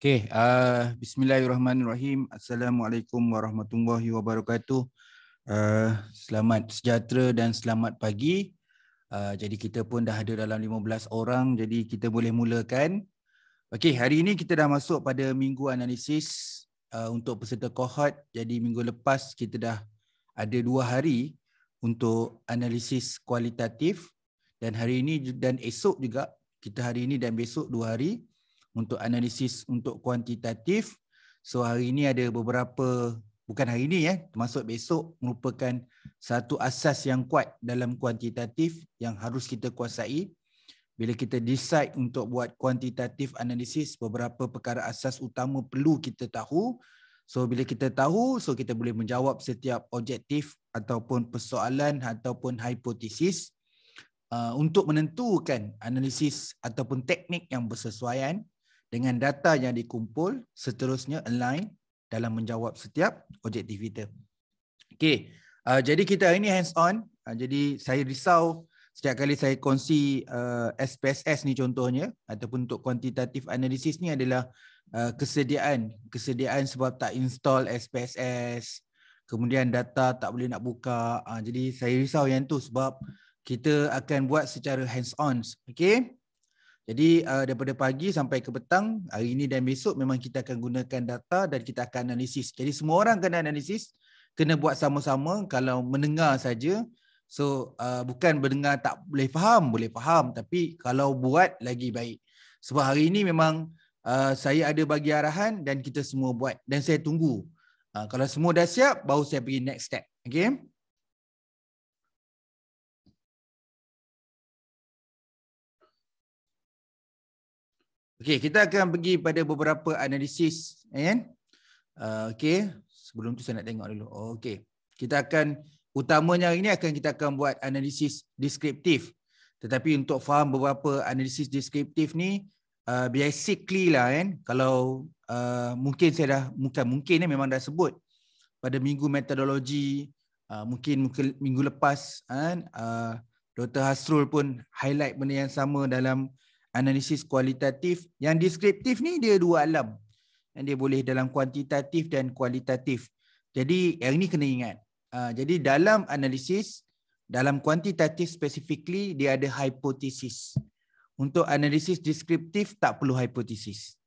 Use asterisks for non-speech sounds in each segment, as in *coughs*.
Okay, uh, Bismillahirrahmanirrahim. Assalamualaikum warahmatullahi wabarakatuh. Uh, selamat sejahtera dan selamat pagi. Uh, jadi kita pun dah ada dalam 15 orang, jadi kita boleh mulakan. Okay, hari ini kita dah masuk pada minggu analisis uh, untuk peserta kohort. Jadi minggu lepas kita dah ada dua hari untuk analisis kualitatif. Dan hari ini dan esok juga, kita hari ini dan besok dua hari untuk analisis untuk kuantitatif. So hari ini ada beberapa bukan hari ini ya, termasuk besok merupakan satu asas yang kuat dalam kuantitatif yang harus kita kuasai. Bila kita decide untuk buat kuantitatif analisis, beberapa perkara asas utama perlu kita tahu. So bila kita tahu, so kita boleh menjawab setiap objektif ataupun persoalan ataupun hipotesis uh, untuk menentukan analisis ataupun teknik yang bersesuaian dengan data yang dikumpul seterusnya align dalam menjawab setiap objektif kita. Okey, uh, jadi kita hari ini hands on. Uh, jadi saya risau setiap kali saya kongsi uh, SPSS ni contohnya ataupun untuk kuantitatif analysis ni adalah uh, kesediaan. Kesediaan sebab tak install SPSS, kemudian data tak boleh nak buka. Uh, jadi saya risau yang tu sebab kita akan buat secara hands on. Okey. Jadi uh, daripada pagi sampai ke petang, hari ini dan besok memang kita akan gunakan data dan kita akan analisis. Jadi semua orang kena analisis, kena buat sama-sama kalau mendengar saja. So uh, bukan mendengar tak boleh faham, boleh faham tapi kalau buat lagi baik. Sebab hari ini memang uh, saya ada bagi arahan dan kita semua buat dan saya tunggu. Uh, kalau semua dah siap baru saya pergi next step. Okay? Okey, kita akan pergi pada beberapa analisis, ya kan? Uh, Okey, sebelum tu saya nak tengok dulu. Oh, okey. Kita akan utamanya hari ini akan kita akan buat analisis deskriptif. Tetapi untuk faham beberapa analisis deskriptif ni uh, basically lah ya kan kalau uh, mungkin saya dah bukan mungkin ni memang dah sebut pada minggu metodologi uh, mungkin mungkin minggu lepas ya kan uh, Dr Hasrul pun highlight benda yang sama dalam analisis kualitatif. Yang deskriptif ni dia dua alam. Dan dia boleh dalam kuantitatif dan kualitatif. Jadi yang ni kena ingat. Ah, jadi dalam analisis, dalam kuantitatif specifically, dia ada hipotesis. Untuk analisis deskriptif, tak perlu hipotesis.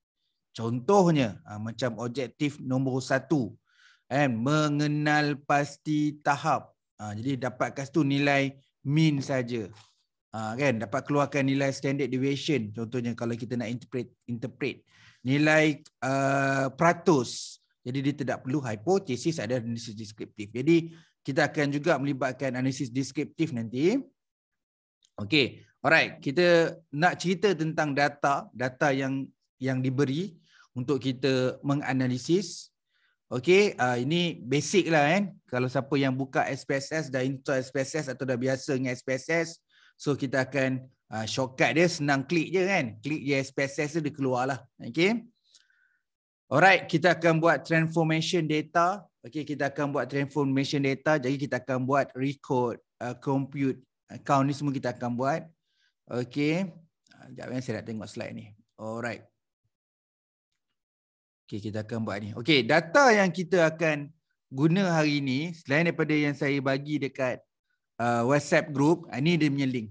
Contohnya, ah, macam objektif nombor satu. Kan? Mengenal pasti tahap. Ah, jadi dapatkan tu nilai min saja. Ah, kan dapat keluarkan nilai standard deviation contohnya kalau kita nak interpret interpret nilai uh, peratus jadi dia tidak perlu hipotesis ada analisis deskriptif jadi kita akan juga melibatkan analisis deskriptif nanti okey alright kita nak cerita tentang data data yang yang diberi untuk kita menganalisis okay uh, ah, ini basic lah kan kalau siapa yang buka SPSS dah intro SPSS atau dah biasa dengan SPSS So kita akan uh, shortcut dia senang klik je kan. Klik je SPSS dia keluar lah. Okay. Alright kita akan buat transformation data. Okay kita akan buat transformation data. Jadi kita akan buat record, uh, compute, account ni semua kita akan buat. Okay. Ah, sekejap ya saya nak tengok slide ni. Alright. Okay kita akan buat ni. Okay data yang kita akan guna hari ni selain daripada yang saya bagi dekat uh, WhatsApp group, uh, ni dia punya link.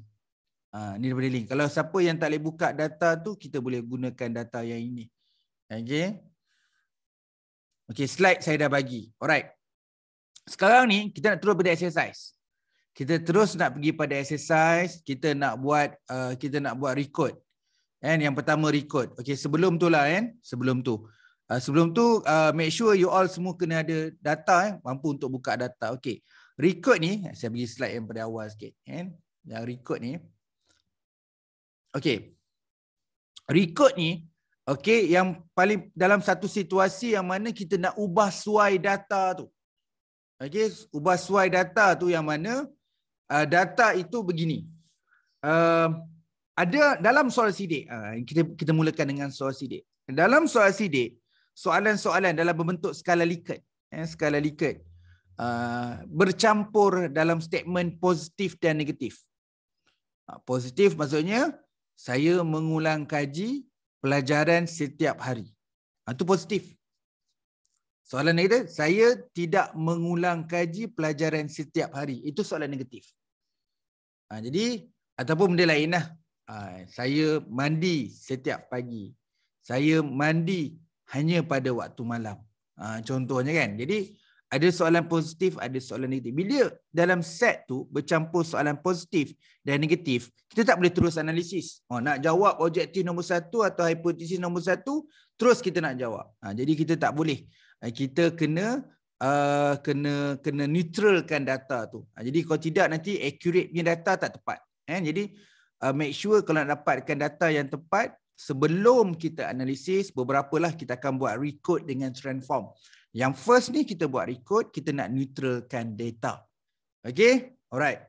Uh, ni daripada link. Kalau siapa yang tak boleh buka data tu, kita boleh gunakan data yang ini. Okay. Okay, slide saya dah bagi. Alright. Sekarang ni, kita nak terus pada exercise. Kita terus nak pergi pada exercise. Kita nak buat uh, kita nak buat record. And yang pertama record. Okay, sebelum tu lah. And. Sebelum tu. Uh, sebelum tu, uh, make sure you all semua kena ada data. Eh. Mampu untuk buka data. Okay record ni saya bagi slide yang pada awal sikit kan yang record ni okey record ni okey yang paling dalam satu situasi yang mana kita nak ubah suai data tu okey ubah suai data tu yang mana uh, data itu begini uh, ada dalam soal sidik uh, kita kita mulakan dengan soal sidik dalam soal sidik soalan-soalan dalam bentuk skala likert eh, skala likert Uh, bercampur dalam statement positif dan negatif. Uh, positif maksudnya saya mengulang kaji pelajaran setiap hari. Uh, itu positif. Soalan negatif, saya tidak mengulang kaji pelajaran setiap hari. Itu soalan negatif. Uh, jadi, ataupun benda lain lah. saya mandi setiap pagi. Saya mandi hanya pada waktu malam. Uh, contohnya kan. Jadi, ada soalan positif, ada soalan negatif. Bila dalam set tu bercampur soalan positif dan negatif, kita tak boleh terus analisis. Oh, nak jawab objektif nombor satu atau hipotesis nombor satu, terus kita nak jawab. Ha, jadi kita tak boleh. Ha, kita kena uh, kena kena neutralkan data tu. Ha, jadi kalau tidak nanti accurate punya data tak tepat. Eh, jadi uh, make sure kalau nak dapatkan data yang tepat, sebelum kita analisis, beberapa lah kita akan buat recode dengan transform. Yang first ni kita buat record, kita nak neutralkan data. Okay, alright.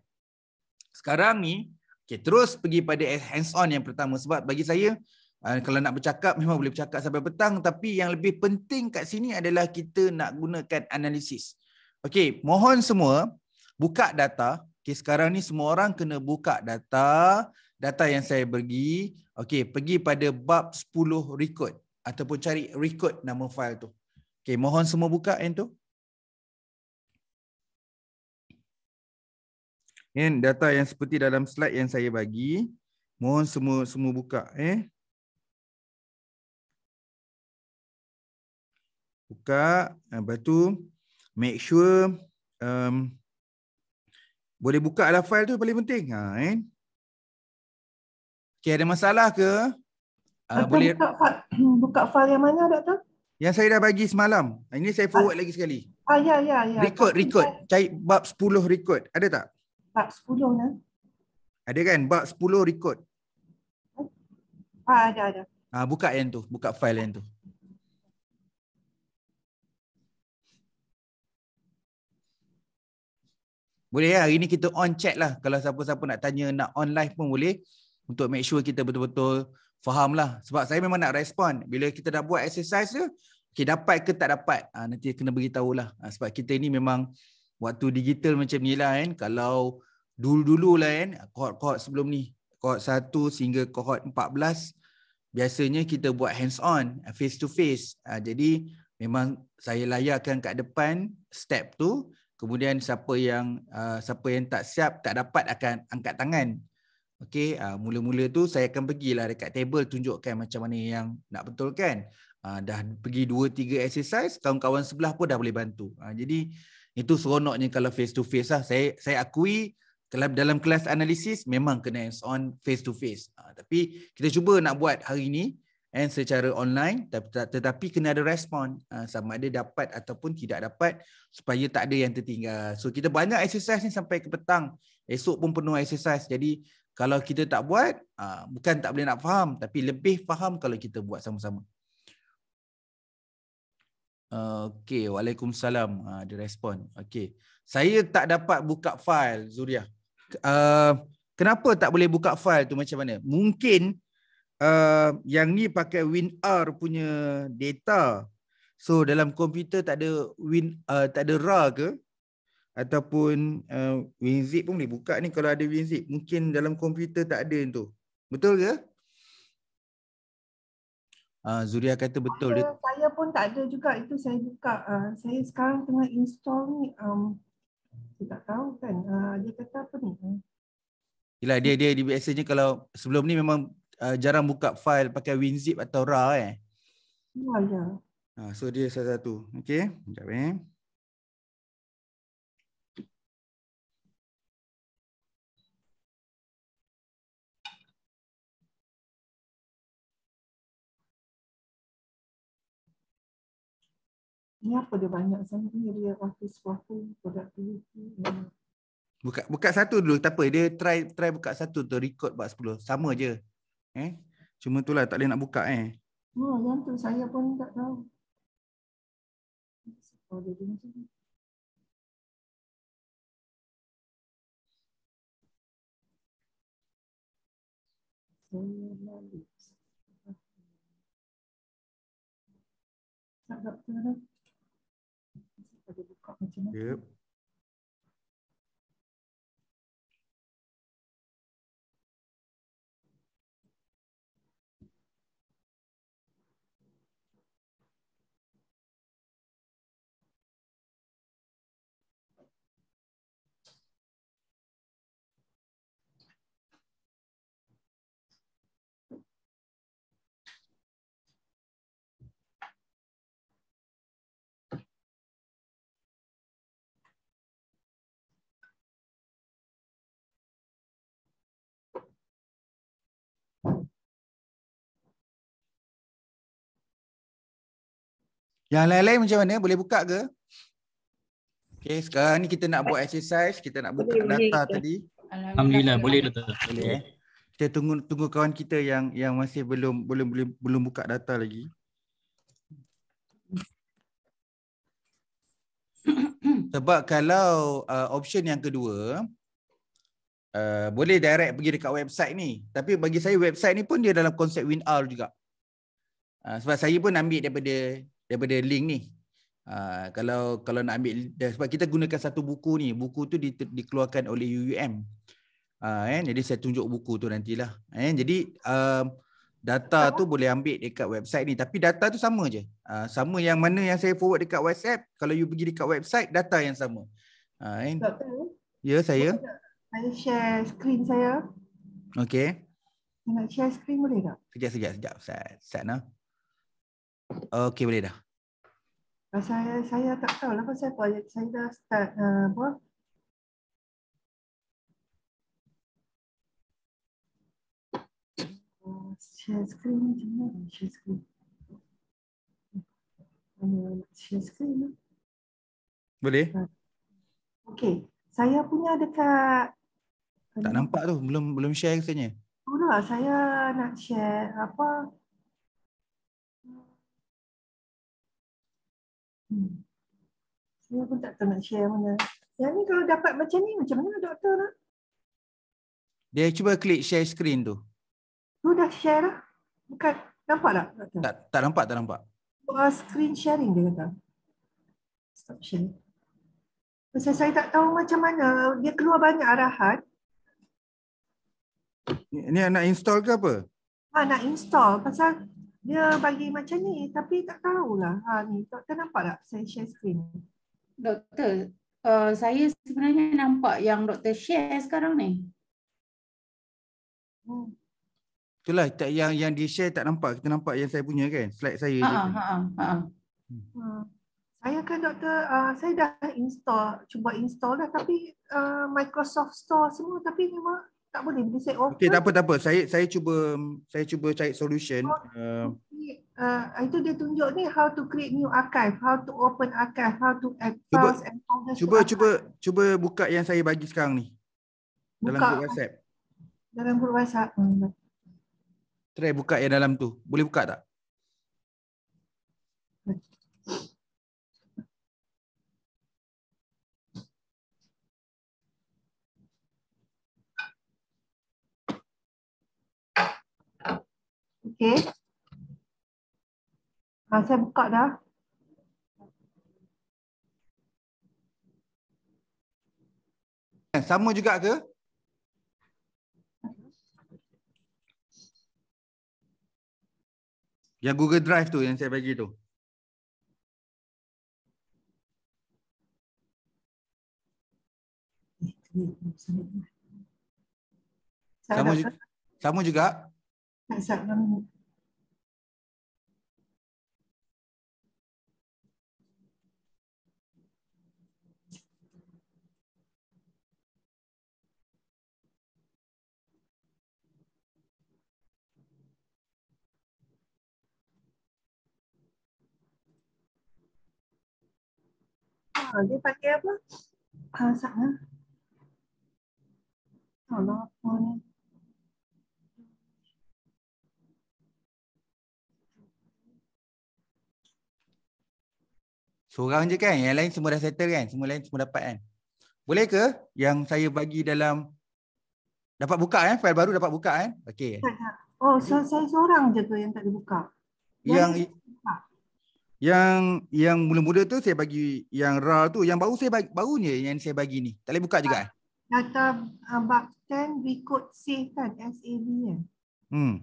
Sekarang ni, okay, terus pergi pada hands on yang pertama. Sebab bagi saya, uh, kalau nak bercakap memang boleh bercakap sampai petang. Tapi yang lebih penting kat sini adalah kita nak gunakan analisis. Okay, mohon semua buka data. Okay, sekarang ni semua orang kena buka data. Data yang saya pergi. Okay, pergi pada bab 10 record. Ataupun cari record nama file tu. Okay, mohon semua buka yang tu. Yang data yang seperti dalam slide yang saya bagi, mohon semua semua buka eh. Buka, lepas tu make sure um, boleh buka lah file tu paling penting. Ha, eh. Okay, ada masalah ke? Uh, boleh... buka, file, buka file yang mana, Doktor? Yang saya dah bagi semalam. Ini saya forward ah. lagi sekali. Ah, ya, ya, ya. Record, record. Cari bab 10 record. Ada tak? Bab 10 ni. Ada kan? Bab 10 record. Ah, ada, ada. Ah, buka yang tu. Buka file yang tu. Boleh ya, hari ni kita on chat lah. Kalau siapa-siapa nak tanya, nak on live pun boleh. Untuk make sure kita betul-betul faham lah. Sebab saya memang nak respon. Bila kita dah buat exercise tu, Okay, dapat ke tak dapat? Ha, nanti kena beritahu lah. Ha, ah, sebab kita ni memang waktu digital macam ni lah kan. Kalau dulu-dulu lah kan, kohort cohort sebelum ni. kohort 1 sehingga cohort 14. Biasanya kita buat hands-on, ah, face-to-face. Ha, jadi memang saya layarkan kat depan step tu. Kemudian siapa yang uh, siapa yang tak siap, tak dapat akan angkat tangan. Okey, uh, mula-mula tu saya akan pergilah dekat table tunjukkan macam mana yang nak betulkan. Ah, dah pergi 2 3 exercise kawan-kawan sebelah pun dah boleh bantu ha, jadi itu seronoknya kalau face to face lah saya saya akui dalam kelas analisis memang kena hands on face to face tapi kita cuba nak buat hari ini and secara online tetapi kena ada respon ah, sama ada dapat ataupun tidak dapat supaya tak ada yang tertinggal so kita banyak exercise ni sampai ke petang esok pun penuh exercise jadi kalau kita tak buat bukan tak boleh nak faham tapi lebih faham kalau kita buat sama-sama Okay, waalaikumsalam. Uh, dia respon. Okay. Saya tak dapat buka fail, Zuria. Uh, ah, kenapa tak boleh buka fail tu macam mana? Mungkin uh, yang ni pakai WinR punya data. So dalam komputer tak ada Win, uh, tak ada RAR ke? Ataupun uh, WinZip pun boleh buka ni kalau ada WinZip. Mungkin dalam komputer tak ada tu. Betul ke? Uh, ah, Zuria kata betul. Saya, dia... saya pun tak ada juga. Itu saya buka. Uh, saya sekarang tengah install ni. Um, saya tak tahu kan. Uh, dia kata apa ni? Yelah, dia dia di biasanya kalau sebelum ni memang uh, jarang buka file pakai WinZip atau RAW eh. Ya, ya. Uh, so dia satu-satu. Okay. Sekejap eh. Kenapa dia banyak sangat ni dia waktu produk produktiviti Buka buka satu dulu tak apa dia try try buka satu tu record buat 10 sama je. Eh. Cuma itulah tak boleh nak buka eh. Oh, yang tu saya pun tak tahu. Oh, tak dapat tu Yep. Yang lain-lain macam mana? Boleh buka ke? Okay, sekarang ni kita nak buat exercise. Kita nak buka boleh, data boleh. tadi. Alhamdulillah, boleh data. Boleh. Eh? Kita tunggu tunggu kawan kita yang yang masih belum belum belum, belum buka data lagi. *coughs* Sebab kalau uh, option yang kedua, uh, boleh direct pergi dekat website ni. Tapi bagi saya website ni pun dia dalam konsep Win WinR juga. Uh, sebab saya pun ambil daripada daripada link ni. Uh, kalau kalau nak ambil sebab kita gunakan satu buku ni, buku tu di, dikeluarkan oleh UUM. Uh, ha, eh, kan? jadi saya tunjuk buku tu nantilah. Eh, jadi uh, data tu boleh ambil dekat website ni tapi data tu sama je. Uh, sama yang mana yang saya forward dekat WhatsApp, kalau you pergi dekat website data yang sama. Ha uh, eh. Ya yeah, saya. Saya share screen saya. Okay. Nak share screen boleh tak? Sekejap sekejap sekejap. Set set nah. Okey boleh dah. Ah, saya saya tak tahu lah pasal apa. Saya dah start uh, apa? Oh, share screen macam mana? Share screen. Share screen lah. Boleh? Ah, okey. Saya punya dekat... Tak nampak tu. Belum belum share katanya. Oh lah. Saya nak share apa... Hmm. Saya pun tak tahu nak share mana. Yang ni kalau dapat macam ni, macam mana doktor nak? Dia cuba klik share screen tu. Tu dah share lah. Bukan. Nampak tak? Tak, tak nampak, tak nampak. Buat screen sharing dia kata. Stop sharing. Sebab saya tak tahu macam mana. Dia keluar banyak arahan. Ini ni nak install ke apa? Ha, nak install. Pasal dia bagi macam ni tapi tak tahulah ha ni doktor nampak tak saya share screen doktor uh, saya sebenarnya nampak yang doktor share sekarang ni hmm. itulah tak yang yang di share tak nampak kita nampak yang saya punya kan slide saya ha ha, kan. ha ha ha, ha. Hmm. saya kan doktor uh, saya dah install cuba install dah tapi uh, Microsoft store semua tapi memang tak boleh bila set offer. Oh, Okey tak apa tak apa. Saya saya cuba saya cuba cari solution. Uh, uh, itu dia tunjuk ni how to create new archive, how to open archive, how to add files cuba, and folders. Cuba cuba cuba buka yang saya bagi sekarang ni. Buka. Dalam grup WhatsApp. Dalam grup WhatsApp. Hmm. Try buka yang dalam tu. Boleh buka tak? Okay. Ha, ah, saya buka dah. Sama juga ke? Yang Google Drive tu yang saya bagi tu. Sama, sama juga. hàng sản năm ở cái paket á, à, sẵn á, thảo lo thôi. Seorang je kan Yang lain semua dah settle kan Semua lain semua dapat kan Boleh ke Yang saya bagi dalam Dapat buka kan File baru dapat buka kan Okey. Ha. Oh so, saya seorang je ke Yang tak dibuka Yang Yang Yang mula-mula tu Saya bagi Yang raw tu Yang baru saya bagi Baru ni yang saya bagi ni Tak boleh buka juga kan Data uh, Bab 10 Recode save kan SAB kan Hmm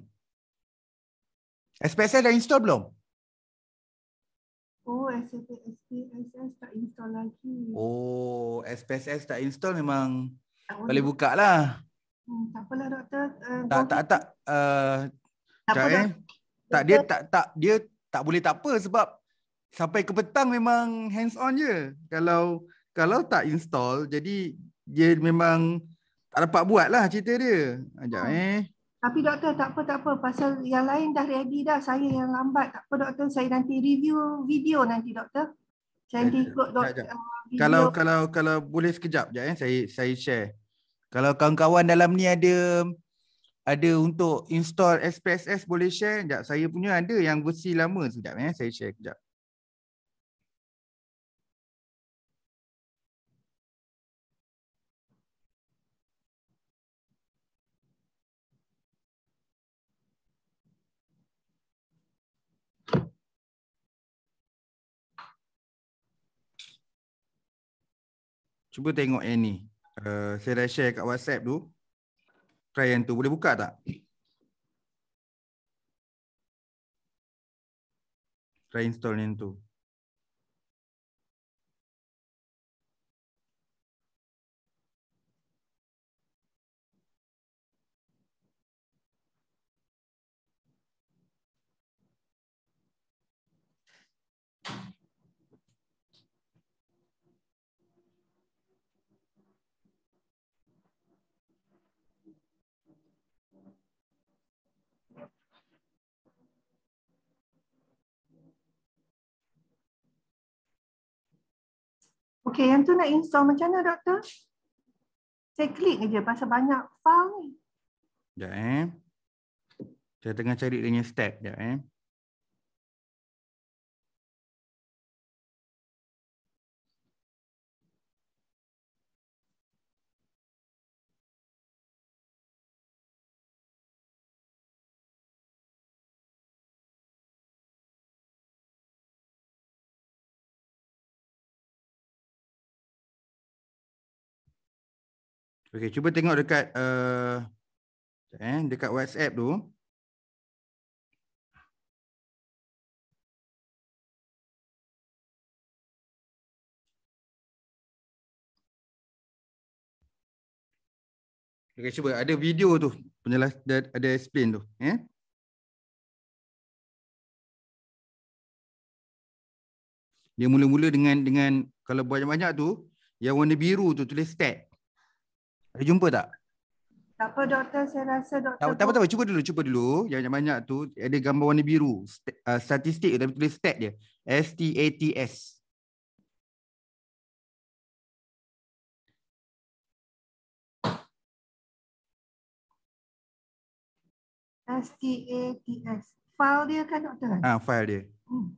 SPSS dah install belum? Uh, Oh, SPSS tak install lagi. Oh, SPSS tak install memang tak boleh buka lah. Hmm, tak apalah doktor. Uh, tak, tak, eh, tak, uh, tak. Eh. Tak, dia tak, tak, dia tak boleh tak apa sebab sampai ke petang memang hands on je. Kalau kalau tak install, jadi dia memang tak dapat buat lah cerita dia. Sekejap hmm. eh. Tapi doktor tak apa tak apa pasal yang lain dah ready dah saya yang lambat tak apa doktor saya nanti review video nanti doktor. Saya nanti eh, ikut doktor. Sekejap, sekejap. Uh, video. Kalau kalau kalau boleh sekejap je eh saya saya share. Kalau kawan-kawan dalam ni ada ada untuk install SPSS boleh share sekejap. Saya punya ada yang versi lama sekejap eh saya share sekejap. Cuba tengok yang ni. Uh, saya dah share kat WhatsApp tu. Try yang tu. Boleh buka tak? Try install yang tu. Okey, yang tu nak install macam mana doktor? Saya klik aja pasal banyak file ni. Jap eh. Saya tengah cari dia punya step jap eh. Okay, cuba tengok dekat uh, eh dekat WhatsApp tu. Okay, cuba ada video tu penjelas ada explain tu, Eh? Dia mula-mula dengan dengan kalau banyak-banyak tu yang warna biru tu tulis stat. Ada jumpa tak? Tak apa doktor, saya rasa doktor. Tak, tak apa, tak apa. Cuba dulu, cuba dulu. Yang banyak tu ada gambar warna biru. Uh, statistik tapi tulis stat dia. S T A T S. S T A T S. File dia kan doktor? Ah, ha, file dia. Hmm.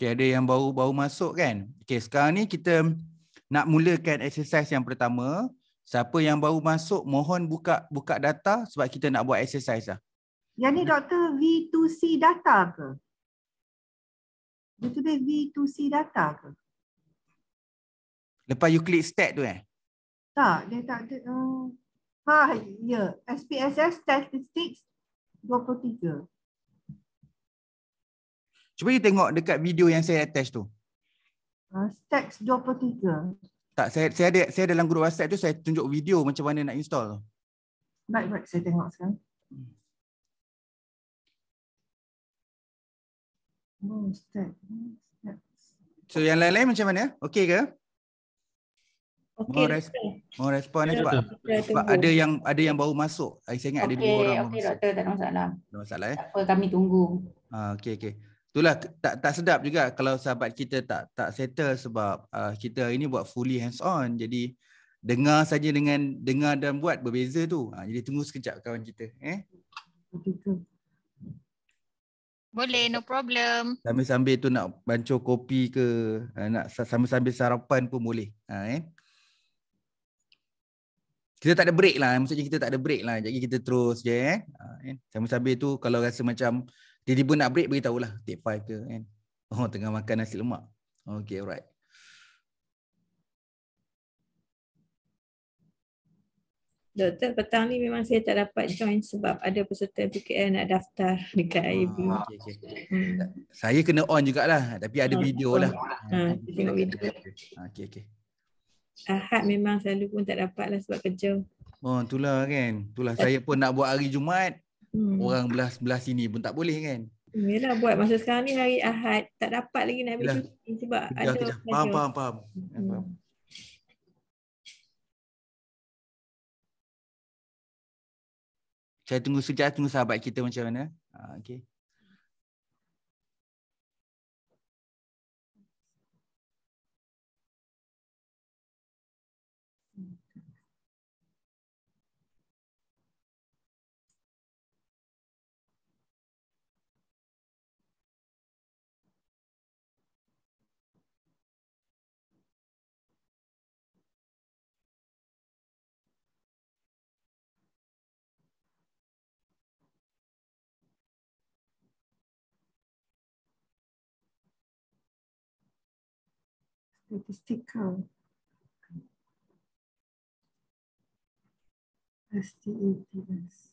Okay, ada yang baru-baru masuk kan? Okay, sekarang ni kita nak mulakan exercise yang pertama. Siapa yang baru masuk, mohon buka buka data sebab kita nak buat exercise lah. Yang ni Dr. V2C data ke? Dia tulis V2C data ke? Lepas you click stat tu eh? Tak, dia tak ada. Uh, ha, ya. Yeah. SPSS Statistics 23. Cuba you tengok dekat video yang saya attach tu. Ah, Steps 23. Tak, saya saya ada, saya dalam grup WhatsApp tu saya tunjuk video macam mana nak install tu. Baik, baik. Saya tengok sekarang. Oh, hmm, step. So yang lain-lain macam mana? Okey ke? Okey. Mau, res- mau respon ni sebab, sebab ada yang ada yang baru masuk. Saya ingat okay, ada dua orang. Okey, doktor tak ada masalah. Tak ada masalah eh. apa, kami tunggu. Ah, okey okey itulah tak tak sedap juga kalau sahabat kita tak tak settle sebab uh, kita ini buat fully hands on jadi dengar saja dengan dengar dan buat berbeza tu uh, jadi tunggu sekejap kawan kita eh boleh no problem sambil-sambil tu nak bancuh kopi ke uh, nak sambil-sambil sarapan pun boleh uh, eh kita tak ada break lah. Maksudnya kita tak ada break lah. Jadi kita terus je eh. Ha, eh. Sambil-sambil tu kalau rasa macam Tiba-tiba nak break beritahu lah Take ke kan Oh tengah makan nasi lemak Okay alright Doktor petang ni memang saya tak dapat join Sebab ada peserta PKL nak daftar Dekat ah, IB okay, okay. Hmm. Saya kena on jugalah Tapi ada oh, video lah ah, hmm. Tengok video ah, Okay okay Ahad memang selalu pun tak dapat lah sebab kerja Oh itulah kan Itulah saya eh. pun nak buat hari Jumaat hmm. orang belah-belah sini pun tak boleh kan. Yelah buat masa sekarang ni hari Ahad tak dapat lagi nak ambil Yalah. cuti sebab kejap, ada kejap. Faham, faham, faham. Hmm. Saya tunggu sekejap, tunggu sahabat kita macam mana. Ha, ah, okay. statistical STETS.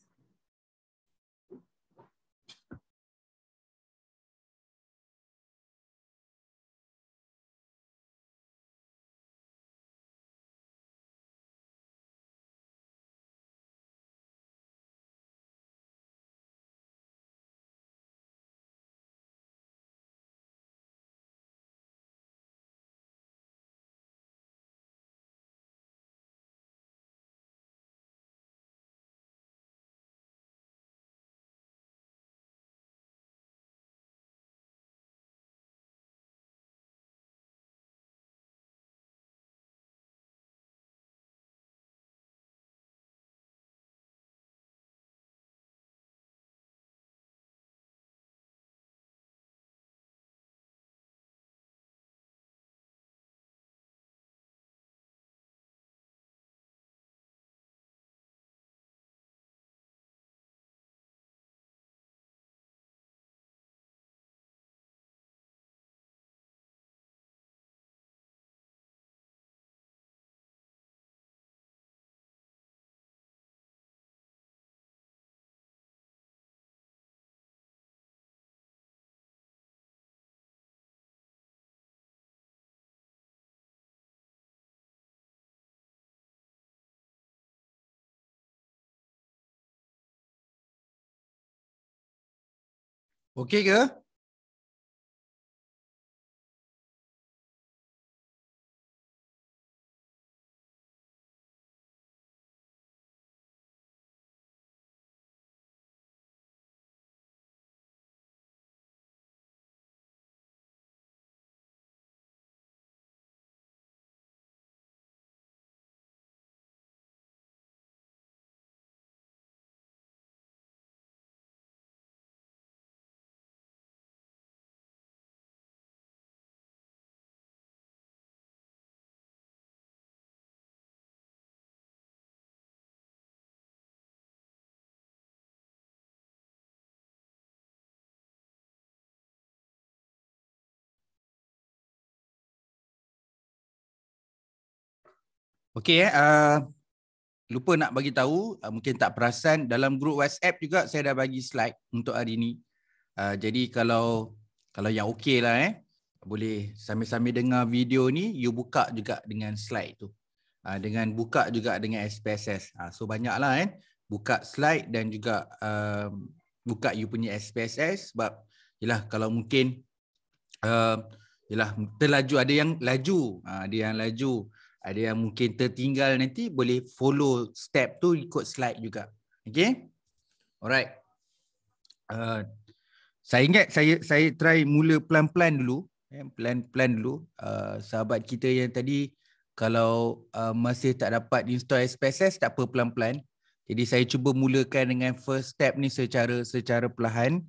Okey ke? Okey eh uh, lupa nak bagi tahu uh, mungkin tak perasan dalam grup WhatsApp juga saya dah bagi slide untuk hari ini. Uh, jadi kalau kalau yang okay lah eh boleh sambil-sambil dengar video ni you buka juga dengan slide tu. Uh, dengan buka juga dengan SPSS. Uh, so banyaklah eh buka slide dan juga uh, buka you punya SPSS sebab yalah kalau mungkin uh, yalah terlaju ada yang laju uh, ada yang laju uh, ada yang mungkin tertinggal nanti boleh follow step tu ikut slide juga okay? alright uh, saya ingat saya saya try mula pelan-pelan dulu eh pelan-pelan dulu uh, sahabat kita yang tadi kalau uh, masih tak dapat install SPSS tak apa pelan-pelan jadi saya cuba mulakan dengan first step ni secara secara perlahan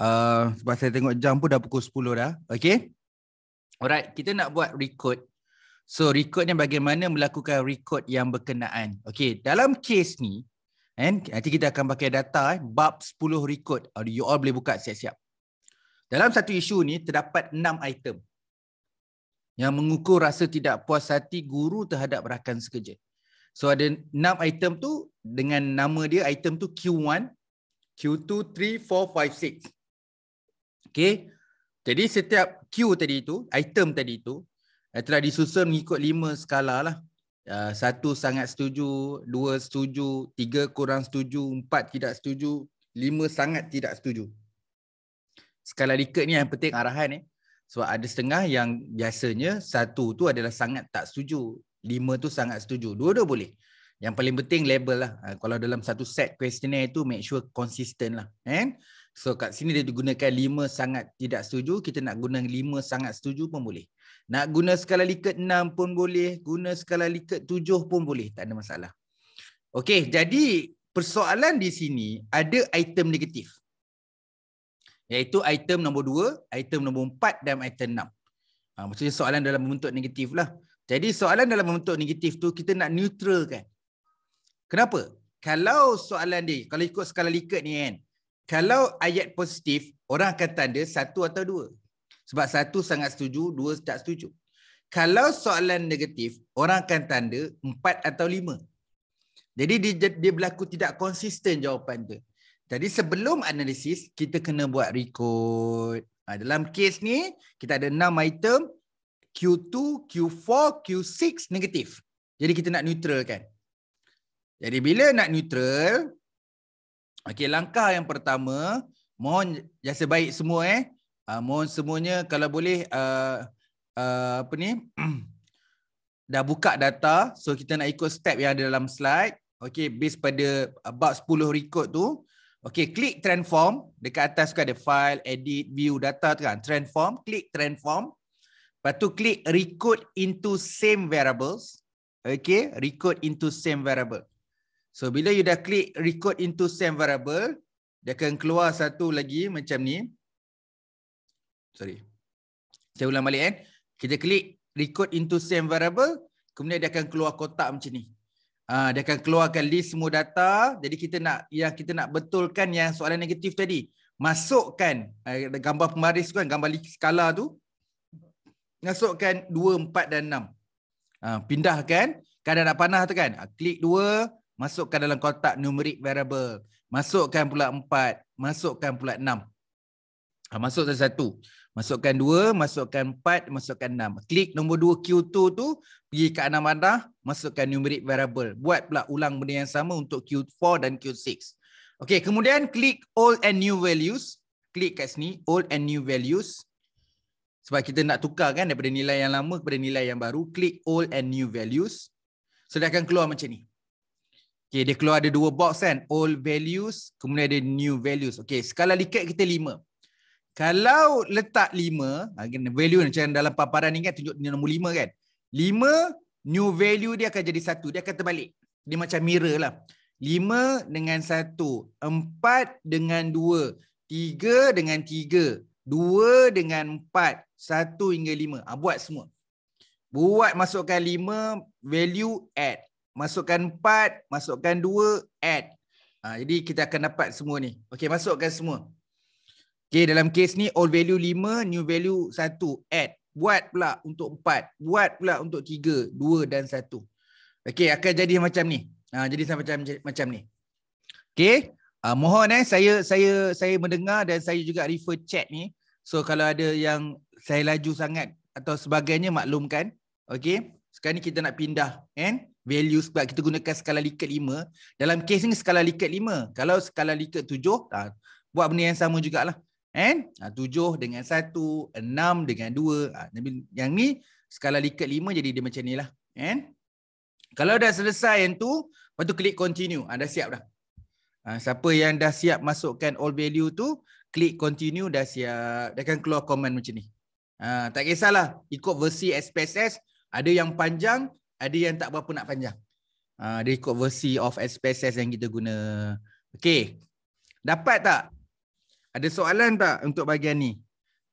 uh, sebab saya tengok jam pun dah pukul 10 dah okay? alright kita nak buat record So recordnya bagaimana melakukan record yang berkenaan. Okay, dalam case ni, and nanti kita akan pakai data eh, bab 10 record. Oh, you all boleh buka siap-siap. Dalam satu isu ni terdapat 6 item yang mengukur rasa tidak puas hati guru terhadap rakan sekerja. So ada 6 item tu dengan nama dia item tu Q1, Q2, 3, 4, 5, 6. Okay. Jadi setiap Q tadi itu, item tadi itu, uh, telah disusun mengikut lima skala lah. Uh, satu sangat setuju, dua setuju, tiga kurang setuju, empat tidak setuju, lima sangat tidak setuju. Skala Likert ni yang penting arahan eh. Sebab ada setengah yang biasanya satu tu adalah sangat tak setuju. Lima tu sangat setuju. Dua-dua boleh. Yang paling penting label lah. Uh, kalau dalam satu set questionnaire tu make sure consistent lah. Eh? So kat sini dia digunakan lima sangat tidak setuju. Kita nak guna lima sangat setuju pun boleh. Nak guna skala Likert 6 pun boleh, guna skala Likert 7 pun boleh, tak ada masalah. Okey, jadi persoalan di sini ada item negatif. Iaitu item nombor 2, item nombor 4 dan item 6. Ha, maksudnya soalan dalam bentuk negatif lah. Jadi soalan dalam bentuk negatif tu kita nak neutral kan? Kenapa? Kalau soalan dia, kalau ikut skala Likert ni kan. Kalau ayat positif, orang akan tanda satu atau dua. Sebab satu sangat setuju, dua tak setuju. Kalau soalan negatif, orang akan tanda empat atau lima. Jadi dia, dia berlaku tidak konsisten jawapan dia. Jadi sebelum analisis, kita kena buat record. Ha, dalam kes ni, kita ada enam item. Q2, Q4, Q6 negatif. Jadi kita nak neutral kan. Jadi bila nak neutral, okay, langkah yang pertama, mohon jasa baik semua eh. Uh, mohon semuanya kalau boleh uh, uh, apa ni *clears throat* dah buka data so kita nak ikut step yang ada dalam slide okey based pada about 10 record tu okey klik transform dekat atas kan ada file edit view data tu kan transform klik transform lepas tu klik record into same variables okey record into same variable so bila you dah klik record into same variable dia akan keluar satu lagi macam ni sorry saya ulang balik kan kita klik record into same variable kemudian dia akan keluar kotak macam ni ah, dia akan keluarkan list semua data jadi kita nak yang kita nak betulkan yang soalan negatif tadi masukkan eh, gambar pembaris tu kan gambar skala tu masukkan 2 4 dan 6 ah, pindahkan kadang nak panah tu kan ah, klik 2 masukkan dalam kotak numeric variable masukkan pula 4 masukkan pula 6 masuk satu Masukkan dua, masukkan empat, masukkan enam. Klik nombor dua Q2 tu, pergi ke anak bandar, masukkan numeric variable. Buat pula ulang benda yang sama untuk Q4 dan Q6. Okay, kemudian klik old and new values. Klik kat sini, old and new values. Sebab kita nak tukar kan daripada nilai yang lama kepada nilai yang baru. Klik old and new values. So dia akan keluar macam ni. Okay, dia keluar ada dua box kan. Old values, kemudian ada new values. Okay, skala likat kita lima. Kalau letak 5, ah, value macam dalam paparan ni kan tunjuk nombor 5 kan. 5 new value dia akan jadi 1. Dia akan terbalik. Dia macam mirror lah. 5 dengan 1, 4 dengan 2, 3 dengan 3, 2 dengan 4, 1 hingga 5. Ha, ah, buat semua. Buat masukkan 5 value add. Masukkan 4, masukkan 2 add. Ha, jadi kita akan dapat semua ni. Okay masukkan semua. Okay, dalam kes ni old value 5, new value 1, add. Buat pula untuk 4, buat pula untuk 3, 2 dan 1. Okay, akan jadi macam ni. Ha, jadi macam macam ni. Okay, uh, ha, mohon eh, saya saya saya mendengar dan saya juga refer chat ni. So, kalau ada yang saya laju sangat atau sebagainya, maklumkan. Okay, sekarang ni kita nak pindah kan? value sebab kita gunakan skala likert 5. Dalam case ni skala likert 5. Kalau skala likert 7, ha, buat benda yang sama jugalah kan eh? tujuh dengan satu enam dengan dua tapi ah, yang ni skala likert lima jadi dia macam ni lah kan kalau dah selesai yang tu lepas tu klik continue ha, dah siap dah ha, siapa yang dah siap masukkan all value tu klik continue dah siap dia akan keluar komen macam ni ha, tak kisahlah ikut versi SPSS ada yang panjang ada yang tak berapa nak panjang ha, dia ikut versi of SPSS yang kita guna Okay, dapat tak ada soalan tak untuk bahagian ni?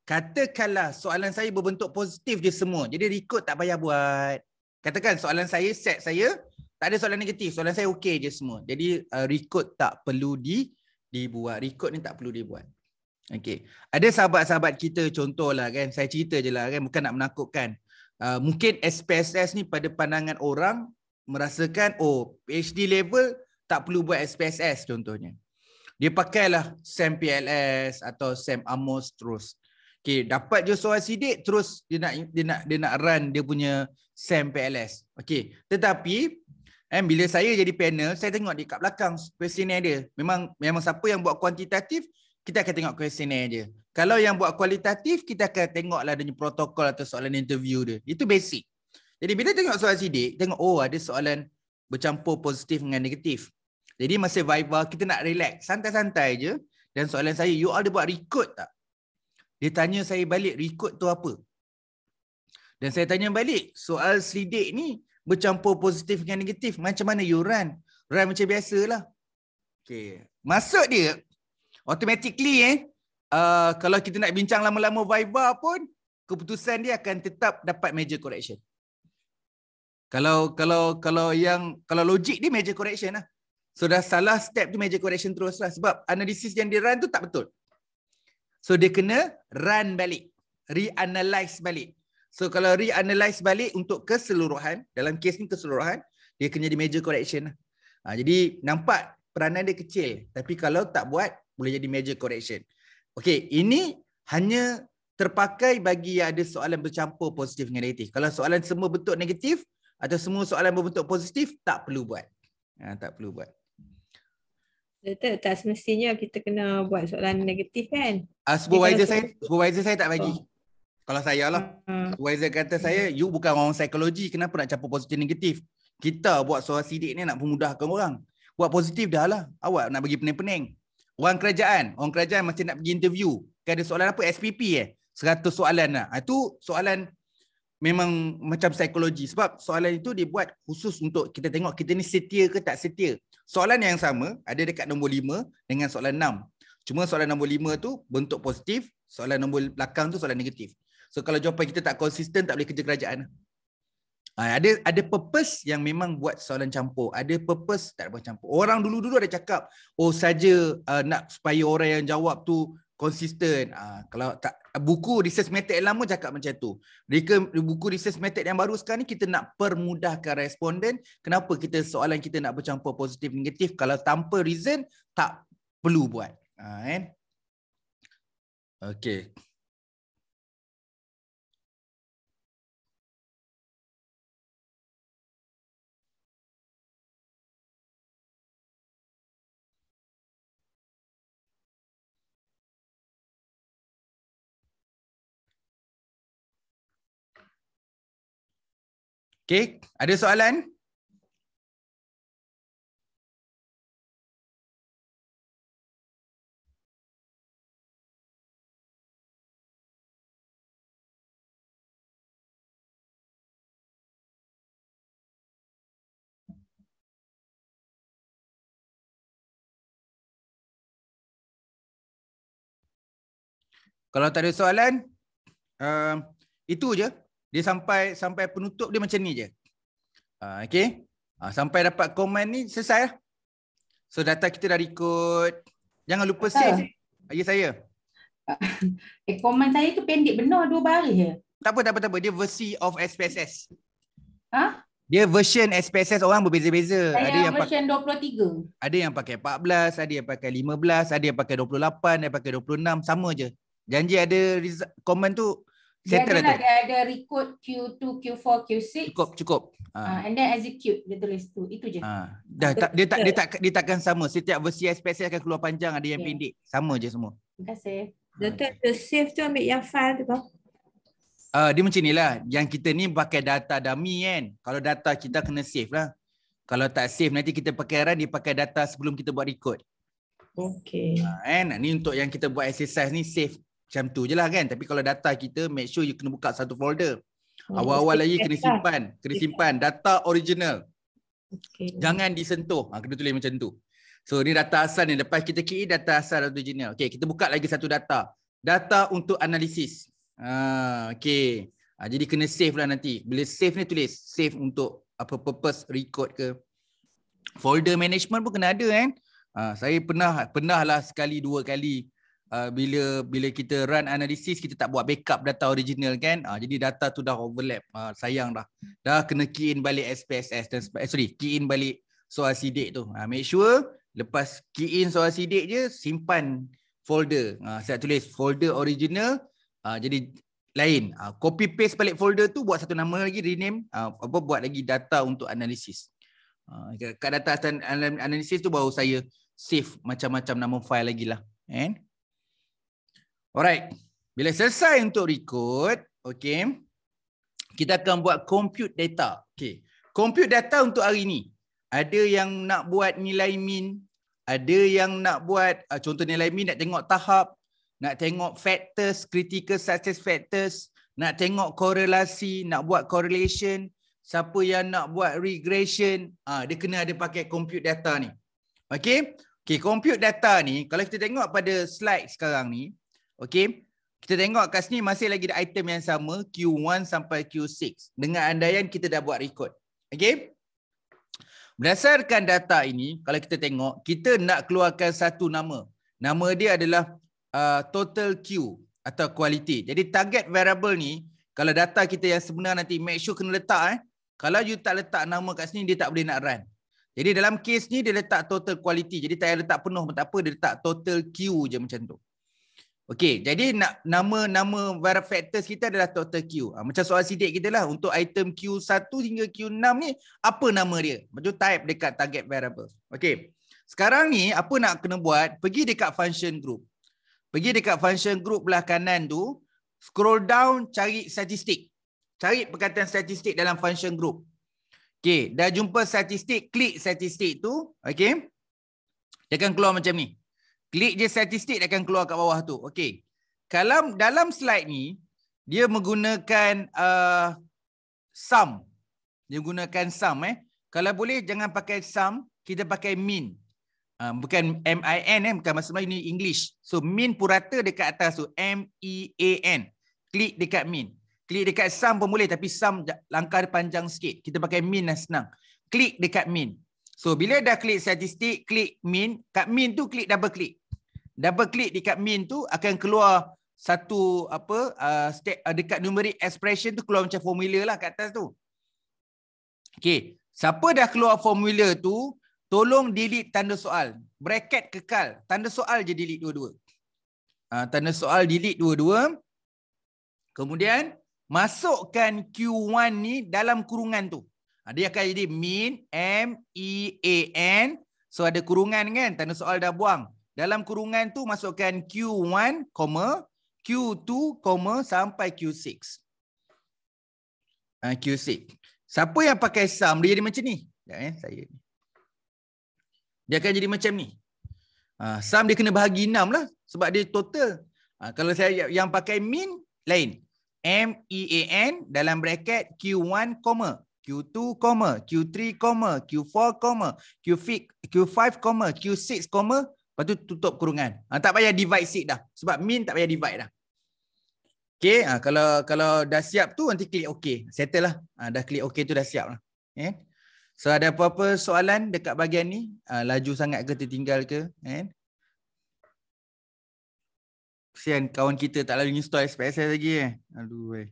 Katakanlah soalan saya berbentuk positif je semua. Jadi record tak payah buat. Katakan soalan saya set saya tak ada soalan negatif. Soalan saya okey je semua. Jadi uh, record tak perlu di dibuat. Record ni tak perlu dibuat. Okey. Ada sahabat-sahabat kita contohlah kan. Saya cerita je lah kan. Bukan nak menakutkan. Uh, mungkin SPSS ni pada pandangan orang merasakan oh PhD level tak perlu buat SPSS contohnya dia pakailah sem PLS atau sem Amos terus. Okay, dapat je soal sidik terus dia nak dia nak dia nak run dia punya sem PLS. Okay, tetapi eh, bila saya jadi panel, saya tengok di kat belakang questionnaire dia. Memang memang siapa yang buat kuantitatif, kita akan tengok questionnaire dia. Kalau yang buat kualitatif, kita akan tengoklah dia protokol atau soalan interview dia. Itu basic. Jadi bila tengok soal sidik, tengok oh ada soalan bercampur positif dengan negatif. Jadi masa Viva kita nak relax, santai-santai je. Dan soalan saya, you all dia buat record tak? Dia tanya saya balik record tu apa? Dan saya tanya balik, soal selidik ni bercampur positif dengan negatif. Macam mana you run? Run macam biasa lah. Okay. Maksud dia, automatically eh, uh, kalau kita nak bincang lama-lama Viva pun, keputusan dia akan tetap dapat major correction. Kalau kalau kalau yang kalau logik dia major correction lah. So dah salah step tu major correction terus lah sebab analisis yang dia run tu tak betul. So dia kena run balik, reanalyze balik. So kalau reanalyze balik untuk keseluruhan, dalam kes ni keseluruhan, dia kena di major correction. Lah. Ha, jadi nampak peranan dia kecil tapi kalau tak buat boleh jadi major correction. Okay ini hanya terpakai bagi yang ada soalan bercampur positif dengan negatif. Kalau soalan semua bentuk negatif atau semua soalan berbentuk positif tak perlu buat. Ha, tak perlu buat. Betul tak semestinya kita kena buat soalan negatif kan? Uh, supervisor kita saya kena... supervisor saya tak bagi. Oh. Kalau saya lah. Hmm. Supervisor kata saya, you bukan orang psikologi. Kenapa nak capur positif negatif? Kita buat soal sidik ni nak memudahkan orang. Buat positif dah lah. Awak nak bagi pening-pening. Orang kerajaan. Orang kerajaan macam nak pergi interview. Kan ada soalan apa? SPP eh? 100 soalan lah. Itu ah, soalan memang macam psikologi sebab soalan itu dibuat khusus untuk kita tengok kita ni setia ke tak setia. Soalan yang sama ada dekat nombor 5 dengan soalan 6. Cuma soalan nombor 5 tu bentuk positif, soalan nombor belakang tu soalan negatif. So kalau jawapan kita tak konsisten tak boleh kerja kerajaan. Ha, ada ada purpose yang memang buat soalan campur. Ada purpose tak buat campur. Orang dulu-dulu ada cakap, oh saja uh, nak supaya orang yang jawab tu konsisten. Ha, kalau tak buku research method yang lama cakap macam tu. Mereka buku research method yang baru sekarang ni kita nak permudahkan responden kenapa kita soalan kita nak bercampur positif negatif kalau tanpa reason tak perlu buat. Ha, kan? Okay. Okay, ada soalan? Kalau tak ada soalan, uh, itu je dia sampai sampai penutup dia macam ni je. Ah, okay. Ah, sampai dapat komen ni selesai lah. So data kita dah record. Jangan lupa ah. save. Ya yes, saya. *laughs* Eh, komen saya tu pendek benar dua baris je. Tak apa, tak apa, tak apa. Dia versi of SPSS. Ha? Dia version SPSS orang berbeza-beza. Saya ada yang version pakai, 23. Ada yang pakai 14, ada yang pakai 15, ada yang pakai 28, ada yang pakai 26. Sama je. Janji ada komen tu dia ada, dia ada record Q2, Q4, Q6. Cukup, cukup. Ha. and then execute dia tulis tu. Itu je. Ha. Dah, tak, dia, tak, dia, tak, dia takkan sama. Setiap versi SPSS akan keluar panjang. Ada yang okay. Ya. pendek. Sama je semua. Terima kasih. Doktor, the save tu ambil yang file tu bang. Uh, dia macam ni lah. Yang kita ni pakai data dummy kan. Kalau data kita kena save lah. Kalau tak save nanti kita pakai run, dia pakai data sebelum kita buat record. Okay. Uh, and, ni untuk yang kita buat exercise ni save macam tu je lah kan tapi kalau data kita make sure you kena buka satu folder hmm, awal-awal lagi kena lah. simpan kena simpan data original okay. jangan disentuh ha, kena tulis macam tu so ni data asal ni lepas kita key data asal original okay, kita buka lagi satu data data untuk analisis ha, okay. ha, jadi kena save lah nanti bila save ni tulis save untuk apa purpose record ke folder management pun kena ada kan ha, saya pernah pernah lah sekali dua kali uh, bila bila kita run analisis kita tak buat backup data original kan uh, jadi data tu dah overlap uh, sayang dah dah kena key in balik SPSS dan eh, sorry key in balik soal sidik tu uh, make sure lepas key in soal sidik je simpan folder uh, saya tulis folder original uh, jadi lain uh, copy paste balik folder tu buat satu nama lagi rename uh, apa buat lagi data untuk analisis uh, kat data analisis tu baru saya save macam-macam nama file lagi lah eh? Alright. Bila selesai untuk record, okay, kita akan buat compute data. Okay. Compute data untuk hari ini. Ada yang nak buat nilai min, ada yang nak buat, ah, contoh nilai min nak tengok tahap, nak tengok factors, critical success factors, nak tengok korelasi, nak buat correlation, siapa yang nak buat regression, uh, dia kena ada pakai compute data ni. Okay. Okay, compute data ni, kalau kita tengok pada slide sekarang ni, Okay. Kita tengok kat sini masih lagi ada item yang sama Q1 sampai Q6. Dengan andaian kita dah buat record. Okay. Berdasarkan data ini, kalau kita tengok, kita nak keluarkan satu nama. Nama dia adalah uh, total Q atau quality. Jadi target variable ni, kalau data kita yang sebenar nanti make sure kena letak. Eh. Kalau you tak letak nama kat sini, dia tak boleh nak run. Jadi dalam case ni, dia letak total quality. Jadi tak payah letak penuh pun tak apa, dia letak total Q je macam tu. Okey, jadi nama-nama var factors kita adalah total Q. Ha, macam soal sidik kita lah untuk item Q1 hingga Q6 ni apa nama dia? Macam type dekat target variable. Okey. Sekarang ni apa nak kena buat? Pergi dekat function group. Pergi dekat function group belah kanan tu, scroll down cari statistik. Cari perkataan statistik dalam function group. Okey, dah jumpa statistik, klik statistik tu, okey. Dia akan keluar macam ni klik je statistik akan keluar kat bawah tu. Okey. Kalau dalam slide ni dia menggunakan uh, sum. Dia gunakan sum eh. Kalau boleh jangan pakai sum, kita pakai mean. Uh, ah, bukan M I N eh, bukan bahasa Melayu English. So mean purata dekat atas tu M E A N. Klik dekat mean. Klik dekat sum pun boleh tapi sum langkah panjang sikit. Kita pakai mean lah senang. Klik dekat mean. So bila dah klik statistik, klik mean, kat mean tu klik double click. Double click dekat mean tu akan keluar satu apa uh, uh, dekat numeric expression tu keluar macam formula lah kat atas tu. Okay. Siapa dah keluar formula tu, tolong delete tanda soal. Bracket kekal. Tanda soal je delete dua-dua. Uh, tanda soal delete dua-dua. Kemudian, masukkan Q1 ni dalam kurungan tu. Ha, dia akan jadi mean M-E-A-N. So ada kurungan kan? Tanda soal dah buang. Dalam kurungan tu masukkan Q1, Q2, sampai Q6. Ha, Q6. Siapa yang pakai sum dia jadi macam ni? Sekejap ya, saya. Dia akan jadi macam ni. Ha, sum dia kena bahagi 6 lah. Sebab dia total. Kalau saya yang pakai mean, lain. M-E-A-N dalam bracket Q1, Q2, Q3, Q4, Q5, q Q6, lepas tu tutup kurungan. Ha, tak payah divide seat dah. Sebab min tak payah divide dah. Okay, ha, kalau kalau dah siap tu nanti klik OK. Settle lah. Ha, dah klik OK tu dah siap lah. Eh? So ada apa-apa soalan dekat bahagian ni? Ha, laju sangat ke tertinggal ke? Eh? sian kawan kita tak lalu install SPSS lagi eh. Aduh eh.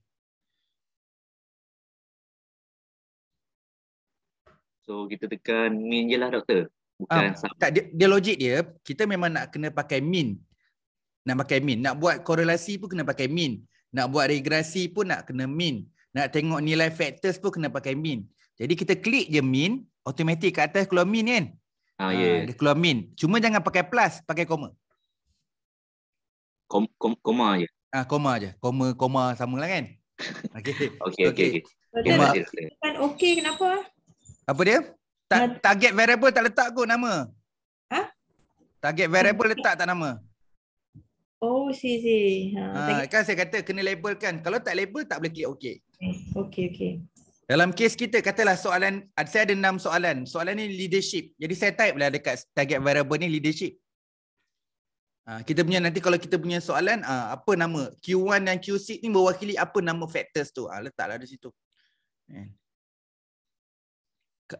So kita tekan min je lah doktor. Bukan ah, sama. Tak, dia, dia logik dia, kita memang nak kena pakai min. Nak pakai min. Nak buat korelasi pun kena pakai min. Nak buat regresi pun nak kena min. Nak tengok nilai factors pun kena pakai min. Jadi kita klik je min, automatik kat atas keluar min kan? Ah, ya. Ah, yeah. Dia keluar min. Cuma jangan pakai plus, pakai koma. Kom, kom, koma je. Ah, koma je. Koma, koma sama kan? *laughs* Okay. okay, okay. okay. okay. okay. Kan okay, kenapa? Apa dia? Ta- target variable tak letak kot nama. Ha? Target variable okay. letak tak nama. Oh, si si. Ha, ha kan saya kata kena label kan. Kalau tak label tak boleh klik okey. Okey, okey. Dalam kes kita katalah soalan saya ada enam soalan. Soalan ni leadership. Jadi saya type lah dekat target variable ni leadership. Ha, kita punya nanti kalau kita punya soalan ha, apa nama Q1 dan Q6 ni mewakili apa nama factors tu. Ha, letaklah di situ. Okay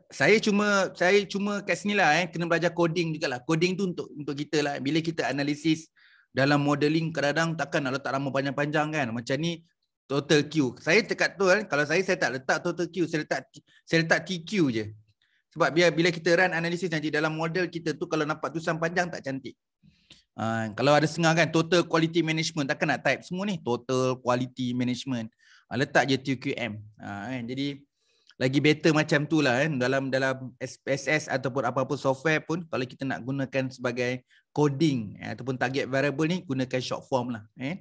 saya cuma saya cuma kat sini lah eh kena belajar coding juga lah. Coding tu untuk untuk kita lah. Bila kita analisis dalam modeling kadang-kadang takkan nak letak lama panjang-panjang kan. Macam ni total Q. Saya dekat tu kan kalau saya saya tak letak total Q, saya letak saya letak TQ je. Sebab biar bila kita run analisis nanti dalam model kita tu kalau nampak tulisan panjang tak cantik. Uh, kalau ada sengah kan total quality management takkan nak type semua ni total quality management. Uh, letak je TQM. Uh, ah, kan? Jadi lagi better macam tu lah eh. dalam dalam SPSS ataupun apa-apa software pun kalau kita nak gunakan sebagai coding eh, ataupun target variable ni gunakan short form lah eh.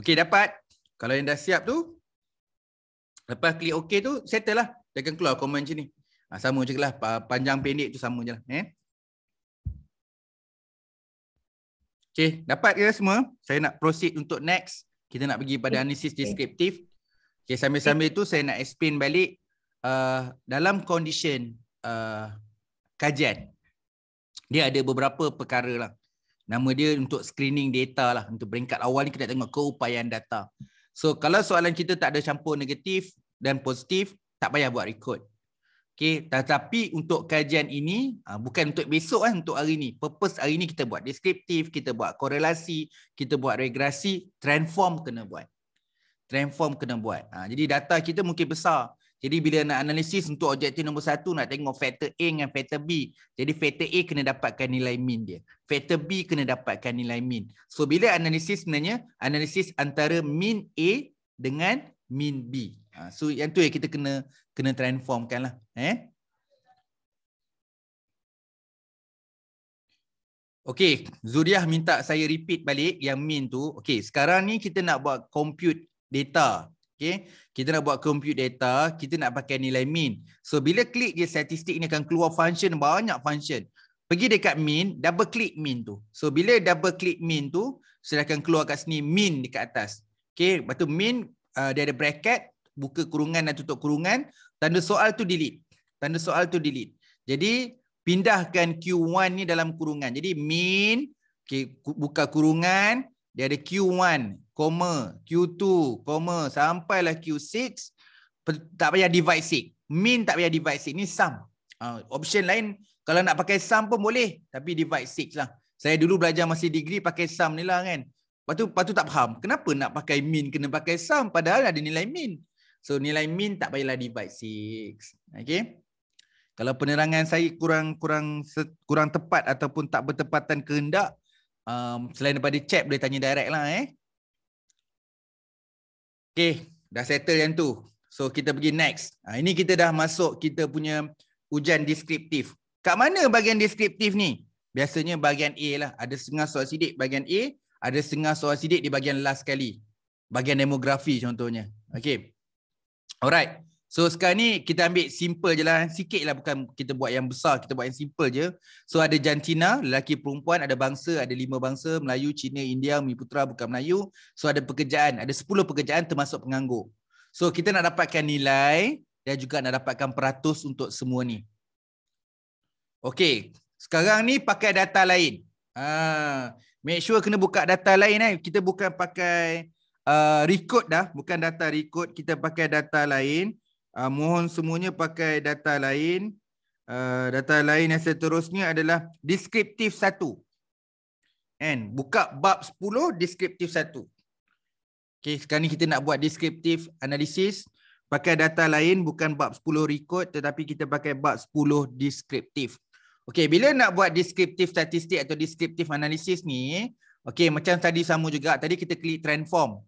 Okey dapat. Kalau yang dah siap tu lepas klik OK tu settle lah. Dia akan keluar komen macam ni. Ha, sama je lah. Panjang pendek tu sama je lah. Eh. Okey dapat ke semua? Saya nak proceed untuk next kita nak pergi pada analisis deskriptif. Okay, sambil-sambil itu saya nak explain balik uh, dalam condition uh, kajian. Dia ada beberapa perkara lah. Nama dia untuk screening data lah. Untuk peringkat awal ni kita tengok keupayaan data. So kalau soalan kita tak ada campur negatif dan positif, tak payah buat record. Okay, tetapi untuk kajian ini, ah, bukan untuk besok kan, untuk hari ini. Purpose hari ini kita buat deskriptif, kita buat korelasi, kita buat regresi, transform kena buat. Transform kena buat. Ah, jadi data kita mungkin besar. Jadi bila nak analisis untuk objektif nombor satu, nak tengok factor A dengan factor B. Jadi factor A kena dapatkan nilai min dia. Factor B kena dapatkan nilai min. So bila analisis sebenarnya, analisis antara min A dengan min B. Ha, so yang tu yang kita kena kena transformkan lah. Eh? Okay, Zuriah minta saya repeat balik yang min tu. Okay, sekarang ni kita nak buat compute data. Okay, kita nak buat compute data, kita nak pakai nilai min. So bila klik je statistik ni akan keluar function, banyak function. Pergi dekat min, double click min tu. So bila double click min tu, saya akan keluar kat sini min dekat atas. Okay, lepas tu min uh, dia ada bracket, buka kurungan dan tutup kurungan, tanda soal tu delete. Tanda soal tu delete. Jadi pindahkan Q1 ni dalam kurungan. Jadi min okay, buka kurungan, dia ada Q1, koma, Q2, koma, sampailah Q6 tak payah divide 6. Min tak payah divide 6. Ni sum. Uh, option lain kalau nak pakai sum pun boleh tapi divide 6 lah. Saya dulu belajar masih degree pakai sum ni lah kan. Lepas tu, lepas tu tak faham. Kenapa nak pakai min kena pakai sum padahal ada nilai min. So nilai min tak payahlah divide 6. Okay. Kalau penerangan saya kurang kurang kurang tepat ataupun tak bertepatan kehendak, um, selain daripada chat boleh tanya direct lah eh. Okay, dah settle yang tu. So kita pergi next. Ha, ini kita dah masuk kita punya ujian deskriptif. Kat mana bahagian deskriptif ni? Biasanya bahagian A lah. Ada setengah soal sidik bahagian A. Ada setengah soal sidik di bahagian last sekali. Bahagian demografi contohnya. Okay. Alright. So sekarang ni kita ambil simple je lah. Sikit lah bukan kita buat yang besar. Kita buat yang simple je. So ada jantina, lelaki perempuan, ada bangsa, ada lima bangsa. Melayu, Cina, India, Mi Putera bukan Melayu. So ada pekerjaan. Ada sepuluh pekerjaan termasuk penganggur. So kita nak dapatkan nilai dan juga nak dapatkan peratus untuk semua ni. Okay. Sekarang ni pakai data lain. Ha. Make sure kena buka data lain eh. Kita bukan pakai... Uh, record dah bukan data record kita pakai data lain uh, mohon semuanya pakai data lain uh, data lain yang seterusnya adalah deskriptif 1 kan buka bab 10 deskriptif 1 okey sekarang ni kita nak buat deskriptif analisis pakai data lain bukan bab 10 record tetapi kita pakai bab 10 deskriptif okey bila nak buat deskriptif statistik atau deskriptif analisis ni Okey, macam tadi sama juga. Tadi kita klik transform.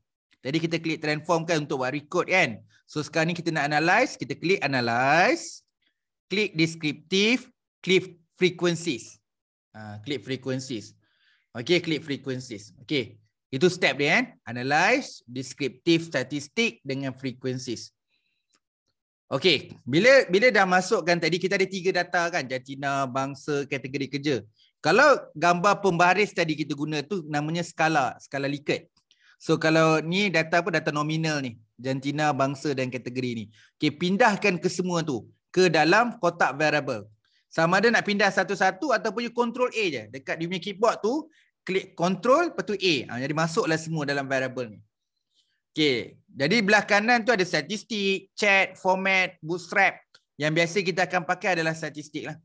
Tadi kita klik transform kan untuk buat record kan. So sekarang ni kita nak analyze. Kita klik analyze. Klik descriptive. Klik frequencies. Ha, klik frequencies. Okay klik frequencies. Okay. Itu step dia kan. Analyze. Descriptive statistic dengan frequencies. Okay. Bila bila dah masukkan tadi kita ada tiga data kan. Jantina, bangsa, kategori kerja. Kalau gambar pembaris tadi kita guna tu namanya skala. Skala Likert. So kalau ni data apa? Data nominal ni. Jantina, bangsa dan kategori ni. Okay, pindahkan ke semua tu. Ke dalam kotak variable. Sama ada nak pindah satu-satu ataupun you control A je. Dekat dia punya keyboard tu, klik control, lepas tu A. Ha, jadi masuklah semua dalam variable ni. Okay, jadi belah kanan tu ada statistik, chat, format, bootstrap. Yang biasa kita akan pakai adalah statistik lah.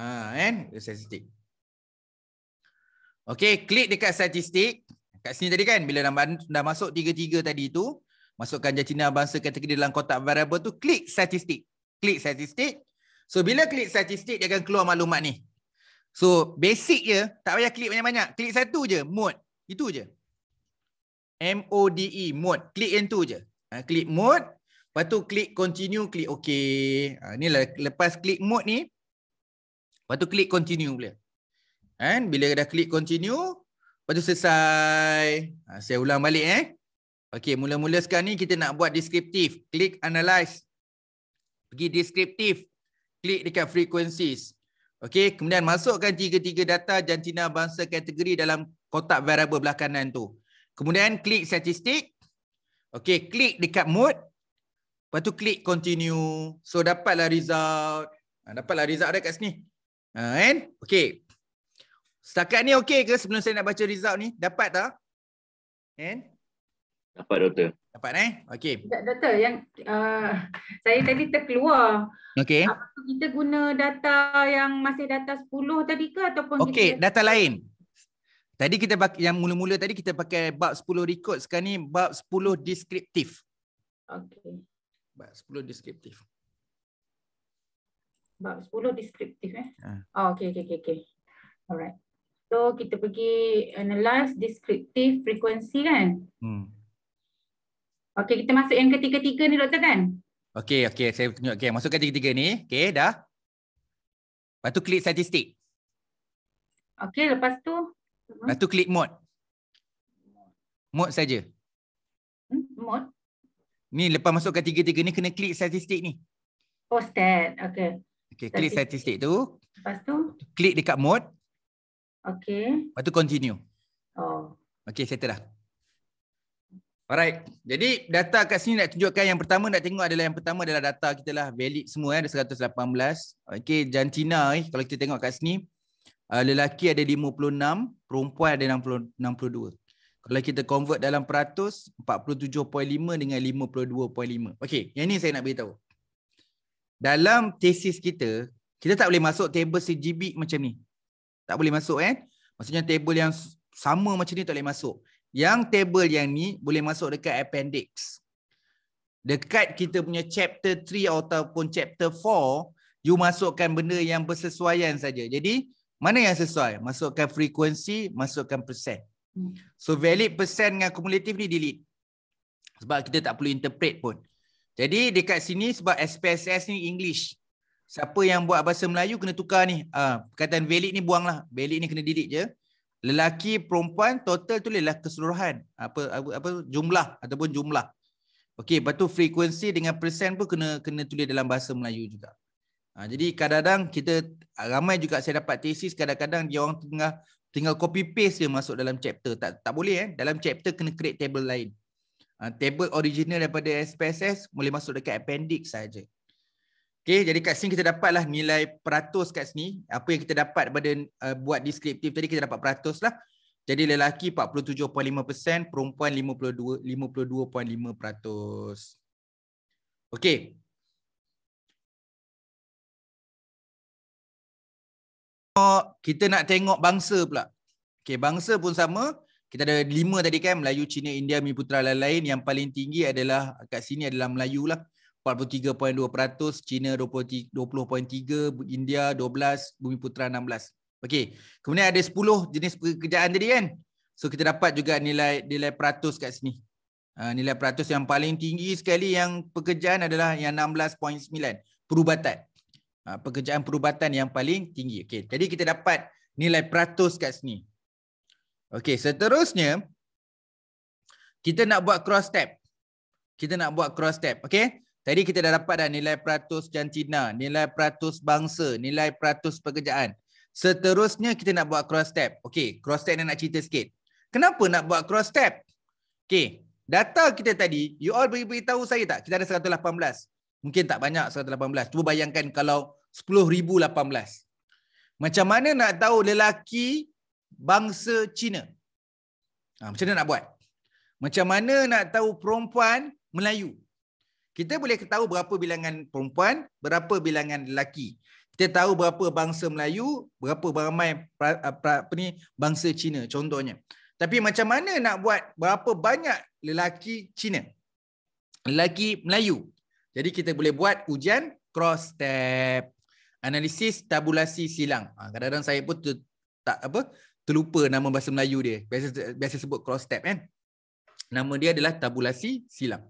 Ha, kan? Statistik. Okay, klik dekat statistik. Kat sini tadi kan bila dah, dah masuk tiga-tiga tadi tu Masukkan jantina bangsa kategori dalam kotak variable tu Klik statistik Klik statistik So bila klik statistik dia akan keluar maklumat ni So basic je Tak payah klik banyak-banyak Klik satu je mode Itu je M-O-D-E mode Klik yang tu je ha, Klik mode Lepas tu klik continue Klik ok ha, Ni lepas klik mode ni Lepas tu klik continue pula And, Bila dah klik continue Lepas tu selesai. Ha, saya ulang balik eh. Okey, mula-mula sekarang ni kita nak buat deskriptif. Klik analyze. Pergi deskriptif. Klik dekat frequencies. Okey, kemudian masukkan tiga-tiga data jantina bangsa kategori dalam kotak variable belah kanan tu. Kemudian klik statistik. Okey, klik dekat mode. Lepas tu klik continue. So dapatlah result. Ha, dapatlah result dekat sini. Ha, kan? Okey, Setakat ni okey ke sebelum saya nak baca result ni? Dapat tak? And? Dapat doktor. Dapat eh? Okey. Doktor yang uh, saya tadi terkeluar. Okey. Apa kita guna data yang masih data 10 tadi ke ataupun Okey, kita... data lain. Tadi kita yang mula-mula tadi kita pakai bab 10 record, sekarang ni bab 10 deskriptif. Okey. Bab 10 deskriptif. Bab 10 deskriptif eh. Ah. Oh, okey okey okey okey. Alright. So kita pergi analyze descriptive frequency kan. Hmm. Okay kita masuk yang ketiga-tiga ni doktor kan. Okay okay saya tunjuk. Okay masuk ketiga-tiga ni. Okay dah. Lepas tu klik statistik. Okay lepas tu. Lepas tu klik mode. Mode saja. Hmm, mode. Ni lepas masuk ketiga-tiga ni kena klik statistik ni. Oh stat. Okay. Okay klik statistik, statistik tu. Lepas tu. Klik dekat mode. Okay. Lepas tu continue. Oh. Okay, settle dah. Alright. Jadi data kat sini nak tunjukkan yang pertama nak tengok adalah yang pertama adalah data kita lah valid semua eh, ada 118. Okay, jantina eh, kalau kita tengok kat sini uh, lelaki ada 56, perempuan ada 60, 62. Kalau kita convert dalam peratus 47.5 dengan 52.5. Okay, yang ni saya nak beritahu. Dalam tesis kita, kita tak boleh masuk table CGB macam ni tak boleh masuk eh. Maksudnya table yang sama macam ni tak boleh masuk. Yang table yang ni boleh masuk dekat appendix. Dekat kita punya chapter 3 ataupun chapter 4, you masukkan benda yang bersesuaian saja. Jadi, mana yang sesuai? Masukkan frekuensi, masukkan persen. Hmm. So valid persen dengan kumulatif ni delete. Sebab kita tak perlu interpret pun. Jadi dekat sini sebab SPSS ni English siapa yang buat bahasa Melayu kena tukar ni. Ah, perkataan valid ni buanglah. Valid ni kena didik je. Lelaki, perempuan, total tu lelah keseluruhan. Apa apa, apa jumlah ataupun jumlah. Okey, lepas tu frekuensi dengan persen pun kena kena tulis dalam bahasa Melayu juga. Ha, jadi kadang-kadang kita ah, ramai juga saya dapat tesis kadang-kadang dia orang tengah tinggal copy paste dia masuk dalam chapter. Tak tak boleh eh. Dalam chapter kena create table lain. Ha, table original daripada SPSS boleh masuk dekat appendix saja. Okay, jadi kat sini kita dapatlah nilai peratus kat sini. Apa yang kita dapat pada uh, buat deskriptif tadi kita dapat peratus lah. Jadi lelaki 47.5%, perempuan 52.5%. Okay. kita nak tengok bangsa pula. Okey, bangsa pun sama. Kita ada lima tadi kan, Melayu, Cina, India, Miputra dan lain-lain. Yang paling tinggi adalah kat sini adalah Melayu lah. 43.2%, China 20.3%, India 12%, Bumi Putera 16%. Okay. Kemudian ada 10 jenis pekerjaan tadi kan? So kita dapat juga nilai nilai peratus kat sini. Uh, nilai peratus yang paling tinggi sekali yang pekerjaan adalah yang 16.9%, perubatan. Uh, pekerjaan perubatan yang paling tinggi. Okay. Jadi kita dapat nilai peratus kat sini. Okay, seterusnya, kita nak buat cross-step. Kita nak buat cross-step. Okay. Tadi kita dah dapat dah nilai peratus jantina, nilai peratus bangsa, nilai peratus pekerjaan. Seterusnya kita nak buat cross tab. Okey, cross tab ni nak cerita sikit. Kenapa nak buat cross tab? Okey, data kita tadi, you all beri beritahu saya tak? Kita ada 118. Mungkin tak banyak 118. Cuba bayangkan kalau 10,018. Macam mana nak tahu lelaki bangsa Cina? Ha, macam mana nak buat? Macam mana nak tahu perempuan Melayu? Kita boleh tahu berapa bilangan perempuan, berapa bilangan lelaki. Kita tahu berapa bangsa Melayu, berapa ramai pra, pra, apa ni, bangsa Cina contohnya. Tapi macam mana nak buat berapa banyak lelaki Cina? Lelaki Melayu. Jadi kita boleh buat ujian cross tab, Analisis tabulasi silang. Ha, kadang-kadang saya pun ter, tak apa terlupa nama bahasa Melayu dia. Biasa biasa sebut cross tab, kan. Nama dia adalah tabulasi silang.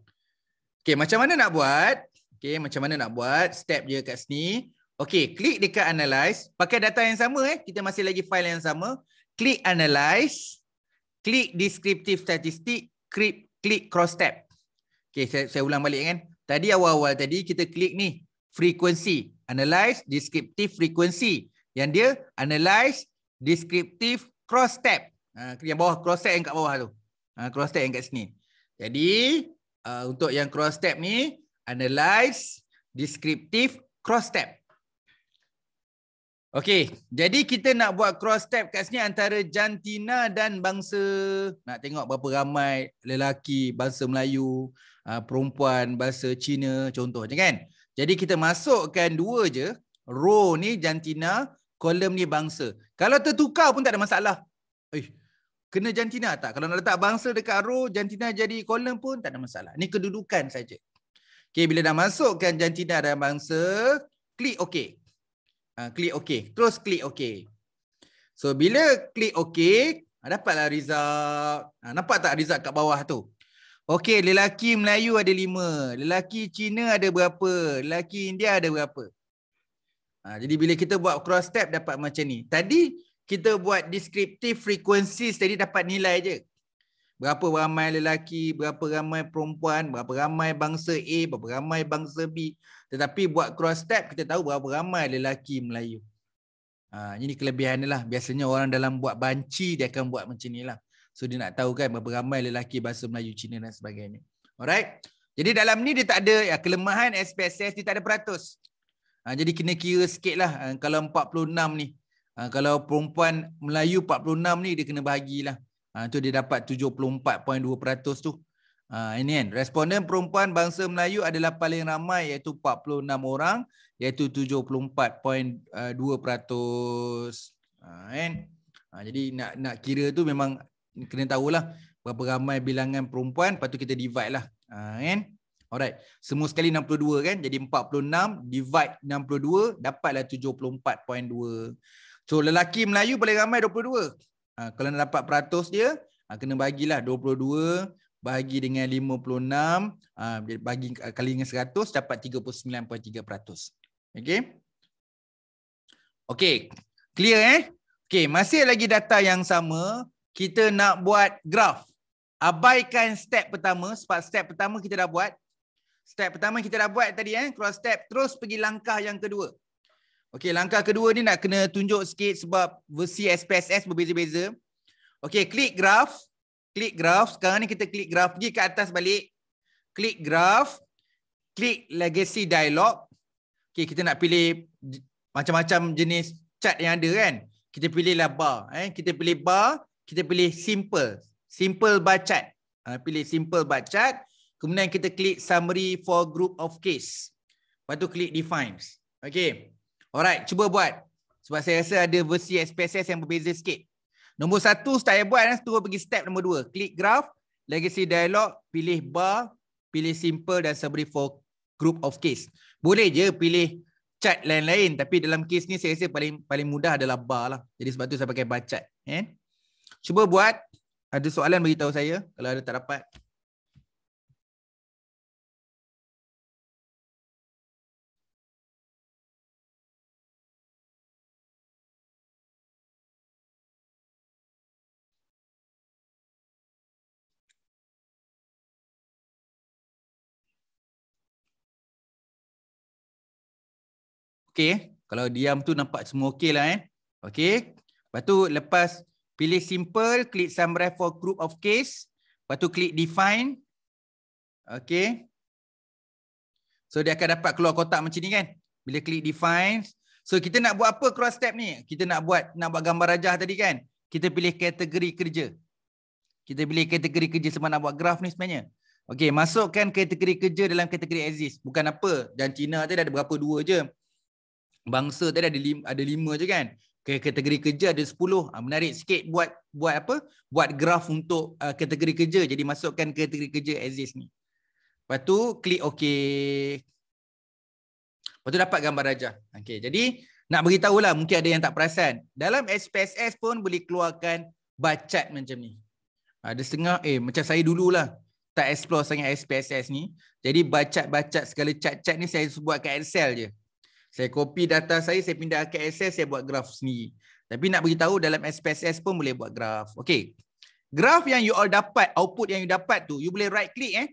Okay, macam mana nak buat? Okay, macam mana nak buat? Step dia kat sini. Okay, klik dekat analyze. Pakai data yang sama eh. Kita masih lagi file yang sama. Klik analyze. Klik descriptive statistic. Klik, klik cross tab. Okay, saya, saya ulang balik kan. Tadi awal-awal tadi kita klik ni. Frequency. Analyze descriptive frequency. Yang dia analyze descriptive cross tab. Ha, yang bawah cross tab yang kat bawah tu. Ha, cross tab yang kat sini. Jadi uh, untuk yang cross tab ni analyze descriptive cross tab. Okey, jadi kita nak buat cross tab kat sini antara jantina dan bangsa nak tengok berapa ramai lelaki bangsa Melayu, uh, perempuan bangsa Cina contohnya kan. Jadi kita masukkan dua je, row ni jantina, kolom ni bangsa. Kalau tertukar pun tak ada masalah. Eh, kena jantina tak? Kalau nak letak bangsa dekat row, jantina jadi kolom pun tak ada masalah. Ni kedudukan saja. Okey, bila dah masukkan jantina dan bangsa, klik OK. Ha, klik OK. Terus klik OK. So, bila klik OK, ah, dapatlah result. Ha, nampak tak result kat bawah tu? Okey, lelaki Melayu ada lima. Lelaki Cina ada berapa? Lelaki India ada berapa? Ha, jadi, bila kita buat cross-step, dapat macam ni. Tadi, kita buat deskriptif frekuensi, tadi dapat nilai je. Berapa ramai lelaki, berapa ramai perempuan, berapa ramai bangsa A, berapa ramai bangsa B. Tetapi buat cross tab kita tahu berapa ramai lelaki Melayu. Ha, ini kelebihan lah. Biasanya orang dalam buat banci dia akan buat macam ni lah. So dia nak tahu kan berapa ramai lelaki bahasa Melayu, Cina dan sebagainya. Alright. Jadi dalam ni dia tak ada ya, kelemahan SPSS, dia tak ada peratus. Ha, jadi kena kira sikit lah ha, kalau 46 ni. Ha, kalau perempuan Melayu 46 ni dia kena bahagilah. Ha, tu dia dapat 74.2% tu. Ha, ini kan. Responden perempuan bangsa Melayu adalah paling ramai iaitu 46 orang iaitu 74.2%. Ha, kan? ha, jadi nak nak kira tu memang kena tahulah berapa ramai bilangan perempuan lepas tu kita divide lah. Ha, kan? Alright. Semua sekali 62 kan. Jadi 46 divide 62 dapatlah 74.2. So lelaki Melayu paling ramai 22. Ha, kalau nak dapat peratus dia, ha, kena bagilah 22 bagi dengan 56, ha, bagi kali dengan 100 dapat 39.3%. Okey. Okay, clear eh? Okay, masih lagi data yang sama, kita nak buat graf. Abaikan step pertama sebab step pertama kita dah buat. Step pertama kita dah buat tadi eh, cross step terus pergi langkah yang kedua. Okey, langkah kedua ni nak kena tunjuk sikit sebab versi SPSS berbeza-beza. Okey, klik graf. Klik graf. Sekarang ni kita klik graf. Pergi ke atas balik. Klik graf. Klik legacy dialog. Okey, kita nak pilih macam-macam jenis chart yang ada kan. Kita pilih lah bar. Eh. Kita pilih bar. Kita pilih simple. Simple bar chart. Ha, pilih simple bar chart. Kemudian kita klik summary for group of case. Lepas tu klik defines. Okey. Alright, cuba buat. Sebab saya rasa ada versi SPSS yang berbeza sikit. Nombor satu, start yang buat, eh, terus pergi step nombor dua. Klik graph, legacy dialog, pilih bar, pilih simple dan summary for group of case. Boleh je pilih chart lain-lain. Tapi dalam case ni saya rasa paling paling mudah adalah bar lah. Jadi sebab tu saya pakai bar chart. Eh? Cuba buat. Ada soalan beritahu saya kalau ada tak dapat. Okey. Kalau diam tu nampak semua okay lah eh. Okey. Lepas tu lepas pilih simple. Klik summary for group of case. Lepas tu klik define. okay. So dia akan dapat keluar kotak macam ni kan. Bila klik define. So kita nak buat apa cross tab ni? Kita nak buat nak buat gambar rajah tadi kan. Kita pilih kategori kerja. Kita pilih kategori kerja sebab nak buat graf ni sebenarnya. Okey, masukkan kategori kerja dalam kategori exist. Bukan apa. Dan China tu dah ada berapa dua je bangsa tadi ada lima, ada lima je kan kategori kerja ada sepuluh. ha, menarik sikit buat buat apa buat graf untuk uh, kategori kerja jadi masukkan kategori kerja exist ni lepas tu klik OK, lepas tu dapat gambar raja okey jadi nak beritahu lah mungkin ada yang tak perasan dalam SPSS pun boleh keluarkan bacat macam ni ah, ada setengah eh macam saya dululah tak explore sangat SPSS ni jadi bacat-bacat segala cat-cat ni saya buat kat Excel je saya copy data saya, saya pindah ke SS, saya buat graf sendiri. Tapi nak bagi tahu dalam SPSS pun boleh buat graf. Okey, Graf yang you all dapat, output yang you dapat tu, you boleh right click eh.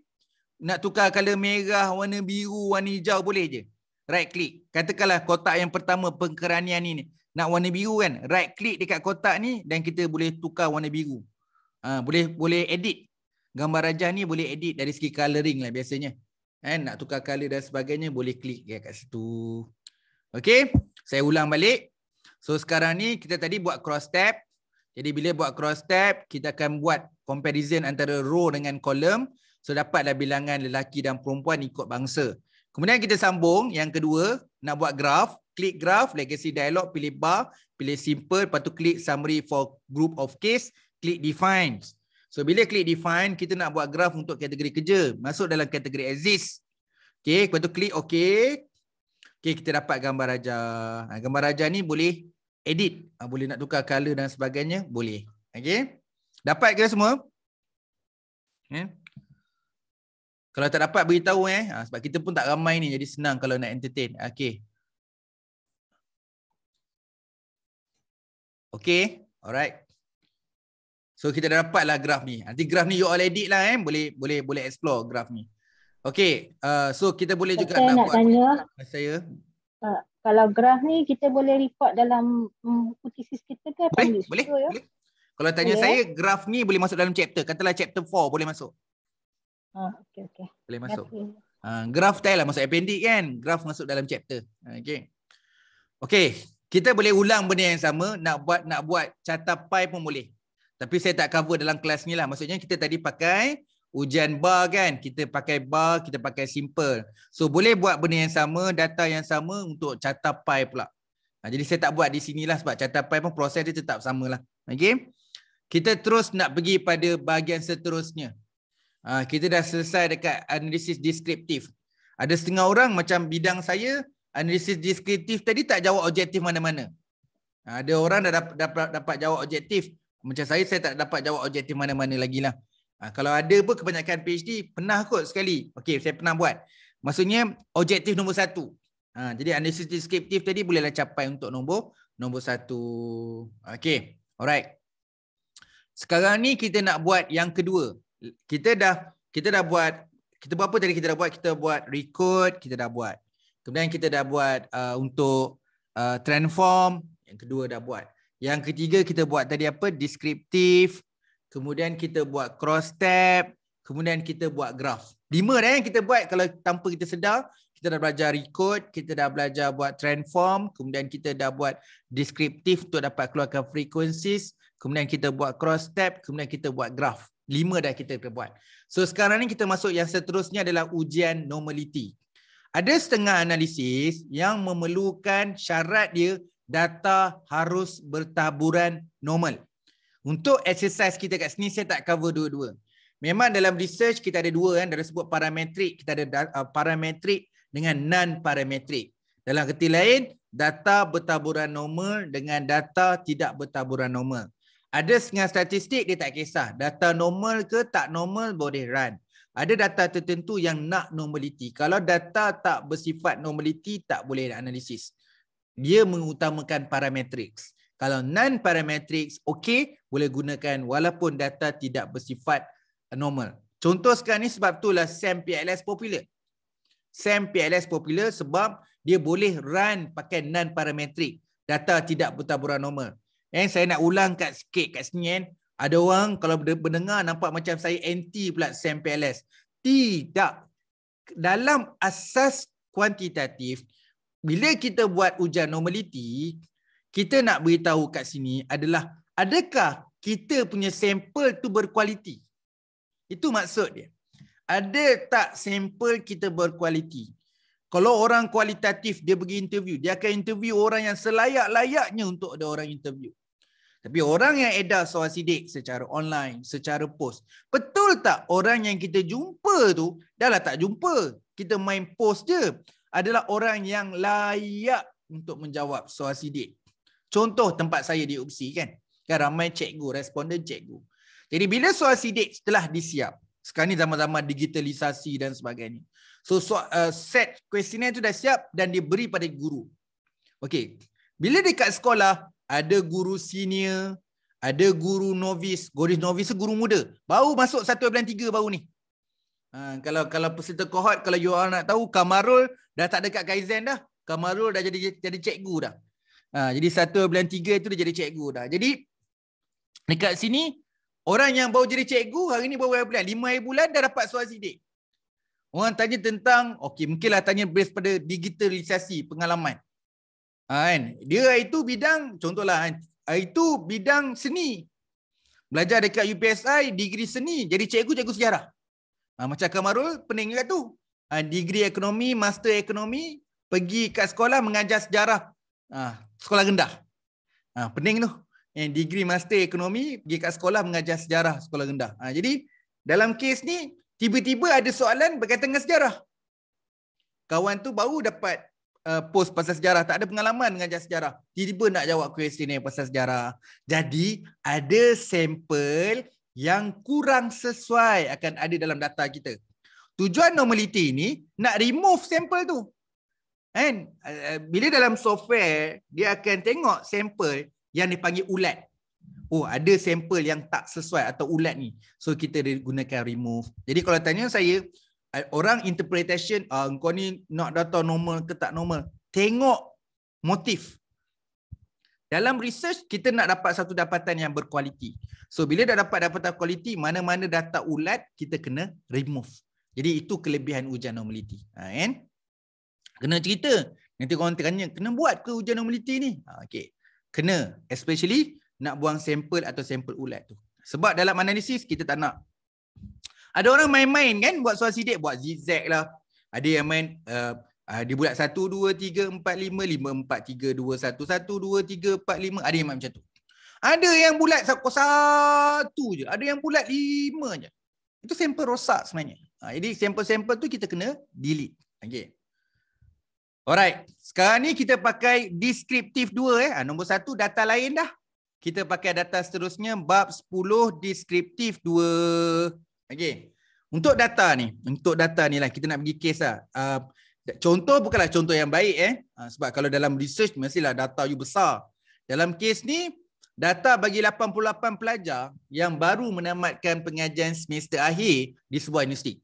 Nak tukar color merah, warna biru, warna hijau boleh je. Right click. Katakanlah kotak yang pertama pengkeranian ni. Nak warna biru kan? Right click dekat kotak ni dan kita boleh tukar warna biru. Ha, boleh boleh edit. Gambar rajah ni boleh edit dari segi coloring lah biasanya. Eh, nak tukar color dan sebagainya boleh klik kat situ. Okay, saya ulang balik. So sekarang ni kita tadi buat cross tab. Jadi bila buat cross tab, kita akan buat comparison antara row dengan column. So dapatlah bilangan lelaki dan perempuan ikut bangsa. Kemudian kita sambung. Yang kedua, nak buat graph. Klik graph, legacy dialog, pilih bar, pilih simple. Lepas tu klik summary for group of case. Klik define. So bila klik define, kita nak buat graph untuk kategori kerja. Masuk dalam kategori exist. Okay, lepas tu klik okay. Okay, kita dapat gambar raja. Ha, gambar raja ni boleh edit. Ha, boleh nak tukar color dan sebagainya. Boleh. Okay. Dapat ke semua? Okay. Kalau tak dapat, beritahu eh. Ha, sebab kita pun tak ramai ni. Jadi senang kalau nak entertain. Okay. Okay. Alright. So kita dah dapatlah graf ni. Nanti graf ni you all edit lah eh. Boleh boleh boleh explore graf ni. Okay, uh, so kita boleh juga saya nak, nak buat saya. Uh, kalau graf ni kita boleh report dalam hipotesis mm, um, kita ke apa boleh, boleh, ya? boleh. Kalau tanya boleh. saya ya? graf ni boleh masuk dalam chapter. Katalah chapter 4 boleh masuk. Ah, uh, okay. okey. Boleh masuk. Uh, ah, graf lah masuk appendix kan. Graf masuk dalam chapter. Ah, okay, okay. kita boleh ulang benda yang sama nak buat nak buat carta pi pun boleh. Tapi saya tak cover dalam kelas ni lah. Maksudnya kita tadi pakai ujian bar kan kita pakai bar kita pakai simple so boleh buat benda yang sama data yang sama untuk carta pi pula ha, jadi saya tak buat di sinilah sebab carta pi pun proses dia tetap samalah okey kita terus nak pergi pada bahagian seterusnya ha, kita dah selesai dekat analisis deskriptif ada setengah orang macam bidang saya analisis deskriptif tadi tak jawab objektif mana-mana ha, ada orang dah dapat dapat, dapat jawab objektif macam saya saya tak dapat jawab objektif mana-mana lagi lah. Ha, kalau ada pun kebanyakan PhD pernah kot sekali. Okey, saya pernah buat. Maksudnya objektif nombor satu. Ha, jadi analisis deskriptif tadi bolehlah capai untuk nombor nombor satu. Okey, alright. Sekarang ni kita nak buat yang kedua. Kita dah kita dah buat kita buat apa tadi kita dah buat kita buat record kita dah buat. Kemudian kita dah buat uh, untuk uh, transform yang kedua dah buat. Yang ketiga kita buat tadi apa deskriptif kemudian kita buat cross tab, kemudian kita buat graf. Lima dah yang kita buat kalau tanpa kita sedar, kita dah belajar record, kita dah belajar buat transform, kemudian kita dah buat descriptive untuk dapat keluarkan frequencies, kemudian kita buat cross tab, kemudian kita buat graf. Lima dah kita buat. So sekarang ni kita masuk yang seterusnya adalah ujian normality. Ada setengah analisis yang memerlukan syarat dia data harus bertaburan normal. Untuk exercise kita kat sini, saya tak cover dua-dua. Memang dalam research kita ada dua kan, ada sebut parametrik, kita ada uh, parametrik dengan non-parametrik. Dalam kerti lain, data bertaburan normal dengan data tidak bertaburan normal. Ada setengah statistik, dia tak kisah. Data normal ke tak normal, boleh run. Ada data tertentu yang nak normaliti. Kalau data tak bersifat normaliti tak boleh analisis. Dia mengutamakan parametrik. Kalau non parametrics okey boleh gunakan walaupun data tidak bersifat normal. Contoh sekarang ni sebab itulah SAM PLS popular. SAM PLS popular sebab dia boleh run pakai non parametric data tidak bertaburan normal. Eh saya nak ulang kat sikit kat sini kan. Ada orang kalau mendengar nampak macam saya anti pula SAM PLS. Tidak dalam asas kuantitatif bila kita buat ujian normality kita nak beritahu kat sini adalah adakah kita punya sampel tu berkualiti? Itu maksud dia. Ada tak sampel kita berkualiti? Kalau orang kualitatif dia pergi interview, dia akan interview orang yang selayak-layaknya untuk ada orang interview. Tapi orang yang edar soal sidik secara online, secara post, betul tak orang yang kita jumpa tu dah lah tak jumpa. Kita main post je adalah orang yang layak untuk menjawab soal sidik. Contoh tempat saya di UPSI kan. Kan ramai cikgu, responden cikgu. Jadi bila soal sidik telah disiap. Sekarang ni zaman-zaman digitalisasi dan sebagainya. So, so uh, set questionnaire tu dah siap dan dia beri pada guru. Okay. Bila dekat sekolah, ada guru senior, ada guru novis, Guru novis novice guru muda. Baru masuk satu tiga baru ni. Ha, kalau kalau peserta kohort, kalau you all nak tahu, Kamarul dah tak dekat Kaizen dah. Kamarul dah jadi jadi cikgu dah. Ha, jadi satu bulan tiga tu dia jadi cikgu dah. Jadi dekat sini orang yang baru jadi cikgu hari ni baru berapa bulan? Lima hari bulan dah dapat suara sidik. Orang tanya tentang, okey mungkinlah tanya based pada digitalisasi pengalaman. Ha, kan? Dia hari tu bidang, contohlah kan? hari tu bidang seni. Belajar dekat UPSI, degree seni, jadi cikgu, cikgu sejarah. Ha, macam Kamarul, pening kat tu. Ha, degree ekonomi, master ekonomi, pergi kat sekolah mengajar sejarah. Ha, sekolah rendah. Ha, pening tu. yang degree master ekonomi pergi kat sekolah mengajar sejarah sekolah rendah. Ha, jadi dalam kes ni tiba-tiba ada soalan berkaitan dengan sejarah. Kawan tu baru dapat uh, post pasal sejarah. Tak ada pengalaman mengajar sejarah. Tiba-tiba nak jawab question yang pasal sejarah. Jadi ada sampel yang kurang sesuai akan ada dalam data kita. Tujuan normaliti ni nak remove sampel tu. Kan? Eh, bila dalam software, dia akan tengok sampel yang dipanggil ulat. Oh, ada sampel yang tak sesuai atau ulat ni. So, kita gunakan remove. Jadi, kalau tanya saya, eh, orang interpretation, uh, ah, kau ni nak data normal ke tak normal? Tengok motif. Dalam research, kita nak dapat satu dapatan yang berkualiti. So, bila dah dapat dapatan kualiti, mana-mana data ulat, kita kena remove. Jadi, itu kelebihan ujian normality. Uh, ha, and? Kena cerita. Nanti korang tanya, kena buat ke ujian normality ni? Ha, okay. Kena. Especially nak buang sampel atau sampel ulat tu. Sebab dalam analisis kita tak nak. Ada orang main-main kan buat soal sidik, buat zigzag lah. Ada yang main uh, dia bulat 1, 2, 3, 4, 5, 5, 4, 3, 2, 1, 1, 2, 3, 4, 5. Ada yang main macam tu. Ada yang bulat oh, satu je. Ada yang bulat lima je. Itu sampel rosak sebenarnya. Ha, jadi sampel-sampel tu kita kena delete. Okay. Alright. Sekarang ni kita pakai deskriptif 2 eh. Ha, nombor 1 data lain dah. Kita pakai data seterusnya bab 10 deskriptif 2. Okey. Untuk data ni, untuk data ni lah kita nak bagi case lah. Uh, contoh bukanlah contoh yang baik eh. Uh, sebab kalau dalam research mestilah data you besar. Dalam case ni, data bagi 88 pelajar yang baru menamatkan pengajian semester akhir di sebuah universiti.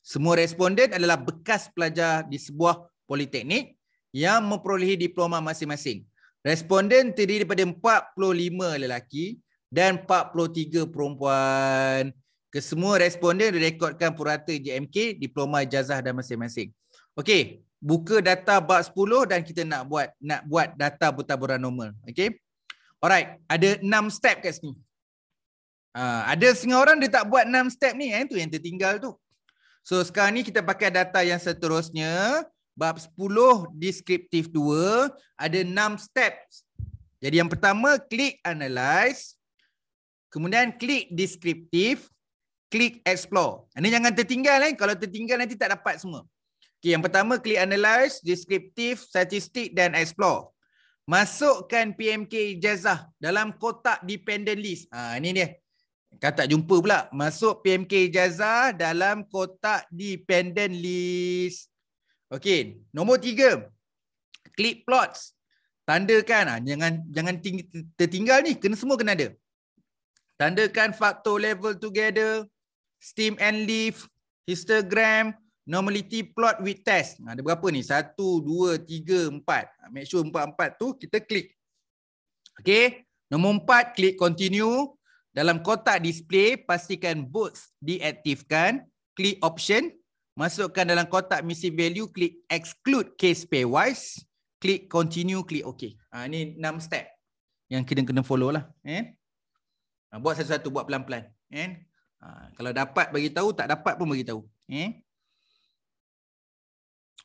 Semua responden adalah bekas pelajar di sebuah politeknik yang memperolehi diploma masing-masing. Responden terdiri daripada 45 lelaki dan 43 perempuan. Kesemua responden direkodkan purata JMK, diploma jazah dan masing-masing. Okey, buka data bab 10 dan kita nak buat nak buat data bertaburan normal. Okey. Alright, ada 6 step kat sini. Uh, ada setengah orang dia tak buat 6 step ni eh tu yang tertinggal tu. So sekarang ni kita pakai data yang seterusnya bab 10 deskriptif 2 ada 6 steps. Jadi yang pertama klik analyze, kemudian klik deskriptif, klik explore. Ini jangan tertinggal eh kalau tertinggal nanti tak dapat semua. Okey, yang pertama klik analyze, deskriptif, statistik dan explore. Masukkan PMK ijazah dalam kotak dependent list. Ha ini dia. Kau tak jumpa pula. Masuk PMK ijazah dalam kotak dependent list. Okey, nombor tiga. Clip plots. Tandakan, ah, jangan jangan tertinggal ni, kena semua kena ada. Tandakan faktor level together, steam and leaf, histogram, normality plot with test. Ah, ada berapa ni? Satu, dua, tiga, empat. Ah, make sure empat-empat tu kita klik. Okey, nombor empat, klik continue. Dalam kotak display, pastikan boots diaktifkan. Klik option, Masukkan dalam kotak missing value, klik exclude case pairwise, klik continue, klik OK. Ha, ini 6 step yang kita kena follow lah. Eh? Ha, buat satu-satu, buat pelan-pelan. Eh? Ha, kalau dapat bagi tahu, tak dapat pun bagi tahu. Eh?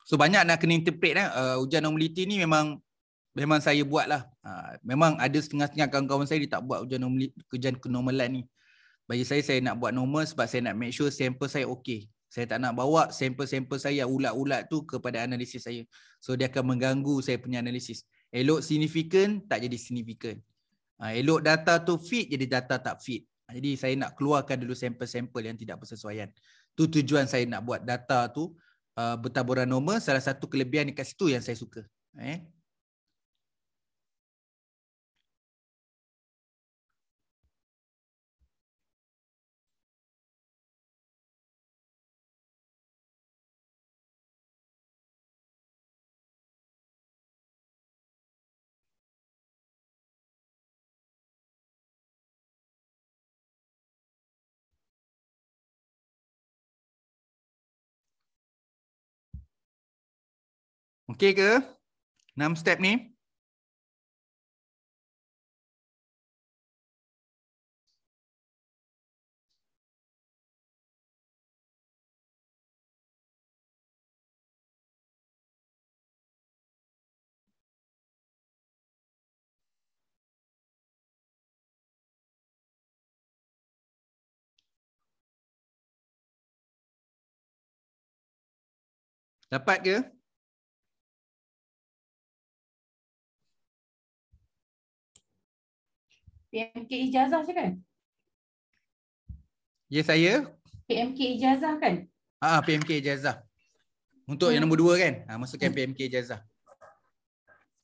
So banyak nak kena interpret lah. Eh? Uh, ujian normality ni memang memang saya buat lah. Ha, memang ada setengah-setengah kawan-kawan saya dia tak buat ujian, normali, ujian kenormalan ni. Bagi saya, saya nak buat normal sebab saya nak make sure sample saya okey. Saya tak nak bawa sampel-sampel saya ulat-ulat tu kepada analisis saya. So dia akan mengganggu saya punya analisis. Elok signifikan tak jadi signifikan. Ah, elok data tu fit jadi data tak fit. Ah, jadi saya nak keluarkan dulu sampel-sampel yang tidak bersesuaian. Tu tujuan saya nak buat data tu uh, bertaburan normal. Salah satu kelebihan dekat situ yang saya suka. Eh? Okey ke? 6 step ni. Dapat ke? PMK Ijazah je kan? Ya yes, saya. PMK Ijazah kan? Ah ha, ah, PMK Ijazah. Untuk hmm. yang nombor dua kan? Ha, masukkan hmm. PMK Ijazah.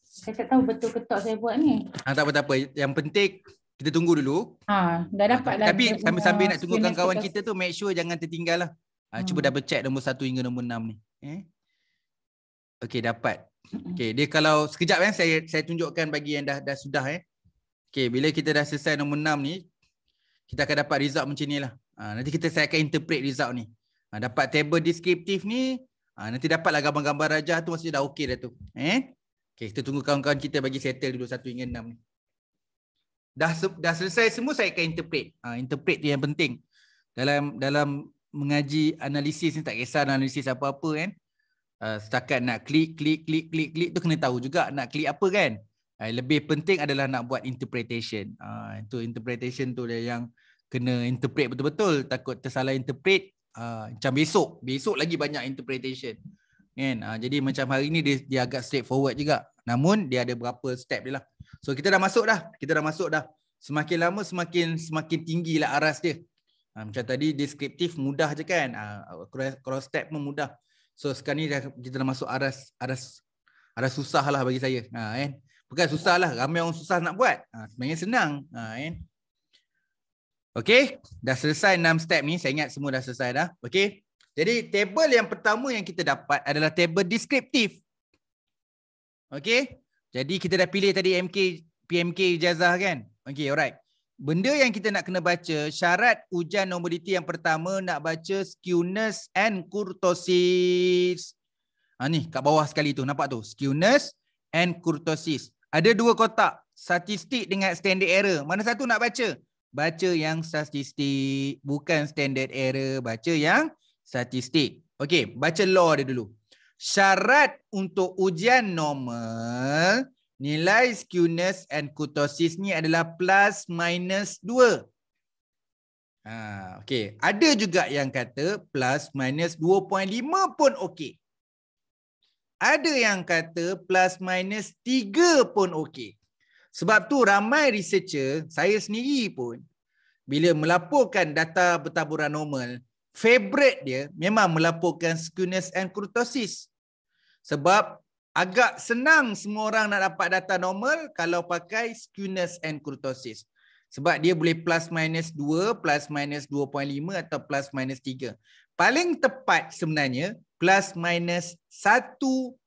Saya tak tahu betul ketok saya buat ni. Ah ha, tak apa tak apa. Yang penting kita tunggu dulu. Ha, dah ah, dapat ha, Tapi sambil-sambil nak uh, tunggu kawan-kawan kita tu make sure jangan tertinggal lah. Ha, hmm. cuba double check nombor satu hingga nombor enam ni. Eh? Okey dapat. Hmm. Okey dia kalau sekejap kan eh, saya saya tunjukkan bagi yang dah dah sudah eh. Okay, bila kita dah selesai nombor enam ni, kita akan dapat result macam ni lah. Ha, nanti kita saya akan interpret result ni. Ha, dapat table deskriptif ni, ha, nanti dapatlah gambar-gambar rajah tu maksudnya dah okey dah tu. Eh? Okay, kita tunggu kawan-kawan kita bagi settle dulu satu hingga enam ni. Dah, dah selesai semua saya akan interpret. Ha, interpret tu yang penting. Dalam dalam mengaji analisis ni tak kisah analisis apa-apa kan. Uh, setakat nak klik, klik, klik, klik, klik tu kena tahu juga nak klik apa kan. Eh, lebih penting adalah nak buat interpretation. Uh, itu interpretation tu dia yang kena interpret betul-betul. Takut tersalah interpret. Uh, macam besok. Besok lagi banyak interpretation. Kan? Uh, jadi macam hari ni dia, dia agak straightforward juga. Namun dia ada berapa step dia lah. So kita dah masuk dah. Kita dah masuk dah. Semakin lama semakin semakin tinggi lah aras dia. Uh, macam tadi deskriptif mudah je kan. Uh, cross step pun mudah. So sekarang ni dah, kita dah masuk aras aras aras susah lah bagi saya. Uh, Eh? Bukan susah lah. Ramai orang susah nak buat. Ha, sebenarnya senang. Ha, eh? Kan? Okay. Dah selesai 6 step ni. Saya ingat semua dah selesai dah. Okay. Jadi table yang pertama yang kita dapat adalah table deskriptif. Okay. Jadi kita dah pilih tadi MK, PMK ijazah kan. Okay alright. Benda yang kita nak kena baca, syarat ujian nobility yang pertama nak baca skewness and kurtosis. Ha, ni kat bawah sekali tu, nampak tu? Skewness and kurtosis. Ada dua kotak, statistik dengan standard error. Mana satu nak baca? Baca yang statistik, bukan standard error, baca yang statistik. Okey, baca law dia dulu. Syarat untuk ujian normal, nilai skewness and kurtosis ni adalah plus minus 2. Ha, okay. Ada juga yang kata plus minus 2.5 pun okey ada yang kata plus minus 3 pun okey. Sebab tu ramai researcher, saya sendiri pun, bila melaporkan data bertaburan normal, favorite dia memang melaporkan skewness and kurtosis. Sebab agak senang semua orang nak dapat data normal kalau pakai skewness and kurtosis. Sebab dia boleh plus minus 2, plus minus 2.5 atau plus minus paling tepat sebenarnya plus minus 1.96.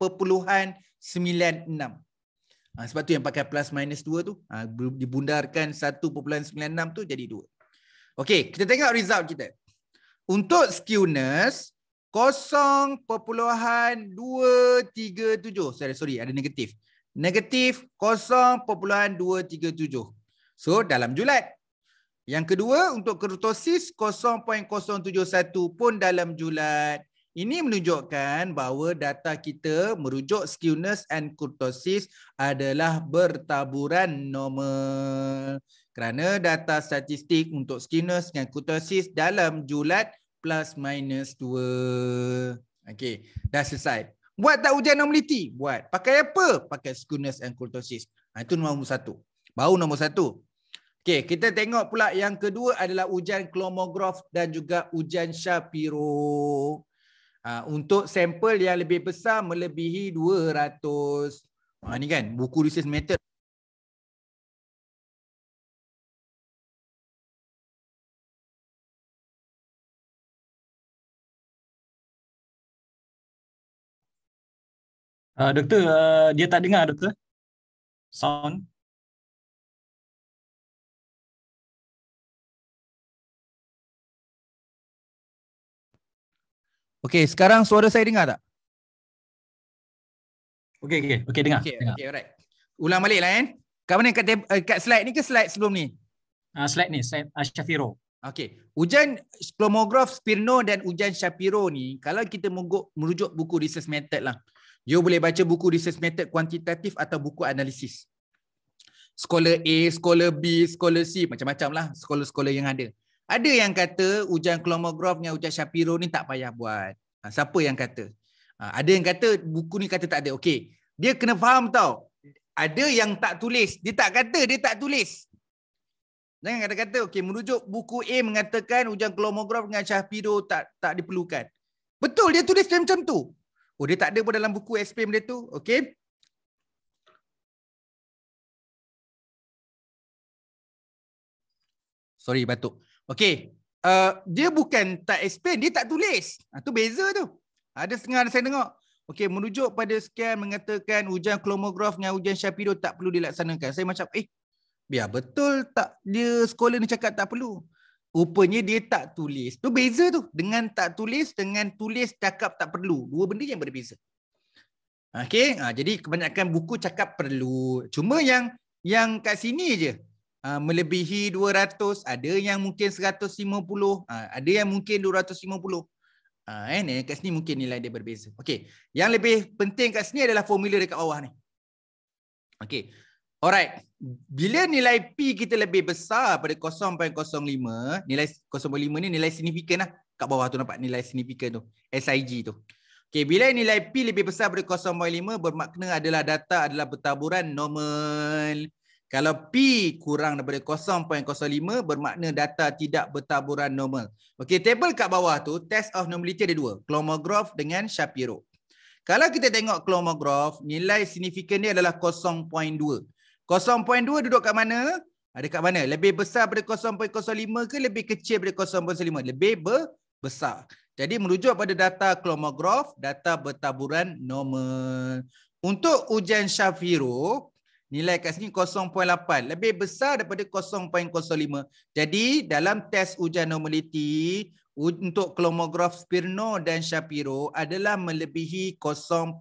Ha, ah, sebab tu yang pakai plus minus 2 tu, ha, dibundarkan 1.96 tu jadi 2. Okey, kita tengok result kita. Untuk skewness, 0.237. Sorry, sorry, ada negatif. Negatif 0.237. So, dalam julat. Yang kedua untuk kurtosis 0.071 pun dalam julat. Ini menunjukkan bahawa data kita merujuk skewness and kurtosis adalah bertaburan normal. Kerana data statistik untuk skewness dan kurtosis dalam julat plus minus 2. Okey, dah selesai. Buat tak ujian normality? Buat. Pakai apa? Pakai skewness and kurtosis. Ha, itu nombor satu. Baru nombor satu. Okay, kita tengok pula yang kedua adalah ujian Klomograf dan juga ujian Shapiro. Ha, untuk sampel yang lebih besar melebihi 200. Ha, ini kan buku research method. Uh, doktor, uh, dia tak dengar doktor. Sound. Okay, sekarang suara saya dengar tak? Okay, okay, okay, dengar. Okey, okay, alright. Ulang balik lah kan. Kat mana? Kat, eh, kat slide ni ke slide sebelum ni? Uh, slide ni, slide uh, ah, Shafiro. Okey. Ujian Klomograf Spirno dan Ujian Shapiro ni, kalau kita mengguk, merujuk buku research method lah, you boleh baca buku research method kuantitatif atau buku analisis. Scholar A, Scholar B, Scholar C, macam-macam lah. Scholar-scholar yang ada. Ada yang kata hujan Klomogrov dengan hujan Shapiro ni tak payah buat. Ha, siapa yang kata? Ha, ada yang kata buku ni kata tak ada. Okey. Dia kena faham tau. Ada yang tak tulis. Dia tak kata dia tak tulis. Jangan kata-kata okey merujuk buku A mengatakan hujan Klomogrov dengan Shapiro tak tak diperlukan. Betul dia tulis macam tu. Oh dia tak ada pun dalam buku explain dia tu. Okey. Sorry batuk. Okay. Uh, dia bukan tak explain, dia tak tulis. Itu ah, ha, beza tu. Ada setengah ada saya tengok. Okay, menunjuk pada scan mengatakan ujian klomograf dengan hujan Shapiro tak perlu dilaksanakan. Saya macam, eh, biar betul tak dia sekolah ni cakap tak perlu. Rupanya dia tak tulis. Tu beza tu. Dengan tak tulis, dengan tulis cakap tak perlu. Dua benda yang berbeza. Okay, ha, ah, jadi kebanyakan buku cakap perlu. Cuma yang yang kat sini je uh, melebihi 200, ada yang mungkin 150, uh, ah, ada yang mungkin 250. Uh, ah, eh, kat sini mungkin nilai dia berbeza. Okey, yang lebih penting kat sini adalah formula dekat bawah ni. Okey, alright. Bila nilai P kita lebih besar pada 0.05, nilai 0.05 ni nilai signifikan lah. Kat bawah tu nampak nilai signifikan tu, SIG tu. Okey, bila nilai P lebih besar pada 0.5, bermakna adalah data adalah bertaburan normal. Kalau P kurang daripada 0.05 bermakna data tidak bertaburan normal. Okey, table kat bawah tu test of normality ada dua, Klomograph dengan Shapiro. Kalau kita tengok Klomograph, nilai signifikan dia adalah 0.2. 0.2 duduk kat mana? Ada kat mana? Lebih besar daripada 0.05 ke lebih kecil daripada 0.05? Lebih besar. Jadi merujuk pada data Klomograph, data bertaburan normal. Untuk ujian Shapiro, nilai kat sini 0.8 lebih besar daripada 0.05 jadi dalam test ujian normaliti untuk klomograf Spirno dan Shapiro adalah melebihi 0.05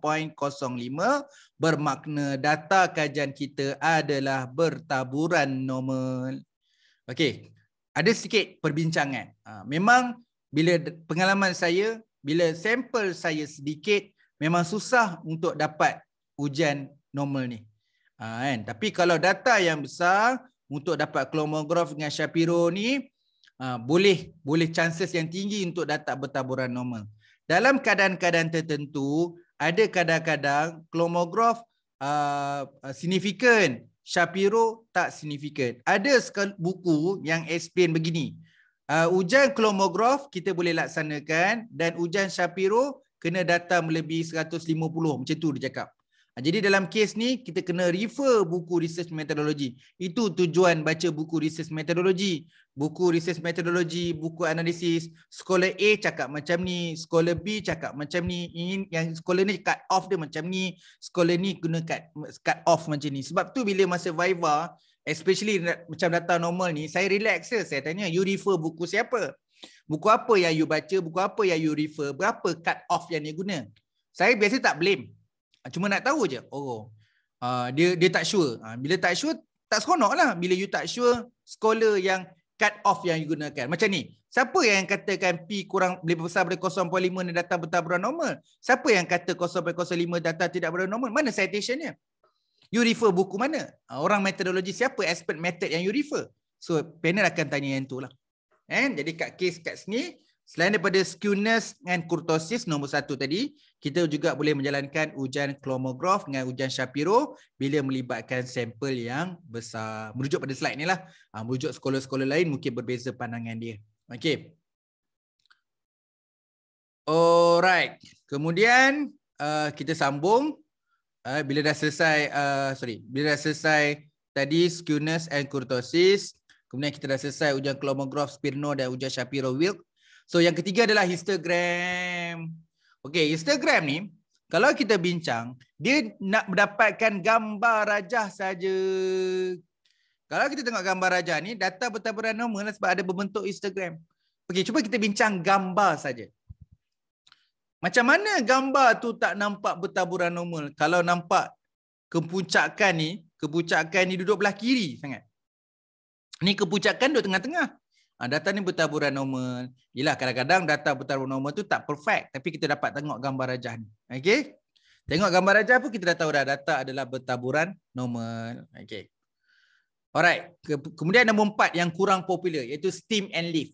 bermakna data kajian kita adalah bertaburan normal okey ada sikit perbincangan ha, memang bila pengalaman saya bila sampel saya sedikit memang susah untuk dapat ujian normal ni Ha, kan? Tapi kalau data yang besar untuk dapat klomograf dengan Shapiro ni ha, boleh boleh chances yang tinggi untuk data bertaburan normal. Dalam keadaan-keadaan tertentu ada kadang-kadang klomograf -kadang ha, ha, uh, signifikan, Shapiro tak signifikan. Ada buku yang explain begini. Uh, ujian klomograf kita boleh laksanakan dan ujian Shapiro kena datang lebih 150 macam tu dia cakap. Ha, jadi dalam kes ni kita kena refer buku research methodology. Itu tujuan baca buku research methodology. Buku research methodology, buku analisis, scholar A cakap macam ni, scholar B cakap macam ni, ingin yang scholar ni cut off dia macam ni, scholar ni guna cut, cut off macam ni. Sebab tu bila masa Viva, especially macam data normal ni, saya relax je. Saya tanya, you refer buku siapa? Buku apa yang you baca, buku apa yang you refer, berapa cut off yang dia guna? Saya biasa tak blame. Ah, cuma nak tahu je Oh, Uh, dia dia tak sure. Uh, bila tak sure, tak seronok lah. Bila you tak sure, scholar yang cut off yang you gunakan. Macam ni. Siapa yang katakan P kurang lebih besar daripada 0.5 dan data betul berada normal? Siapa yang kata 0.05 data tidak berada normal? Mana citationnya? You refer buku mana? orang metodologi siapa expert method yang you refer? So panel akan tanya yang tu lah. And, jadi kat case kat sini, selain daripada skewness dan kurtosis nombor satu tadi, kita juga boleh menjalankan ujian klomograf dengan ujian Shapiro bila melibatkan sampel yang besar. Merujuk pada slide ni lah. Ah, merujuk sekolah-sekolah lain mungkin berbeza pandangan dia. Okay. Alright. Kemudian uh, kita sambung. Uh, bila dah selesai, uh, sorry. Bila dah selesai tadi skewness and kurtosis. Kemudian kita dah selesai ujian klomograf Spirno dan ujian Shapiro-Wilk. So yang ketiga adalah histogram. Histogram. Okay, Instagram ni kalau kita bincang, dia nak mendapatkan gambar rajah saja. Kalau kita tengok gambar rajah ni, data bertaburan nama sebab ada berbentuk Instagram. Okay, cuba kita bincang gambar saja. Macam mana gambar tu tak nampak bertaburan normal kalau nampak kepuncakan ni, kepuncakan ni duduk belah kiri sangat. Ni kepuncakan duduk tengah-tengah. Ha, data ni bertaburan normal. Yalah kadang-kadang data bertaburan normal tu tak perfect tapi kita dapat tengok gambar rajah ni. Okey. Tengok gambar rajah pun kita dah tahu dah data adalah bertaburan normal. Okey. Alright. Ke kemudian nombor empat yang kurang popular iaitu steam and leaf.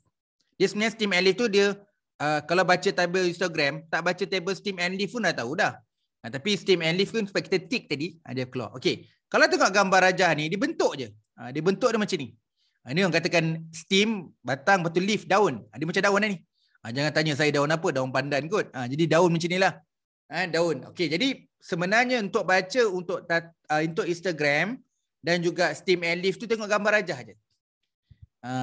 Dia sebenarnya steam and leaf tu dia uh, kalau baca table histogram tak baca table steam and leaf pun dah tahu dah. Ha, tapi steam and leaf pun sebab kita tick tadi ha, dia keluar. Okey. Kalau tengok gambar rajah ni dia bentuk je. Ha, dia bentuk dia macam ni. Ha, ini orang katakan steam, batang, betul leaf, daun. Ha, dia macam daun lah ni. Ha, jangan tanya saya daun apa, daun pandan kot. Jadi daun macam ni inilah. Daun. Okay, jadi sebenarnya untuk baca untuk untuk Instagram dan juga steam and leaf tu tengok gambar aja. je.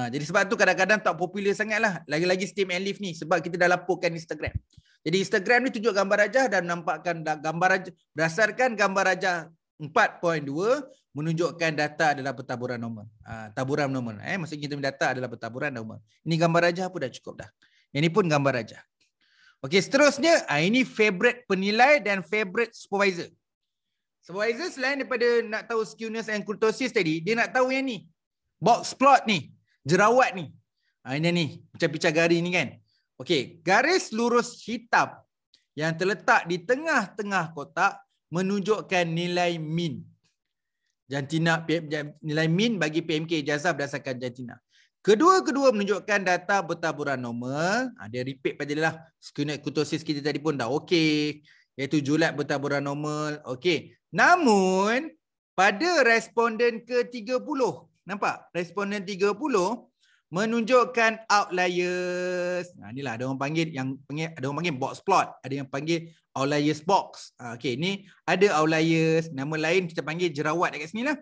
Jadi sebab tu kadang-kadang tak popular sangat lah. Lagi-lagi steam and leaf ni sebab kita dah laporkan Instagram. Jadi Instagram ni tunjuk gambar aja dan nampakkan gambar aja. Berdasarkan gambar rajah menunjukkan data adalah pertaburan normal. Uh, taburan normal. Eh? Maksudnya kita data adalah pertaburan normal. Ini gambar rajah pun dah cukup dah. Ini pun gambar rajah. Okey, seterusnya. Uh, ini favorite penilai dan favorite supervisor. Supervisor selain daripada nak tahu skewness and kurtosis tadi, dia nak tahu yang ni. Box plot ni. Jerawat ni. Uh, ini ni. Pecah-pecah garis ni kan. Okey, garis lurus hitam yang terletak di tengah-tengah kotak menunjukkan nilai min jantina nilai min bagi PMK ijazah berdasarkan jantina. Kedua-kedua menunjukkan data bertaburan normal. Ha, dia repeat pada dia lah. Skinet kutosis kita tadi pun dah okey. Iaitu julat bertaburan normal. Okey. Namun, pada responden ke-30. Nampak? Responden 30 menunjukkan outliers. Ha, inilah ada orang panggil yang panggil, ada orang panggil box plot. Ada yang panggil Outliers box. Ah, okay, ni ada outliers, nama lain kita panggil jerawat dekat sini lah.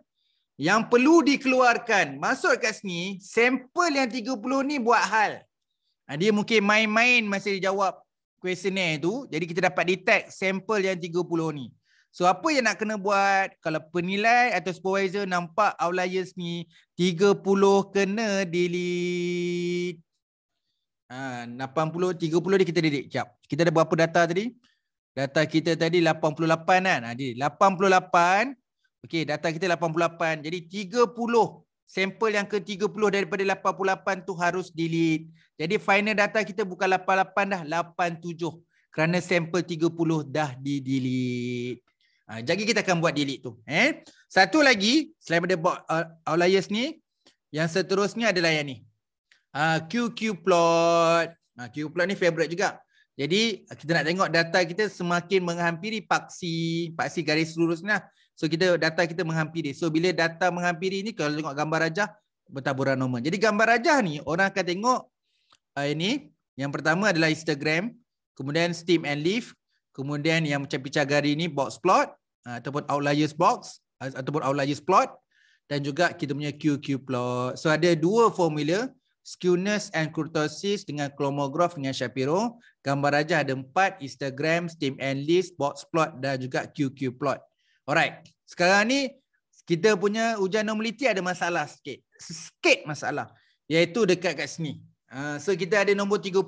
Yang perlu dikeluarkan, masuk dekat sini, sampel yang 30 ni buat hal. Ah, dia mungkin main-main masa dia jawab questionnaire tu. Jadi kita dapat detect sampel yang 30 ni. So apa yang nak kena buat kalau penilai atau supervisor nampak outliers ni 30 kena delete. Ha, 80, 30 ni kita delete. Sekejap. Kita ada berapa data tadi? data kita tadi 88 kan. Jadi ha, 88. Okey, data kita 88. Jadi 30 sampel yang ke-30 daripada 88 tu harus delete. Jadi final data kita bukan 88 dah, 87. Kerana sampel 30 dah di-delete. Ha, jadi kita akan buat delete tu, eh. Satu lagi selain pada uh, outliers ni, yang seterusnya adalah yang ni. QQ ha, plot. QQ plot ni favorite juga. Jadi kita nak tengok data kita semakin menghampiri paksi, paksi garis lurusnya. Lah. So kita data kita menghampiri. So bila data menghampiri ni kalau tengok gambar rajah bertaburan normal. Jadi gambar rajah ni orang akan tengok uh, ini yang pertama adalah Instagram, kemudian steam and leaf, kemudian yang macam picah gari ni box plot uh, ataupun outliers box uh, ataupun outliers plot dan juga kita punya QQ plot. So ada dua formula skewness and kurtosis dengan chromograph dengan Shapiro gambar rajah ada empat, Instagram, Steam and List, Plot dan juga QQ Plot. Alright, sekarang ni kita punya ujian normality ada masalah sikit. Sikit masalah. Iaitu dekat kat sini. Uh, so kita ada nombor 30.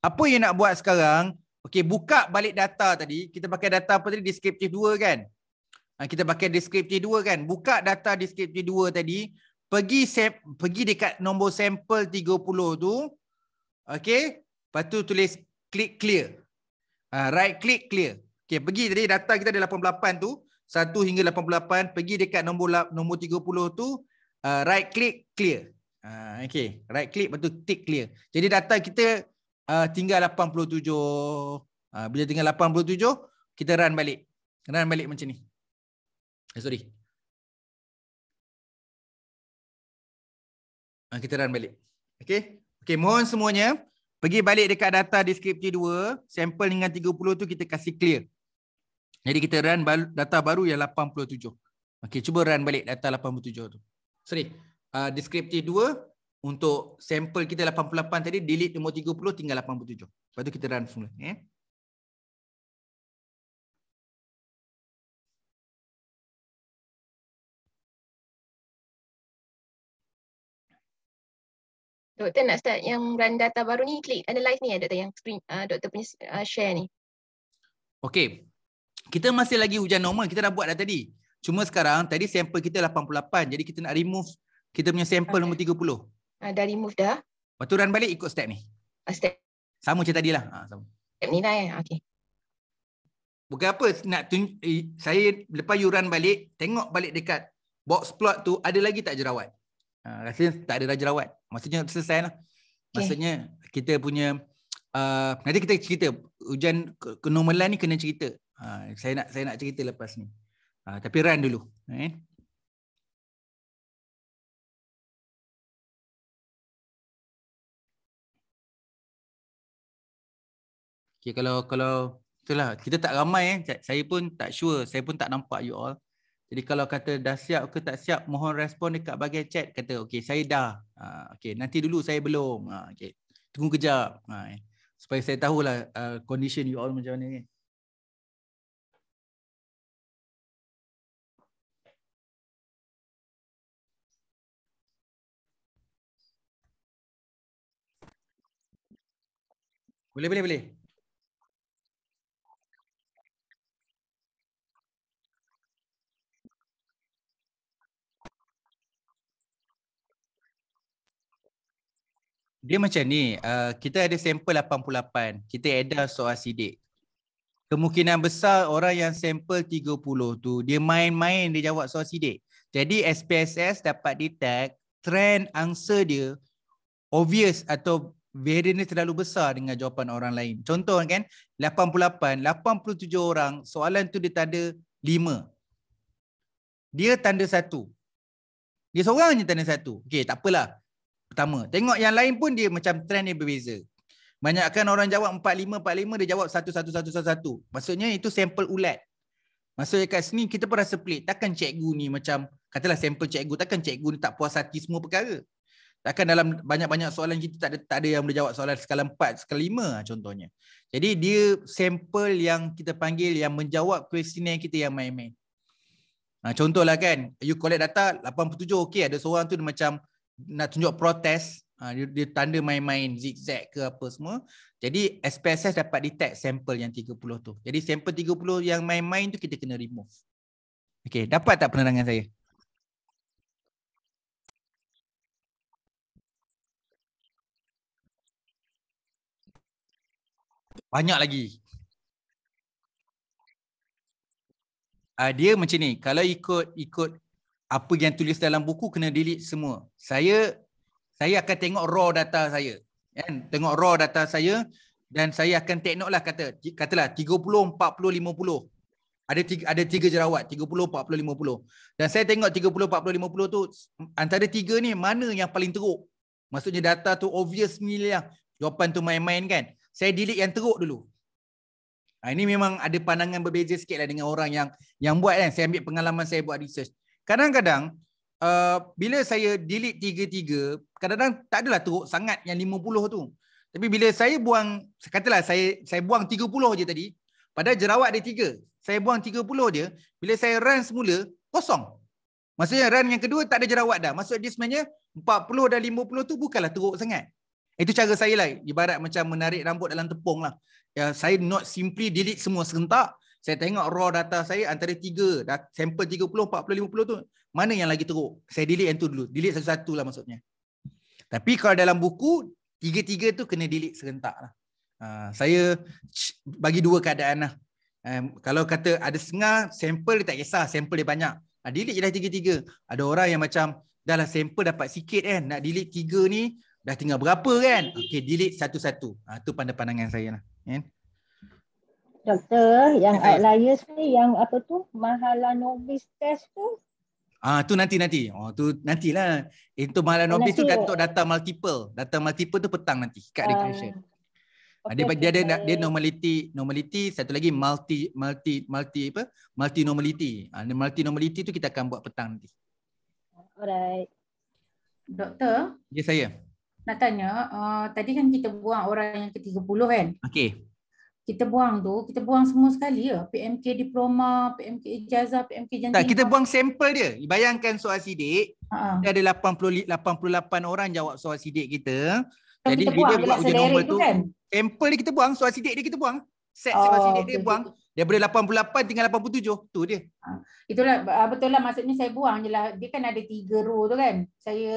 Apa yang nak buat sekarang, okay, buka balik data tadi. Kita pakai data apa tadi? Descriptive 2 kan? Uh, kita pakai descriptive 2 kan? Buka data descriptive 2 tadi. Pergi pergi dekat nombor sampel 30 tu. Okay. Lepas tu tulis Click clear. Ha, right click clear. Okay, pergi tadi data kita ada 88 tu. 1 hingga 88. Pergi dekat nombor nombor 30 tu. Uh, right click clear. Ha, okay. Right click lepas tu tick clear. Jadi data kita uh, tinggal 87. Ha, bila tinggal 87, kita run balik. Run balik macam ni. Eh, sorry. Ha, kita run balik. Okay. Okay, mohon semuanya. Pergi balik dekat data deskripsi 2, sampel dengan 30 tu kita kasih clear. Jadi kita run data baru yang 87. Okey, cuba run balik data 87 tu. Sorry. Uh, ah, deskripsi 2 untuk sampel kita 88 tadi, delete nombor 30 tinggal 87. Lepas tu kita run semula. Eh? Doktor nak start yang run data baru ni klik analyze ni ada eh, doktor yang screen uh, doktor punya uh, share ni. Okay. Kita masih lagi hujan normal kita dah buat dah tadi. Cuma sekarang tadi sampel kita 88 jadi kita nak remove kita punya sampel okay. nombor 30. Ah uh, dah remove dah. Paturan balik ikut step ni. Uh, step. Sama macam tadilah. Ha sama. Step ni lah eh. Okay. Bukan apa nak saya lepas you run balik tengok balik dekat box plot tu ada lagi tak jerawat. Ha rasa tak ada dah jerawat. Maksudnya selesai lah. Okay. Maksudnya kita punya uh, nanti kita cerita hujan kenormalan ni kena cerita. Uh, saya nak saya nak cerita lepas ni. Uh, tapi run dulu. Okay. Eh. Okay, kalau kalau itulah kita tak ramai eh. saya pun tak sure saya pun tak nampak you all jadi kalau kata dah siap ke tak siap, mohon respon dekat bahagian chat. Kata, okay, saya dah. Ha, okay, nanti dulu saya belum. Ha, okay, tunggu kejap. Ha, eh. Supaya saya tahulah uh, condition you all macam mana ni. Kan. Boleh, boleh, boleh. Dia macam ni, uh, kita ada sampel 88, kita ada soal sidik. Kemungkinan besar orang yang sampel 30 tu, dia main-main dia jawab soal sidik. Jadi SPSS dapat detect trend answer dia obvious atau variant dia terlalu besar dengan jawapan orang lain. Contoh kan, 88, 87 orang, soalan tu dia tanda 5. Dia tanda 1. Dia seorang je tanda satu. Okay, tak apalah pertama. Tengok yang lain pun dia macam trend dia berbeza. Banyakkan orang jawab 45 45 dia jawab 1 1 1 Maksudnya itu sampel ulat. Maksudnya kat sini kita pun rasa pelik. Takkan cikgu ni macam katalah sampel cikgu takkan cikgu ni tak puas hati semua perkara. Takkan dalam banyak-banyak soalan kita tak ada tak ada yang boleh jawab soalan skala 4, skala 5 ah, contohnya. Jadi dia sampel yang kita panggil yang menjawab kuesioner kita yang main-main. Ha, contohlah kan, you collect data 87 okey ada seorang tu macam nak tunjuk protes ha, dia, dia tanda main-main zigzag ke apa semua jadi SPSS dapat detect sampel yang 30 tu jadi sampel 30 yang main-main tu kita kena remove okey dapat tak penerangan saya banyak lagi Uh, dia macam ni kalau ikut ikut apa yang tulis dalam buku kena delete semua. Saya saya akan tengok raw data saya. Kan? Tengok raw data saya dan saya akan take note lah kata. Katalah 30, 40, 50. Ada tiga, ada tiga jerawat. 30, 40, 50. Dan saya tengok 30, 40, 50 tu antara tiga ni mana yang paling teruk. Maksudnya data tu obvious ni lah. Jawapan tu main-main kan. Saya delete yang teruk dulu. Ha, ini memang ada pandangan berbeza sikit lah dengan orang yang yang buat kan. Saya ambil pengalaman saya buat research. Kadang-kadang uh, bila saya delete tiga-tiga, kadang-kadang tak adalah teruk sangat yang puluh tu. Tapi bila saya buang, katalah saya saya buang tiga puluh je tadi, pada jerawat dia tiga. Saya buang tiga puluh dia, bila saya run semula, kosong. Maksudnya run yang kedua tak ada jerawat dah. Maksudnya dia sebenarnya 40 dan puluh tu bukanlah teruk sangat. Itu cara saya lah. Ibarat macam menarik rambut dalam tepung lah. Ya, saya not simply delete semua serentak. Saya tengok raw data saya antara 3, sampel 30, 40, 50 tu, mana yang lagi teruk? Saya delete yang tu dulu. Delete satu-satu lah maksudnya. Tapi kalau dalam buku, tiga-tiga tu kena delete serentak lah. Ha, saya bagi dua keadaan lah. Kalau kata ada sengah, sampel dia tak kisah. Sampel dia banyak. Ha, delete je lah tiga-tiga. Ada orang yang macam, dah lah sampel dapat sikit kan. Nak delete tiga ni, dah tinggal berapa kan? Okay, delete satu-satu. Itu ha, -satu. pandangan saya lah. Okay doktor yang eh. outliers ni yang apa tu mahalanobis test tu Ah tu nanti nanti. Oh tu nantilah. Itu eh, malam nobis tu datuk data multiple. Data multiple tu petang nanti kat regression. Ada uh, okay, dia, ah. okay. Ah, dia ada dia normality normality satu lagi multi multi multi apa? Multi normality. Ah uh, multi normality tu kita akan buat petang nanti. Alright. Doktor? Ya yes, saya. Nak tanya, uh, tadi kan kita buang orang yang ke-30 kan? Okey kita buang tu, kita buang semua sekali ya. PMK diploma, PMK ijazah, PMK jantina. Tak, kita buang sampel dia. Bayangkan soal sidik. uh ada Dia ada 88 orang jawab soal sidik kita. So, Jadi kita dia buat ujian nombor tu. Kan? Sampel dia kita buang, soal sidik dia kita buang. Set soal oh, sidik dia okay. buang. Daripada 88 tinggal 87. Tu dia. Ha. Itulah ah, betul lah. Maksudnya saya buang je lah. Dia kan ada tiga row tu kan. Saya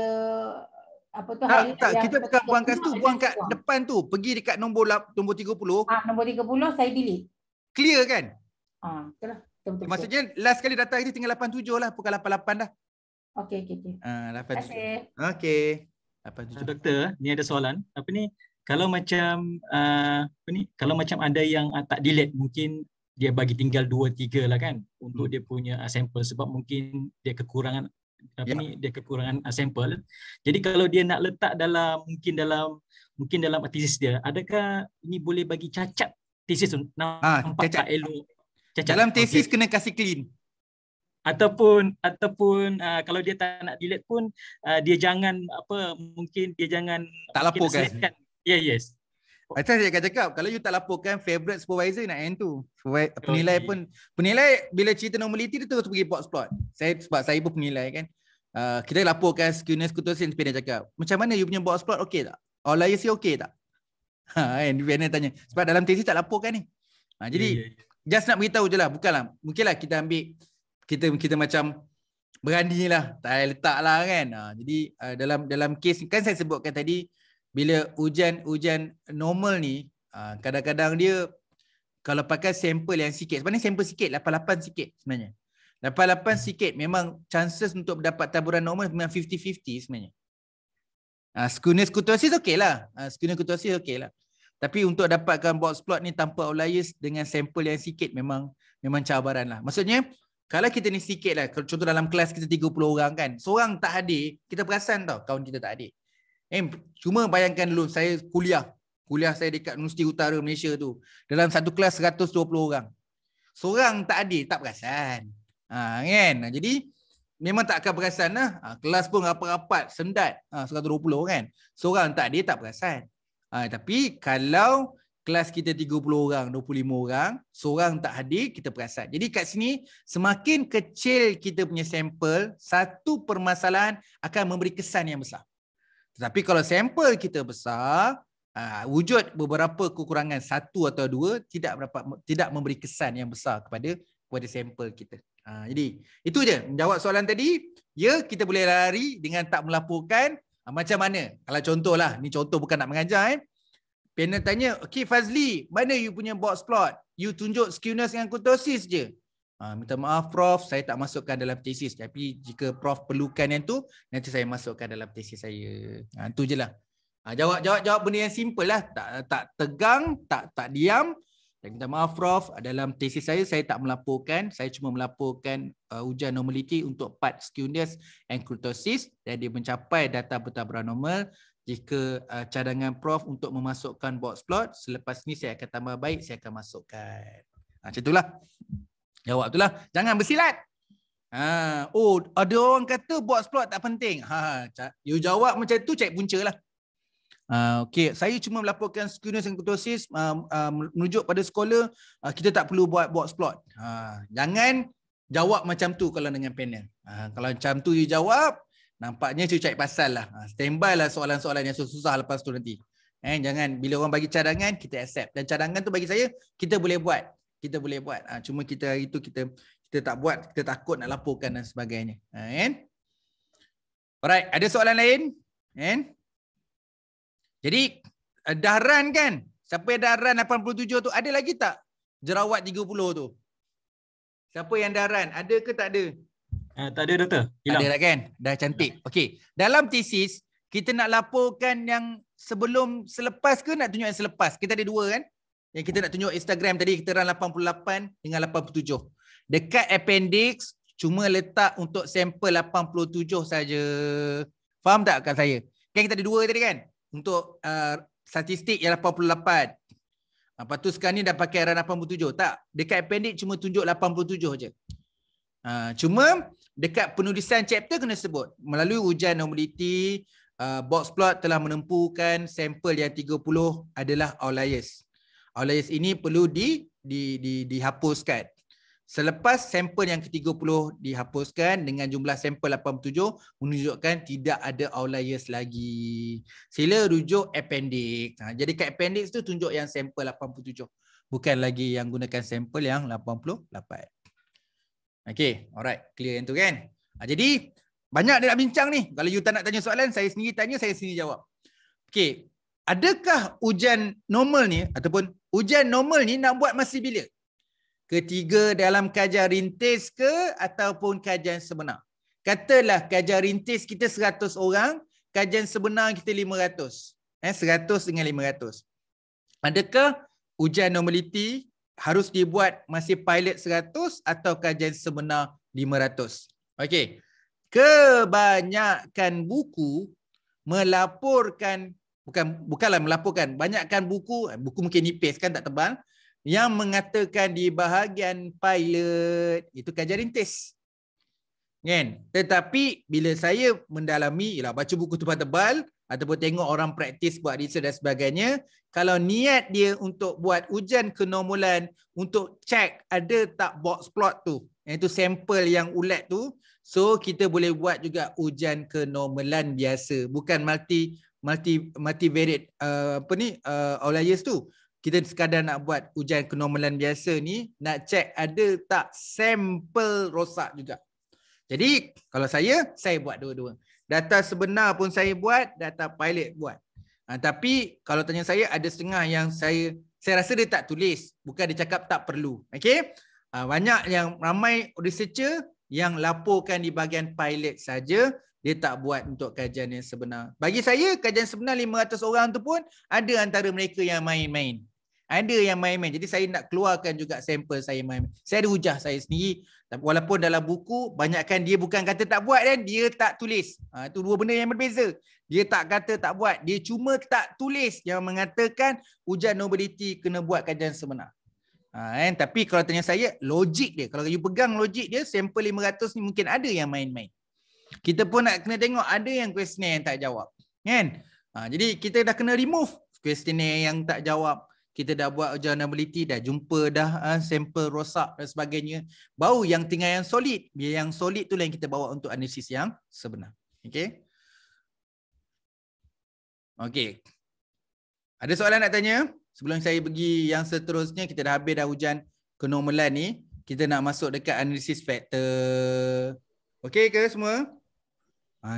apa tu tak, tak kita bukan buang kat situ buang kat depan tu pergi dekat nombor nombor 30 ah nombor 30 saya delete clear kan ah betul lah. maksudnya last kali data kita tinggal 87 lah bukan 88 dah okey okey ah okey ah, apa tu doktor ni ada soalan apa ni kalau macam ah, apa ni kalau macam ada yang ah, tak delete mungkin dia bagi tinggal 2 3 lah kan untuk hmm. dia punya sampel sebab mungkin dia kekurangan apa ya. ni dia kekurangan uh, sampel. Jadi kalau dia nak letak dalam mungkin dalam mungkin dalam tesis dia, adakah ini boleh bagi cacat tesis tu ah, nampak cacat. tak elok? Cacat. Dalam tesis okay. kena kasih clean. Ataupun ataupun uh, kalau dia tak nak delete pun uh, dia jangan apa mungkin dia jangan tak laporkan. Ya yeah, yes. Itu saya akan cakap Kalau you tak laporkan Favorite supervisor Nak end tu Penilai pun Penilai Bila cerita normaliti tu Terus pergi box plot saya, Sebab saya pun penilai kan uh, Kita laporkan Skewness kutusin Seperti cakap Macam mana you punya box plot okey tak All liars you okay tak *laughs* Ha, and Vienna tanya Sebab dalam tesis tak laporkan ni ha, Jadi yeah, yeah. Ya. Just nak beritahu je lah Bukanlah Mungkinlah kita ambil Kita kita macam Berani lah Tak letak lah kan ha, Jadi uh, Dalam dalam kes Kan saya sebutkan tadi bila hujan-hujan normal ni ah, kadang-kadang dia kalau pakai sampel yang sikit sebenarnya sampel sikit 88 sikit sebenarnya 88 hmm. sikit memang chances untuk dapat taburan normal memang 50-50 sebenarnya ah skuner skutosis okeylah ah skuner skutosis okeylah tapi untuk dapatkan box plot ni tanpa outliers dengan sampel yang sikit memang memang cabaran lah. Maksudnya kalau kita ni sikit lah, contoh dalam kelas kita 30 orang kan, seorang tak hadir, kita perasan tau kawan kita tak hadir. Eh, cuma bayangkan dulu saya kuliah. Kuliah saya dekat Universiti Utara Malaysia tu. Dalam satu kelas 120 orang. Seorang tak ada, tak perasan. Ha, kan? Ha, jadi memang tak akan perasan lah. Ha, kelas pun rapat-rapat, sendat. Ha, 120 kan. Seorang tak ada, tak perasan. Ha, tapi kalau kelas kita 30 orang, 25 orang, seorang tak hadir, kita perasan. Jadi kat sini, semakin kecil kita punya sampel, satu permasalahan akan memberi kesan yang besar. Tetapi kalau sampel kita besar, ah, wujud beberapa kekurangan satu atau dua tidak dapat tidak memberi kesan yang besar kepada kepada sampel kita. Ah, jadi itu je menjawab soalan tadi. Ya, kita boleh lari dengan tak melaporkan ah, macam mana? Kalau contohlah, ni contoh bukan nak mengajar eh. Panel tanya, "Okey Fazli, mana you punya box plot? You tunjuk skewness dengan kurtosis je." Ah, minta maaf prof saya tak masukkan dalam tesis tapi jika prof perlukan yang tu nanti saya masukkan dalam tesis saya ha tu jelah ha, ah, jawab jawab jawab benda yang simple lah tak tak tegang tak tak diam saya minta maaf prof dalam tesis saya saya tak melaporkan saya cuma melaporkan uh, ujian normaliti untuk part secundus and cryptosis dan dia mencapai data bertabrak normal jika uh, cadangan prof untuk memasukkan box plot selepas ni saya akan tambah baik saya akan masukkan ha, macam itulah Jawab itulah. Jangan bersilat. Ha, oh, ada orang kata buat sport tak penting. Ha, ha, you jawab macam tu, cek punca lah. Ha, okay. Saya cuma melaporkan skuners and ketosis uh, uh, merujuk pada sekolah, uh, kita tak perlu buat buat plot. Ha, jangan jawab macam tu kalau dengan panel. Ha, kalau macam tu you jawab, nampaknya you cek pasal lah. Ha, standby lah soalan-soalan yang susah lepas tu nanti. Eh, jangan bila orang bagi cadangan kita accept dan cadangan tu bagi saya kita boleh buat kita boleh buat ha, cuma kita hari tu kita kita tak buat kita takut nak laporkan dan sebagainya ha, kan alright ada soalan lain kan jadi eh, dah run kan siapa yang dah run 87 tu ada lagi tak jerawat 30 tu siapa yang dah run ada ke tak ada Uh, tak ada doktor. Hilang. Ada tak kan? Dah cantik. Okay, Dalam thesis, kita nak laporkan yang sebelum selepas ke nak tunjuk yang selepas? Kita ada dua kan? yang kita nak tunjuk Instagram tadi kita run 88 dengan 87. Dekat appendix cuma letak untuk sampel 87 saja. Faham tak kat saya? Kan kita ada dua tadi kan? Untuk uh, statistik yang 88. Lepas tu sekarang ni dah pakai run 87. Tak. Dekat appendix cuma tunjuk 87 je. Uh, cuma dekat penulisan chapter kena sebut melalui ujian humidity uh, box plot telah menempuhkan sampel yang 30 adalah outliers. Outliers ini perlu di, di, di dihapuskan. Selepas sampel yang ke-30 dihapuskan dengan jumlah sampel 87 menunjukkan tidak ada outliers lagi. Sila rujuk appendix. Ha, jadi kat appendix tu tunjuk yang sampel 87. Bukan lagi yang gunakan sampel yang 88. Okay, alright. Clear yang tu kan? Ha, jadi banyak dia nak bincang ni. Kalau you tak nak tanya soalan, saya sendiri tanya, saya sendiri jawab. Okay. Adakah ujian normal ni ataupun Ujian normal ni nak buat masih bila? Ketiga dalam kajian rintis ke ataupun kajian sebenar? Katalah kajian rintis kita 100 orang, kajian sebenar kita 500. Eh 100 dengan 500. Adakah ujian normaliti harus dibuat masih pilot 100 atau kajian sebenar 500? Okey. Kebanyakan buku melaporkan bukan bukanlah melaporkan banyakkan buku eh, buku mungkin nipis kan tak tebal yang mengatakan di bahagian pilot itu kajian rintis kan tetapi bila saya mendalami ialah baca buku tebal-tebal ataupun tengok orang praktis buat research dan sebagainya kalau niat dia untuk buat ujian kenormalan untuk check ada tak box plot tu itu sampel yang ulat tu so kita boleh buat juga ujian kenormalan biasa bukan multi multi multi varied uh, apa ni uh, outliers tu kita sekadar nak buat ujian kenormalan biasa ni nak check ada tak sampel rosak juga jadi kalau saya saya buat dua-dua data sebenar pun saya buat data pilot buat ha, tapi kalau tanya saya ada setengah yang saya saya rasa dia tak tulis bukan dia cakap tak perlu okey ha, banyak yang ramai researcher yang laporkan di bahagian pilot saja dia tak buat untuk kajian yang sebenar. Bagi saya kajian sebenar 500 orang tu pun ada antara mereka yang main-main. Ada yang main-main. Jadi saya nak keluarkan juga sampel saya main-main. Saya ada hujah saya sendiri. Walaupun dalam buku, banyakkan dia bukan kata tak buat kan. Dia tak tulis. Ha, itu dua benda yang berbeza. Dia tak kata tak buat. Dia cuma tak tulis yang mengatakan hujan nobility kena buat kajian sebenar. Ha, kan? Tapi kalau tanya saya, logik dia. Kalau you pegang logik dia, sampel 500 ni mungkin ada yang main-main kita pun nak kena tengok ada yang questionnaire yang tak jawab kan ha, jadi kita dah kena remove questionnaire yang tak jawab kita dah buat vulnerability dah jumpa dah ha, sampel rosak dan sebagainya baru yang tinggal yang solid biar yang solid tu lah yang kita bawa untuk analisis yang sebenar Okay. Okay. ada soalan nak tanya sebelum saya pergi yang seterusnya kita dah habis dah hujan kenormalan ni kita nak masuk dekat analisis factor Okay, ke semua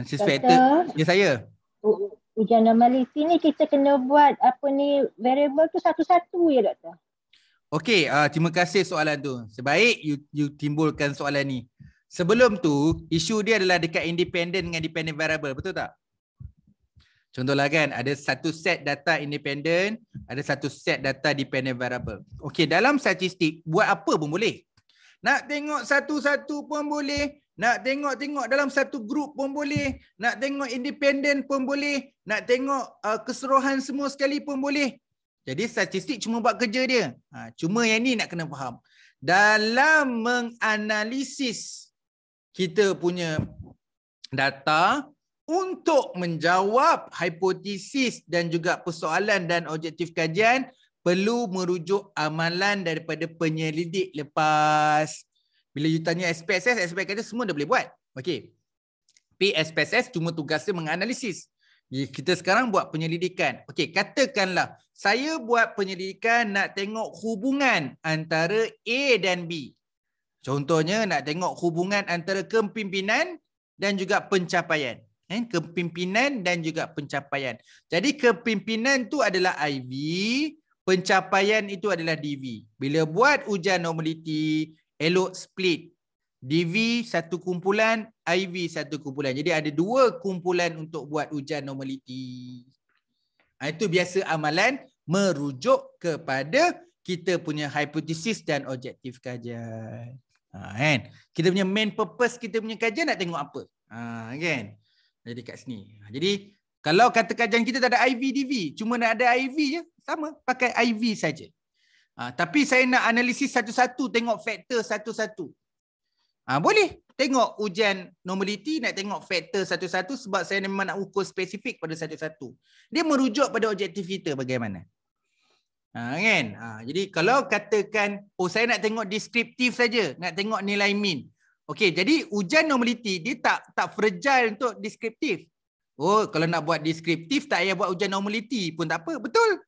Sis factor ya saya. Ujian normality ni kita kena buat apa ni variable tu satu-satu ya doktor. Okey, uh, terima kasih soalan tu. Sebaik you, you timbulkan soalan ni. Sebelum tu, isu dia adalah dekat independent dengan dependent variable, betul tak? Contohlah kan, ada satu set data independent, ada satu set data dependent variable. Okey, dalam statistik, buat apa pun boleh. Nak tengok satu-satu pun boleh, nak tengok-tengok dalam satu grup pun boleh. Nak tengok independen pun boleh. Nak tengok uh, keseruhan semua sekali pun boleh. Jadi statistik cuma buat kerja dia. Ha, cuma yang ni nak kena faham. Dalam menganalisis kita punya data untuk menjawab hipotesis dan juga persoalan dan objektif kajian perlu merujuk amalan daripada penyelidik lepas bila you tanya SPSS, SPSS kata semua dah boleh buat. Okey. PSPSS cuma tugasnya menganalisis. Kita sekarang buat penyelidikan. Okey, katakanlah saya buat penyelidikan nak tengok hubungan antara A dan B. Contohnya nak tengok hubungan antara kepimpinan dan juga pencapaian. Eh, kepimpinan dan juga pencapaian. Jadi kepimpinan tu adalah IV, pencapaian itu adalah DV. Bila buat ujian normaliti elok split. DV satu kumpulan, IV satu kumpulan. Jadi ada dua kumpulan untuk buat ujian normaliti. Ha, itu biasa amalan merujuk kepada kita punya hipotesis dan objektif kajian. Ha, kan? Kita punya main purpose kita punya kajian nak tengok apa. Ha, kan? Jadi kat sini. Ha, jadi kalau kata kajian kita tak ada IV, DV. Cuma nak ada IV je. Sama. Pakai IV saja. Ha, tapi saya nak analisis satu-satu, tengok faktor satu-satu. Ha, boleh tengok ujian normaliti nak tengok faktor satu-satu sebab saya memang nak ukur spesifik pada satu-satu. Dia merujuk pada objektif kita bagaimana. Ha, kan? ha, jadi kalau katakan, oh saya nak tengok deskriptif saja, nak tengok nilai min. Okey, jadi ujian normaliti dia tak tak fragile untuk deskriptif. Oh, kalau nak buat deskriptif tak payah buat ujian normaliti pun tak apa. Betul?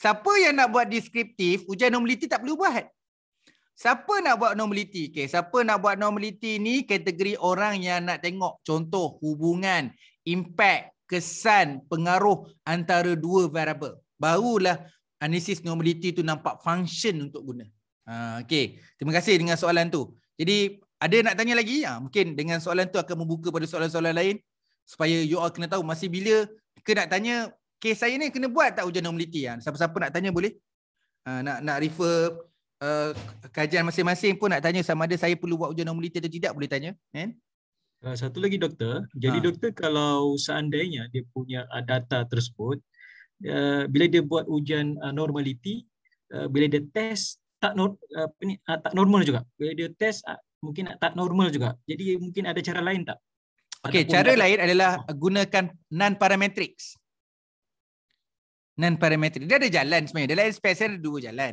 Siapa yang nak buat deskriptif, ujian normality tak perlu buat. Siapa nak buat normality? Okay. Siapa nak buat normality ni kategori orang yang nak tengok contoh hubungan, impact, kesan, pengaruh antara dua variable. Barulah analisis normality tu nampak function untuk guna. Ha, okay. Terima kasih dengan soalan tu. Jadi ada nak tanya lagi? Ha, mungkin dengan soalan tu akan membuka pada soalan-soalan lain supaya you all kena tahu masih bila ke nak tanya Kes saya ni kena buat tak ujian normality ha? Ah, siapa-siapa nak tanya boleh ha, Nak nak refer uh, Kajian masing-masing pun nak tanya Sama ada saya perlu buat ujian normaliti atau tidak boleh tanya eh? Satu lagi doktor Jadi ha. doktor kalau seandainya Dia punya data tersebut uh, Bila dia buat ujian uh, normality uh, Bila dia test tak, nor, uh, ini, uh, tak normal juga Bila dia test uh, mungkin tak normal juga Jadi mungkin ada cara lain tak Okay, cara lain adalah gunakan non-parametrics non-parametric. Dia ada jalan sebenarnya. Dalam LSPSN ada dua jalan.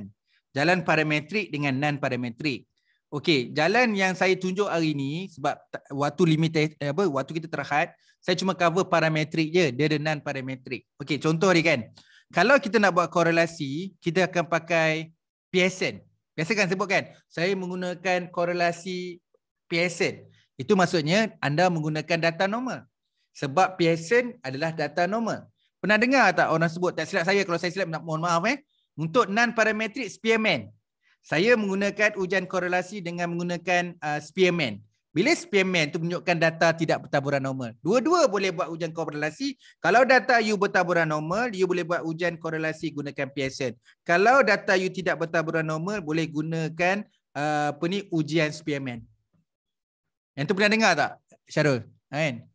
Jalan parametrik dengan non parametrik Okey, jalan yang saya tunjuk hari ini sebab waktu limit eh, apa waktu kita terhad, saya cuma cover parametrik je, dia ada non parametrik Okey, contoh dia kan. Kalau kita nak buat korelasi, kita akan pakai Pearson. Biasa kan sebut kan? Saya menggunakan korelasi Pearson. Itu maksudnya anda menggunakan data normal. Sebab Pearson adalah data normal. Pernah dengar tak orang sebut tak silap saya kalau saya silap nak mohon maaf eh. Untuk non parametric Spearman. Saya menggunakan ujian korelasi dengan menggunakan uh, Spearman. Bila Spearman tu menunjukkan data tidak bertaburan normal. Dua-dua boleh buat ujian korelasi. Kalau data you bertaburan normal, you boleh buat ujian korelasi gunakan Pearson. Kalau data you tidak bertaburan normal, boleh gunakan uh, apa ni ujian Spearman. Yang tu pernah dengar tak? Syarul, kan?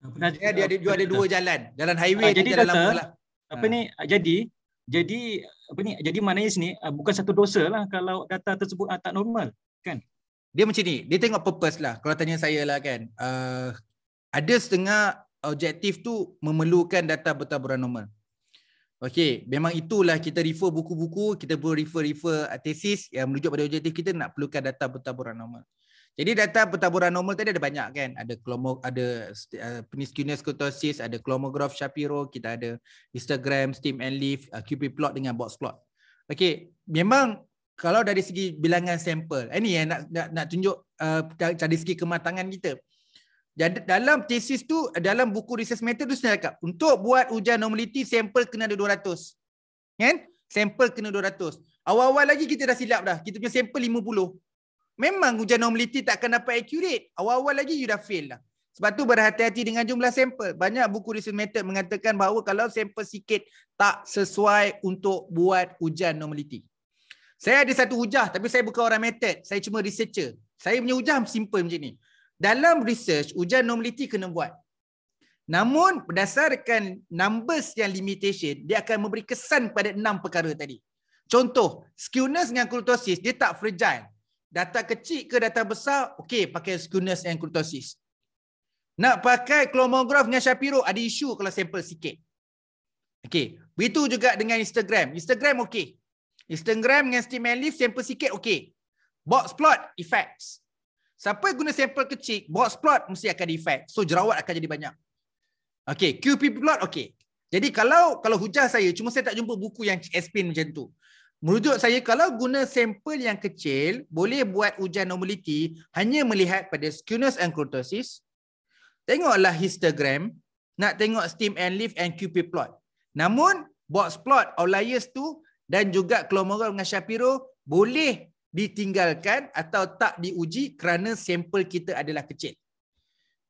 Penajam, dia ada juga ada dua jalan, jalan highway uh, jadi jalan data, lah. Apa uh. ni? Ah. Jadi jadi apa ni? Jadi maknanya sini ah, bukan satu dosa lah kalau data tersebut uh, tak normal, kan? Dia macam ni, dia tengok purpose lah. Kalau tanya saya lah kan, uh, ada setengah objektif tu memerlukan data bertaburan normal. Okey, memang itulah kita refer buku-buku, kita boleh refer-refer tesis yang merujuk pada objektif kita nak perlukan data bertaburan normal. Jadi data pertaburan normal tadi ada banyak kan. Ada klomog, ada uh, peniscuneus cutosis, ada klomograf Shapiro, kita ada histogram, steam and leaf, uh, QP plot dengan box plot. Okey, memang kalau dari segi bilangan sampel, eh, ini yang nak, nak, nak tunjuk uh, dari segi kematangan kita. Jadi dalam tesis tu, dalam buku research method tu saya cakap, untuk buat ujian normality, sampel kena ada 200. Kan? Sampel kena 200. Awal-awal lagi kita dah silap dah. Kita punya sampel 50. Memang ujian normality takkan dapat accurate. Awal-awal lagi you dah fail lah. Sebab tu berhati-hati dengan jumlah sampel. Banyak buku research method mengatakan bahawa kalau sampel sikit tak sesuai untuk buat ujian normaliti. Saya ada satu hujah tapi saya bukan orang method. Saya cuma researcher. Saya punya hujah simple macam ni. Dalam research, ujian normaliti kena buat. Namun berdasarkan numbers yang limitation, dia akan memberi kesan pada enam perkara tadi. Contoh, skewness dengan kurtosis, dia tak fragile data kecil ke data besar, okey pakai skewness and kurtosis. Nak pakai klomograf dengan Shapiro, ada isu kalau sampel sikit. Okey, begitu juga dengan Instagram. Instagram okey. Instagram dengan Steam Elif, sampel sikit okey. Box plot, effects. Siapa guna sampel kecil, box plot mesti akan ada effect. So jerawat akan jadi banyak. Okey, QP plot okey. Jadi kalau kalau hujah saya, cuma saya tak jumpa buku yang explain macam tu. Menurut saya kalau guna sampel yang kecil boleh buat ujian normaliti hanya melihat pada skewness and kurtosis. Tengoklah histogram, nak tengok steam and leaf and QP plot. Namun box plot outliers tu dan juga klomerol dengan Shapiro boleh ditinggalkan atau tak diuji kerana sampel kita adalah kecil.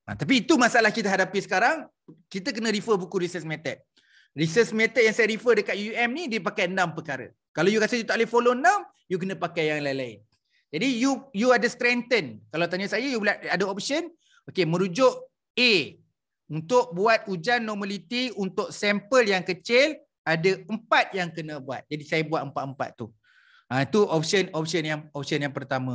Ha, tapi itu masalah kita hadapi sekarang, kita kena refer buku research method. Research method yang saya refer dekat UUM ni dia pakai enam perkara. Kalau you rasa you tak boleh follow enam, you kena pakai yang lain-lain. Jadi you you ada strengthen. Kalau tanya saya, you boleh ada option. Okay, merujuk A. Untuk buat ujian normaliti untuk sampel yang kecil, ada empat yang kena buat. Jadi saya buat empat-empat tu. Ha, tu option option yang option yang pertama.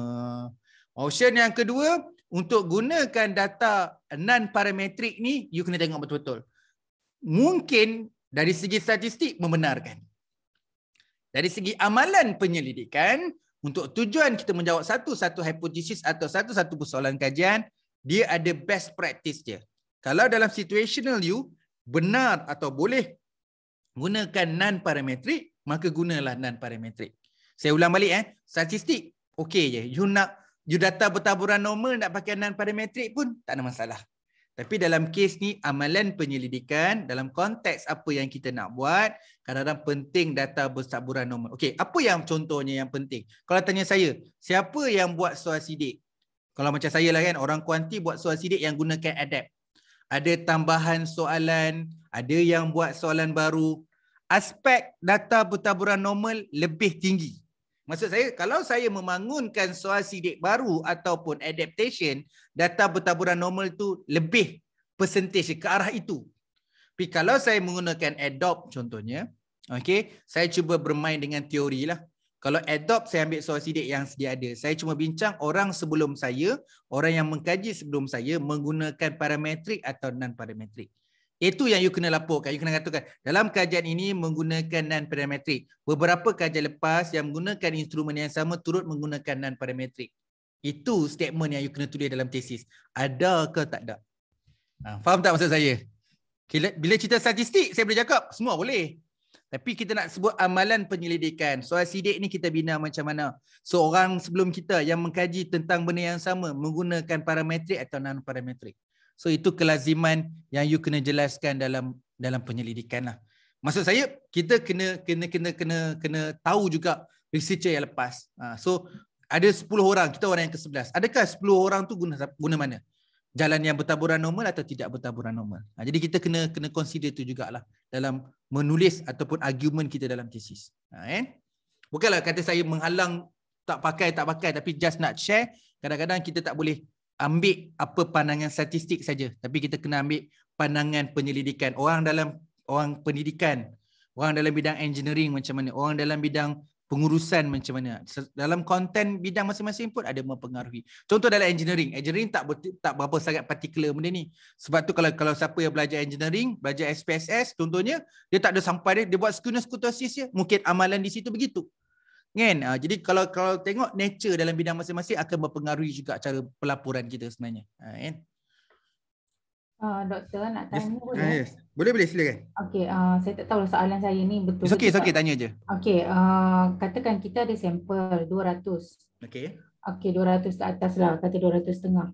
Option yang kedua, untuk gunakan data non-parametric ni, you kena tengok betul-betul. Mungkin dari segi statistik membenarkan. Dari segi amalan penyelidikan, untuk tujuan kita menjawab satu-satu hipotesis atau satu-satu persoalan kajian, dia ada best practice dia. Kalau dalam situational you, benar atau boleh gunakan non-parametric, maka gunalah non-parametric. Saya ulang balik. eh, Statistik, okey je. You nak you data bertaburan normal nak pakai non-parametric pun, tak ada masalah. Tapi dalam kes ni amalan penyelidikan dalam konteks apa yang kita nak buat kadang-kadang penting data bersaburan normal. Okey, apa yang contohnya yang penting? Kalau tanya saya, siapa yang buat soal sidik? Kalau macam saya lah kan, orang kuanti buat soal sidik yang gunakan adapt. Ada tambahan soalan, ada yang buat soalan baru. Aspek data bertaburan normal lebih tinggi. Maksud saya, kalau saya membangunkan soal sidik baru ataupun adaptation, data bertaburan normal tu lebih percentage ke arah itu. Tapi kalau saya menggunakan adopt contohnya, okey, saya cuba bermain dengan teori lah. Kalau adopt saya ambil soal sidik yang sedia ada. Saya cuma bincang orang sebelum saya, orang yang mengkaji sebelum saya menggunakan parametrik atau non-parametrik. Itu yang you kena laporkan. You kena katakan dalam kajian ini menggunakan non-parametrik. Beberapa kajian lepas yang menggunakan instrumen yang sama turut menggunakan non-parametrik. Itu statement yang you kena tulis dalam tesis. Ada ke tak ada? Ha, faham tak maksud saya? Bila cerita statistik, saya boleh cakap. Semua boleh. Tapi kita nak sebut amalan penyelidikan. Soal sidik ni kita bina macam mana. Seorang sebelum kita yang mengkaji tentang benda yang sama menggunakan parametrik atau non-parametrik. So itu kelaziman yang you kena jelaskan dalam dalam penyelidikan lah. Maksud saya kita kena kena kena kena kena tahu juga researcher yang lepas. Ha, so ada 10 orang, kita orang yang ke-11. Adakah 10 orang tu guna guna mana? Jalan yang bertaburan normal atau tidak bertaburan normal? Ha, jadi kita kena kena consider tu jugalah dalam menulis ataupun argument kita dalam thesis. Ha, eh? Bukanlah kata saya menghalang tak pakai, tak pakai tapi just nak share. Kadang-kadang kita tak boleh ambil apa pandangan statistik saja. Tapi kita kena ambil pandangan penyelidikan. Orang dalam orang pendidikan, orang dalam bidang engineering macam mana, orang dalam bidang pengurusan macam mana dalam konten bidang masing-masing pun ada mempengaruhi contoh dalam engineering engineering tak ber, tak berapa sangat particular benda ni sebab tu kalau kalau siapa yang belajar engineering belajar SPSS contohnya dia tak ada sampai dia, dia buat skuna skutosis je mungkin amalan di situ begitu kan ah, jadi kalau kalau tengok nature dalam bidang masing-masing akan mempengaruhi juga cara pelaporan kita sebenarnya ha, kan? Eh, doktor nak tanya yes. boleh? Ah, yes. Boleh boleh silakan. Okey, uh, saya tak tahu soalan saya ni betul. Okey, okey okay, tanya je. Okey, uh, katakan kita ada sampel 200. Okey. Okey, 200 ke atas lah, kata 200 setengah.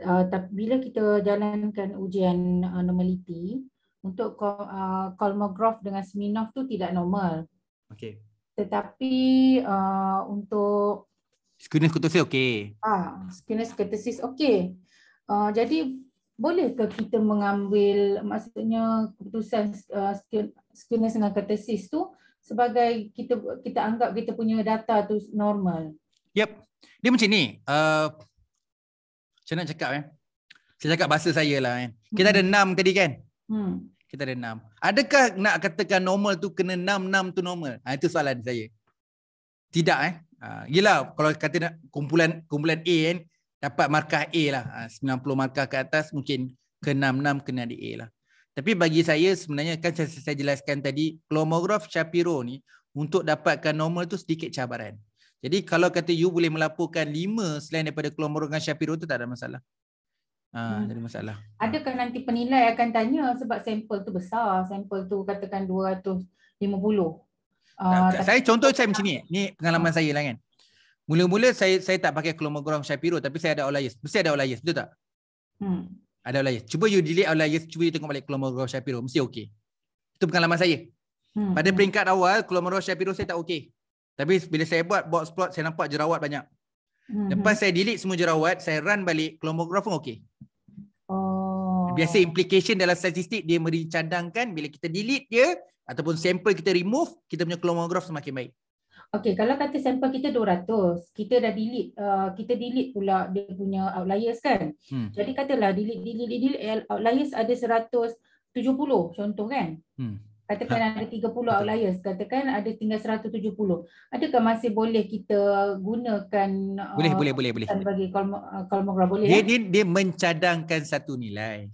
Uh, bila kita jalankan ujian uh, normality, untuk Kolmogorov uh, dengan Siminov tu tidak normal. Okey. Tetapi uh, untuk... Skinner's ketosis okey. Ah, uh, Skinner's ketosis okey. Uh, jadi boleh ke kita mengambil maksudnya keputusan uh, skena dengan katesis tu sebagai kita kita anggap kita punya data tu normal. Yep. Dia macam ni. Uh, nak cakap eh. Saya cakap bahasa saya lah eh. Kita hmm. ada enam tadi kan? Hmm. Kita ada enam. Adakah nak katakan normal tu kena enam, enam tu normal? Ha, itu soalan saya. Tidak eh. Uh, yelah kalau kata kumpulan kumpulan A kan dapat markah A lah. 90 ah, markah ke atas mungkin ke 66 kena di A lah. Tapi bagi saya sebenarnya kan saya, saya jelaskan tadi klomograf Shapiro ni untuk dapatkan normal tu sedikit cabaran. Jadi kalau kata you boleh melaporkan 5 selain daripada klomograf Shapiro tu tak ada masalah. Ha, hmm. jadi masalah. Adakah nanti penilai akan tanya sebab sampel tu besar, sampel tu katakan 250. Uh, tak, ah, saya contoh saya macam ni. Ni pengalaman saya lah kan. Uh, Mula-mula saya saya tak pakai kolomogram Shapiro tapi saya ada outliers. Mesti ada outliers, betul tak? Hmm. Ada outliers. Cuba you delete outliers, cuba you tengok balik kolomogram Shapiro, mesti okey. Itu bukan lama saya. Hmm. Pada peringkat awal, kolomogram Shapiro saya tak okey. Tapi bila saya buat box plot, saya nampak jerawat banyak. Hmm. Lepas saya delete semua jerawat, saya run balik kolomogram pun okey. Oh. Biasa implication dalam statistik, dia merincadangkan bila kita delete dia, ataupun sample kita remove, kita punya kolomogram semakin baik. Okay, kalau kata sampel kita 200, kita dah delete, uh, kita delete pula dia punya outliers kan. Hmm. Jadi katalah delete, delete, delete, outliers ada 170 contoh kan. Hmm. Katakan ha. ada 30 Betul. outliers, katakan ada tinggal 170. Adakah masih boleh kita gunakan? Boleh, uh, boleh, boleh. boleh. Bagi kolmogra, uh, kolmogra, boleh dia, kan? dia, dia mencadangkan satu nilai.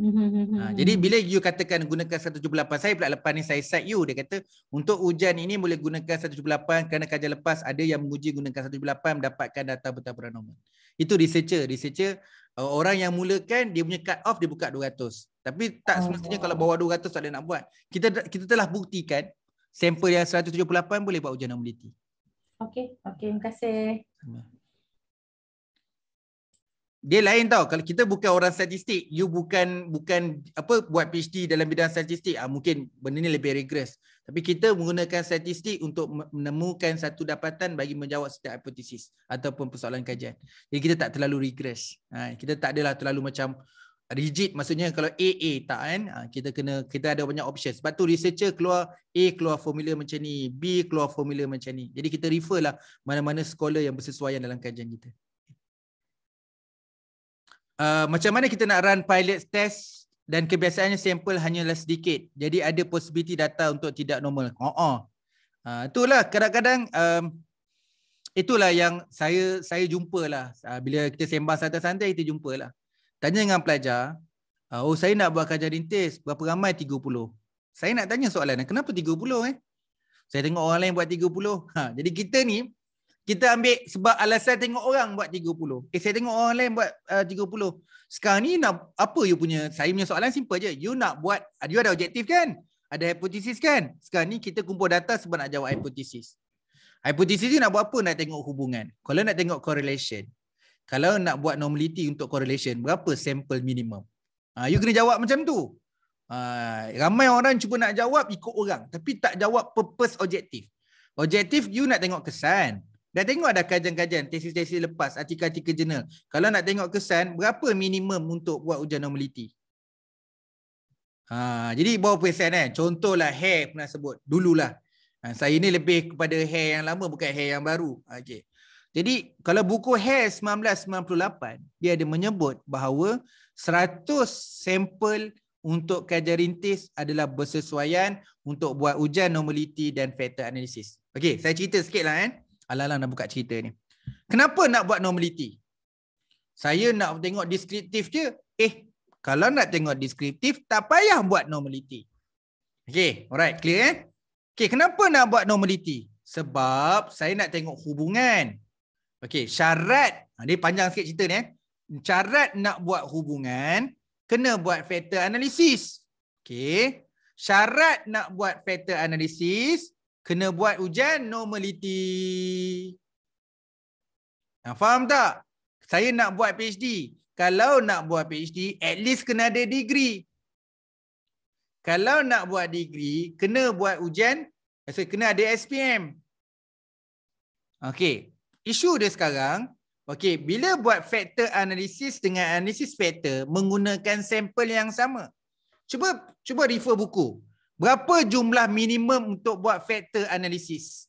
Mhm, mhm, ha, mhm, jadi bila you katakan gunakan 178 saya pula lepas ni saya side you dia kata untuk hujan ini boleh gunakan 178 kerana kajian lepas ada yang menguji gunakan 178 mendapatkan data betul paranormal. Itu researcher, researcher uh, orang yang mulakan dia punya cut off dia buka 200. Tapi tak oh. semestinya kalau bawah 200 tak ada nak buat. Kita kita telah buktikan sampel yang 178 boleh buat hujan anomaly. Okay, okay, terima kasih dia lain tau kalau kita bukan orang statistik you bukan bukan apa buat PhD dalam bidang statistik ah mungkin benda ni lebih regress tapi kita menggunakan statistik untuk menemukan satu dapatan bagi menjawab setiap hipotesis ataupun persoalan kajian jadi kita tak terlalu regress ha, kita tak adalah terlalu macam rigid maksudnya kalau A tak kan ah, kita kena kita ada banyak options sebab tu researcher keluar A keluar formula macam ni B keluar formula macam ni jadi kita refer lah mana-mana scholar yang bersesuaian dalam kajian kita Uh, macam mana kita nak run pilot test dan kebiasaannya sampel hanyalah sedikit. Jadi ada possibility data untuk tidak normal. Ha ah. Uh, itulah kadang-kadang um, itulah yang saya saya jumpalah. Uh, bila kita sembang santai-santai kita jumpalah. Tanya dengan pelajar, uh, oh saya nak buat kajian rintis, berapa ramai 30? Saya nak tanya soalan, kenapa 30 eh? Saya tengok orang lain buat 30. Ha, jadi kita ni kita ambil sebab alasan tengok orang buat 30. Eh saya tengok orang lain buat uh, 30. Sekarang ni nak apa you punya? Saya punya soalan simple je. You nak buat ah, you ada objektif kan? Ada hipotesis kan? Sekarang ni kita kumpul data sebab nak jawab hipotesis. Hipotesis ni nak buat apa? Nak tengok hubungan. Kalau nak tengok correlation. Kalau nak buat normality untuk correlation, berapa sample minimum? Ah you kena jawab macam tu. Uh, ramai orang cuba nak jawab ikut orang tapi tak jawab purpose objektif. Objektif you nak tengok kesan. Dah tengok ada kajian-kajian, tesis-tesis lepas, artikel-artikel jurnal. Kalau nak tengok kesan, berapa minimum untuk buat ujian normaliti. Ha, jadi bawa persen kan? Contohlah hair pernah sebut. Dululah. Ha, saya ni lebih kepada hair yang lama, bukan hair yang baru. Ha, okay. Jadi kalau buku hair 1998, dia ada menyebut bahawa 100 sampel untuk kajian rintis adalah bersesuaian untuk buat ujian normaliti dan factor analysis. Okay, saya cerita sikit lah kan. Eh. Alalah nak buka cerita ni. Kenapa nak buat normality? Saya nak tengok deskriptif je. Eh, kalau nak tengok deskriptif, tak payah buat normality. Okay, alright, clear eh? Okay, kenapa nak buat normality? Sebab saya nak tengok hubungan. Okay, syarat. Ha, Ini panjang sikit cerita ni eh. Syarat nak buat hubungan, kena buat factor analysis. Okay. Syarat nak buat factor analysis, kena buat ujian normality. Nah, ha, faham tak? Saya nak buat PhD. Kalau nak buat PhD, at least kena ada degree. Kalau nak buat degree, kena buat ujian, maksud eh, kena ada SPM. Okay, Isu dia sekarang, Okay, bila buat factor analysis dengan analysis factor menggunakan sampel yang sama. Cuba cuba refer buku. Berapa jumlah minimum untuk buat factor analisis?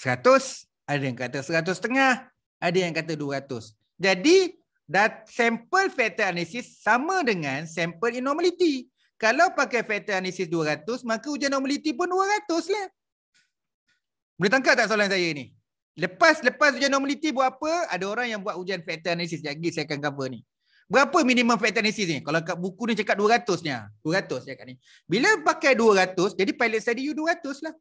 100, ada yang kata 100 setengah, ada yang kata 200. Jadi, sampel factor analysis sama dengan sampel anomaliti. Kalau pakai factor analisis 200, maka ujian anomaliti pun 200 lah. Boleh tangkap tak soalan saya ni? Lepas lepas ujian anomaliti buat apa? Ada orang yang buat ujian factor analysis Sekejap lagi saya akan cover ni. Berapa minimum flight analysis ni? Kalau kat buku ni cakap 200 ni. 200 cakap ni. Bila pakai 200, jadi pilot study you 200 lah.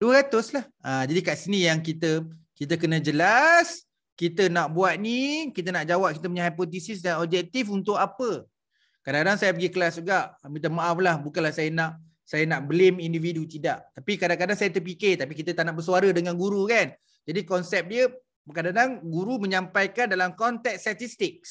200 lah. Ha, jadi kat sini yang kita kita kena jelas. Kita nak buat ni. Kita nak jawab kita punya hipotesis dan objektif untuk apa. Kadang-kadang saya pergi kelas juga. Minta maaf lah. Bukanlah saya nak saya nak blame individu. Tidak. Tapi kadang-kadang saya terfikir. Tapi kita tak nak bersuara dengan guru kan. Jadi konsep dia kadang-kadang guru menyampaikan dalam konteks statistik.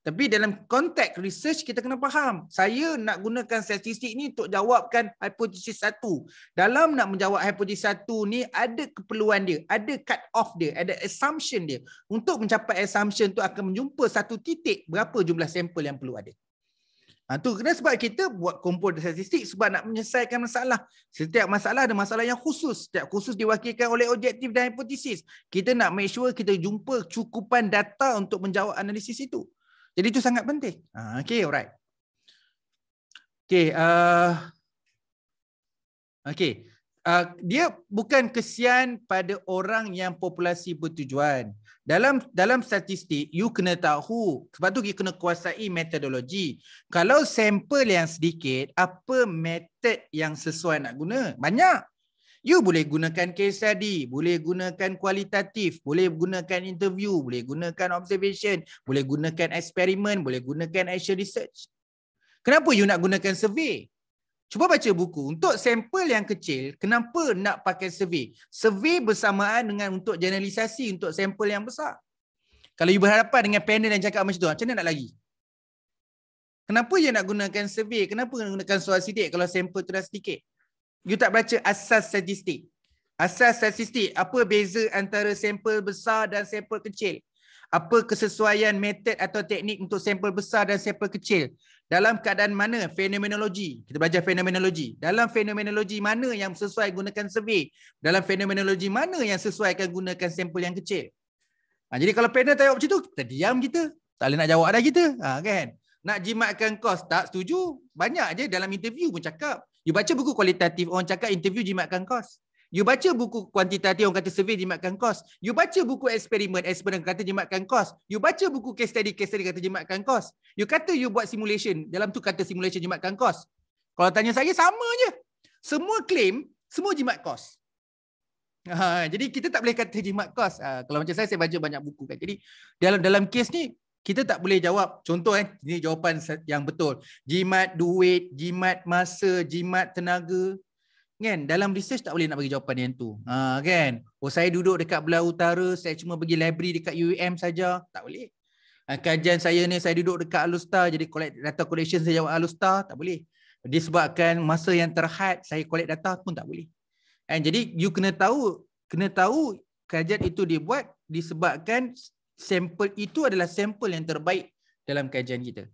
Tapi dalam konteks research kita kena faham. Saya nak gunakan statistik ni untuk jawabkan hipotesis satu. Dalam nak menjawab hipotesis satu ni ada keperluan dia, ada cut off dia, ada assumption dia. Untuk mencapai assumption tu akan menjumpa satu titik berapa jumlah sampel yang perlu ada. Ha, tu kena sebab kita buat kumpul statistik sebab nak menyelesaikan masalah. Setiap masalah ada masalah yang khusus. Setiap khusus diwakilkan oleh objektif dan hipotesis. Kita nak make sure kita jumpa cukupan data untuk menjawab analisis itu. Jadi itu sangat penting. Ha, okay, alright. Okay. Uh, okay. Ah, dia bukan kesian pada orang yang populasi bertujuan. Dalam dalam statistik, you kena tahu. Sebab tu you kena kuasai metodologi. Kalau sampel yang sedikit, apa method yang sesuai nak guna? Banyak. You boleh gunakan case study, boleh gunakan kualitatif, boleh gunakan interview, boleh gunakan observation, boleh gunakan eksperimen, boleh gunakan actual research. Kenapa you nak gunakan survey? Cuba baca buku. Untuk sampel yang kecil, kenapa nak pakai survey? Survey bersamaan dengan untuk generalisasi untuk sampel yang besar. Kalau you berhadapan dengan panel yang cakap macam tu, macam mana nak lagi? Kenapa you nak gunakan survey? Kenapa nak gunakan soal sidik kalau sampel tu dah sedikit? You tak baca asas statistik. Asas statistik, apa beza antara sampel besar dan sampel kecil? Apa kesesuaian method atau teknik untuk sampel besar dan sampel kecil? dalam keadaan mana fenomenologi kita belajar fenomenologi dalam fenomenologi mana yang sesuai gunakan survey dalam fenomenologi mana yang sesuai akan gunakan sampel yang kecil ha, jadi kalau panel tanya macam tu kita diam kita tak boleh nak jawab dah kita ha, kan nak jimatkan kos tak setuju banyak je dalam interview pun cakap you baca buku kualitatif orang cakap interview jimatkan kos You baca buku kuantitatif orang kata survey jimatkan kos. You baca buku eksperimen eksperimen kata jimatkan kos. You baca buku case study case study kata jimatkan kos. You kata you buat simulation dalam tu kata simulation jimatkan kos. Kalau tanya saya sama je. Semua claim semua jimat kos. Ha, jadi kita tak boleh kata jimat kos. Ha, kalau macam saya saya baca banyak buku kan. Jadi dalam dalam kes ni kita tak boleh jawab contoh eh ini jawapan yang betul. Jimat duit, jimat masa, jimat tenaga kan dalam research tak boleh nak bagi jawapan yang tu ha kan oh saya duduk dekat belah utara saya cuma pergi library dekat UUM saja tak boleh ha, kajian saya ni saya duduk dekat Alustar jadi collect data collection saya jawab Alustar tak boleh disebabkan masa yang terhad saya collect data pun tak boleh and ha, jadi you kena tahu kena tahu kajian itu dibuat disebabkan sampel itu adalah sampel yang terbaik dalam kajian kita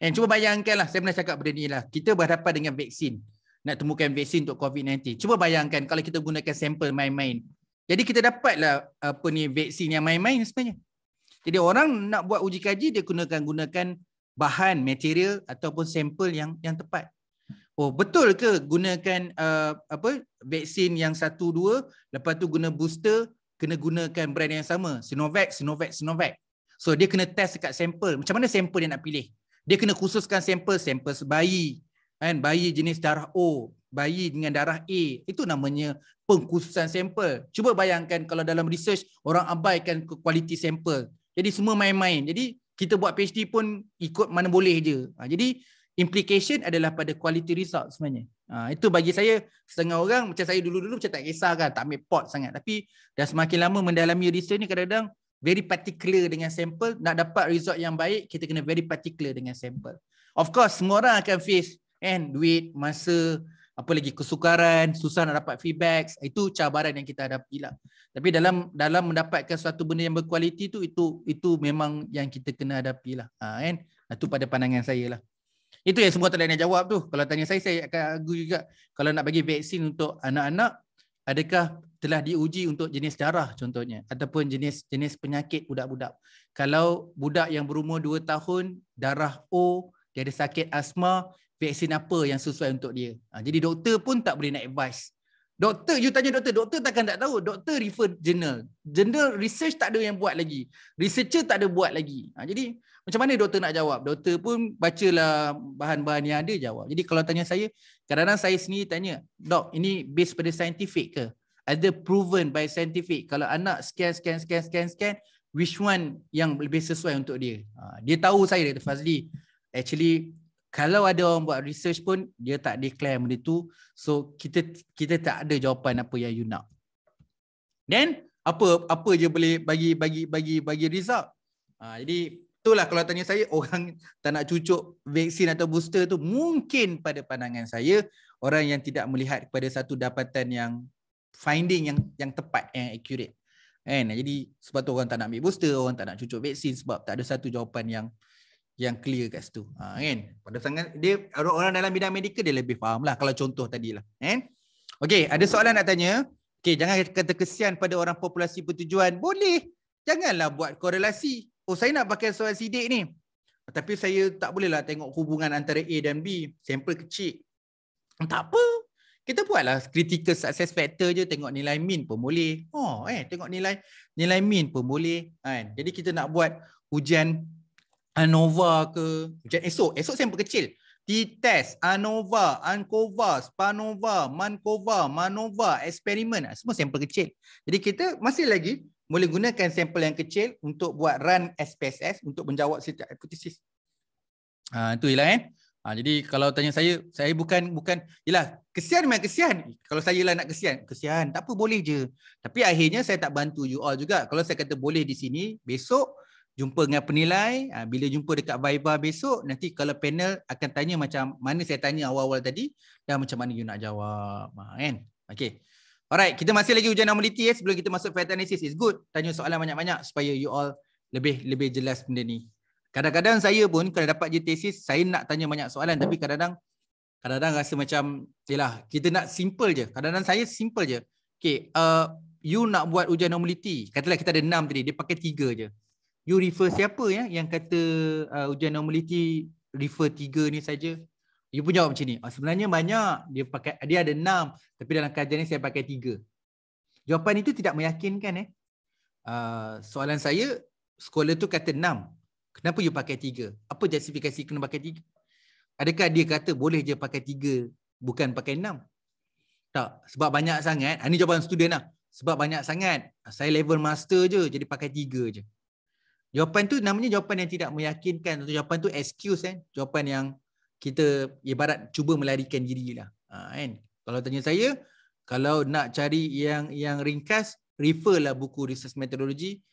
and cuba bayangkanlah saya pernah cakap benda ni lah kita berhadapan dengan vaksin nak temukan vaksin untuk COVID-19. Cuba bayangkan kalau kita gunakan sampel main-main. Jadi kita dapatlah apa ni vaksin yang main-main sebenarnya. Jadi orang nak buat uji kaji dia gunakan gunakan bahan, material ataupun sampel yang yang tepat. Oh betul ke gunakan uh, apa vaksin yang satu dua lepas tu guna booster kena gunakan brand yang sama Sinovac, Sinovac, Sinovac. So dia kena test dekat sampel. Macam mana sampel dia nak pilih? Dia kena khususkan sampel, sampel bayi, kan bayi jenis darah O bayi dengan darah A itu namanya pengkhususan sampel cuba bayangkan kalau dalam research orang abaikan kualiti sampel jadi semua main-main jadi kita buat PhD pun ikut mana boleh je ha, jadi implication adalah pada quality result sebenarnya. Ha, itu bagi saya setengah orang macam saya dulu-dulu macam tak kisah kan, tak ambil pot sangat. Tapi dah semakin lama mendalami research ni kadang-kadang very particular dengan sampel. Nak dapat result yang baik, kita kena very particular dengan sampel. Of course, semua orang akan face kan duit masa apa lagi kesukaran susah nak dapat feedback itu cabaran yang kita hadapi lah tapi dalam dalam mendapatkan suatu benda yang berkualiti tu itu itu memang yang kita kena hadapi lah ha, kan itu pada pandangan saya lah itu yang semua tak nak jawab tu kalau tanya saya saya akan argue juga kalau nak bagi vaksin untuk anak-anak adakah telah diuji untuk jenis darah contohnya ataupun jenis jenis penyakit budak-budak kalau budak yang berumur 2 tahun darah O dia ada sakit asma vaksin apa yang sesuai untuk dia. Ha, jadi doktor pun tak boleh nak advice. Doktor, you tanya doktor, doktor takkan tak tahu. Doktor refer general, general research tak ada yang buat lagi. Researcher tak ada buat lagi. Ha, jadi macam mana doktor nak jawab? Doktor pun bacalah bahan-bahan yang ada jawab. Jadi kalau tanya saya, kadang-kadang saya sendiri tanya, dok ini based pada scientific ke? Ada proven by scientific. Kalau anak scan, scan, scan, scan, scan, which one yang lebih sesuai untuk dia? Ha, dia tahu saya, Dr. Fazli. Actually, kalau ada orang buat research pun dia tak declare benda tu so kita kita tak ada jawapan apa yang you nak then apa apa je boleh bagi bagi bagi bagi result ha, jadi itulah kalau tanya saya *laughs* orang tak nak cucuk vaksin atau booster tu mungkin pada pandangan saya orang yang tidak melihat kepada satu dapatan yang finding yang yang tepat yang accurate kan jadi sebab tu orang tak nak ambil booster orang tak nak cucuk vaksin sebab tak ada satu jawapan yang yang clear kat situ. Ha, kan? Pada sangat dia orang dalam bidang medical dia lebih faham lah kalau contoh tadi lah, Kan? okay ada soalan nak tanya? okay jangan kata kesian pada orang populasi pertujuan. Boleh. Janganlah buat korelasi. Oh, saya nak pakai soal sidik ni. Tapi saya tak bolehlah tengok hubungan antara A dan B. Sampel kecil. Tak apa. Kita buatlah critical success factor je. Tengok nilai min pun boleh. Oh, eh, tengok nilai nilai min pun boleh. Kan? Jadi kita nak buat ujian ANOVA ke macam esok esok sampel kecil T-test, ANOVA, ANCOVA, SPANOVA, MANCOVA, MANOVA, eksperimen ah, semua sampel kecil jadi kita masih lagi boleh gunakan sampel yang kecil untuk buat run SPSS untuk menjawab setiap hipotesis ha, ah, itu ialah kan ha, jadi kalau tanya saya saya bukan bukan ialah kesian memang kesian kalau saya lah nak kesian kesian tak apa boleh je tapi akhirnya saya tak bantu you all juga kalau saya kata boleh di sini besok jumpa dengan penilai ah, bila jumpa dekat Viva besok nanti kalau panel akan tanya macam mana saya tanya awal-awal tadi dan macam mana you nak jawab ah, kan okey alright kita masih lagi ujian normality eh sebelum kita masuk fat analysis is good tanya soalan banyak-banyak supaya you all lebih lebih jelas benda ni kadang-kadang saya pun kalau dapat je tesis saya nak tanya banyak soalan tapi kadang-kadang kadang-kadang rasa macam yalah kita nak simple je kadang-kadang saya simple je okey uh, you nak buat ujian normality katalah kita ada 6 tadi dia pakai 3 je you refer siapa ya yang kata uh, ujian normality refer tiga ni saja you pun jawab macam ni oh, sebenarnya banyak dia pakai dia ada enam tapi dalam kajian ni saya pakai tiga jawapan itu tidak meyakinkan eh uh, soalan saya sekolah tu kata enam kenapa you pakai tiga apa justifikasi kena pakai tiga adakah dia kata boleh je pakai tiga bukan pakai enam tak sebab banyak sangat ini ah, jawapan student lah sebab banyak sangat saya level master je jadi pakai tiga je Jawapan tu namanya jawapan yang tidak meyakinkan. Atau jawapan tu excuse kan. Jawapan yang kita ibarat cuba melarikan diri lah. Ha, kan? Kalau tanya saya, kalau nak cari yang yang ringkas, refer lah buku research methodology.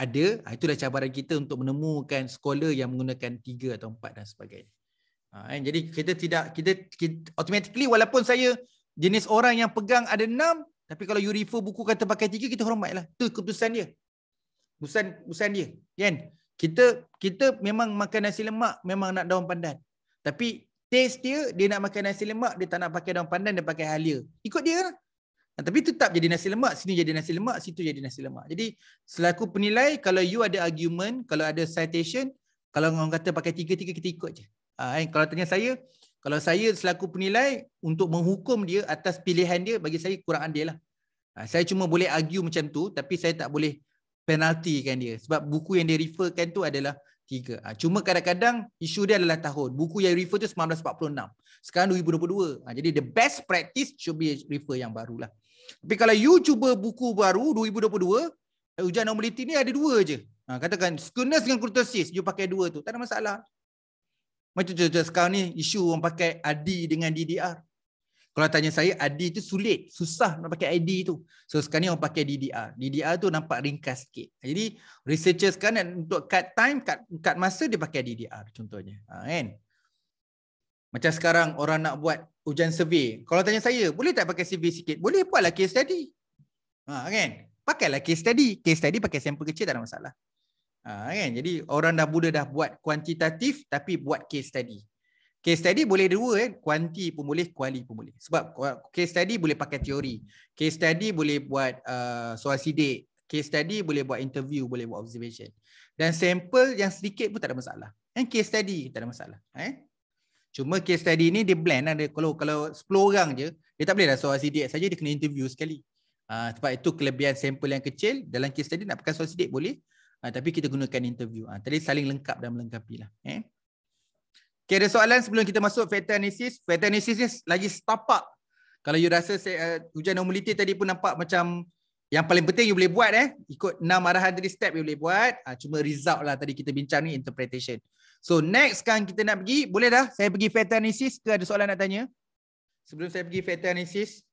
Ada, ha, itulah cabaran kita untuk menemukan scholar yang menggunakan tiga atau empat dan sebagainya. Ha, kan? Jadi kita tidak, kita, kita automatically walaupun saya jenis orang yang pegang ada enam, tapi kalau you refer buku kata pakai tiga, kita hormatlah. Itu keputusan dia. Busan busan dia, kan? Kita kita memang makan nasi lemak memang nak daun pandan. Tapi taste dia dia nak makan nasi lemak dia tak nak pakai daun pandan dia pakai halia. Ikut dia lah. Nah, tapi tetap jadi nasi lemak, sini jadi nasi lemak, situ jadi nasi lemak. Jadi selaku penilai kalau you ada argument, kalau ada citation, kalau orang kata pakai tiga-tiga kita ikut je. Ha, kan? kalau tanya saya, kalau saya selaku penilai untuk menghukum dia atas pilihan dia bagi saya kurang adil lah. Ha, saya cuma boleh argue macam tu tapi saya tak boleh penalti kan dia sebab buku yang dia referkan tu adalah tiga. Ha, cuma kadang-kadang isu dia adalah tahun. Buku yang refer tu 1946. Sekarang 2022. Ha, jadi the best practice should be refer yang barulah. Tapi kalau you cuba buku baru 2022, eh, ujian normality ni ada dua je. Ha, katakan skewness dengan kurtosis, you pakai dua tu. Tak ada masalah. Macam tu contoh sekarang ni isu orang pakai ADI dengan DDR. Kalau tanya saya, ID tu sulit, susah nak pakai ID tu. So sekarang ni orang pakai DDR. DDR tu nampak ringkas sikit. Jadi researcher sekarang untuk cut time, cut, cut masa dia pakai DDR contohnya. Ha, kan? Macam sekarang orang nak buat ujian survey. Kalau tanya saya, boleh tak pakai CV sikit? Boleh buatlah case study. Ha, kan? Pakailah case study. Case study pakai sampel kecil tak ada masalah. Ha, kan? Jadi orang dah muda dah buat kuantitatif tapi buat case study. Case study boleh dua eh, kuanti pun boleh, kuali pun boleh. Sebab case study boleh pakai teori. Case study boleh buat uh, soal sidik. Case study boleh buat interview, boleh buat observation. Dan sample yang sedikit pun tak ada masalah. And case study tak ada masalah. Eh? Cuma case study ni dia blend. Ada, lah. kalau kalau 10 orang je, dia tak boleh dah soal sidik saja dia kena interview sekali. Uh, sebab itu kelebihan sampel yang kecil dalam case study nak pakai soal sidik boleh. Uh, tapi kita gunakan interview. Uh, tadi saling lengkap dan melengkapi lah. Eh? Okay, ada soalan sebelum kita masuk factor analysis. Factor analysis ni lagi setapak. Kalau you rasa saya, uh, eh, ujian normality tadi pun nampak macam yang paling penting you boleh buat eh. Ikut 6 arahan tadi step you boleh buat. Uh, cuma result lah tadi kita bincang ni interpretation. So next kan kita nak pergi. Boleh dah saya pergi factor analysis ke ada soalan nak tanya? Sebelum saya pergi factor analysis.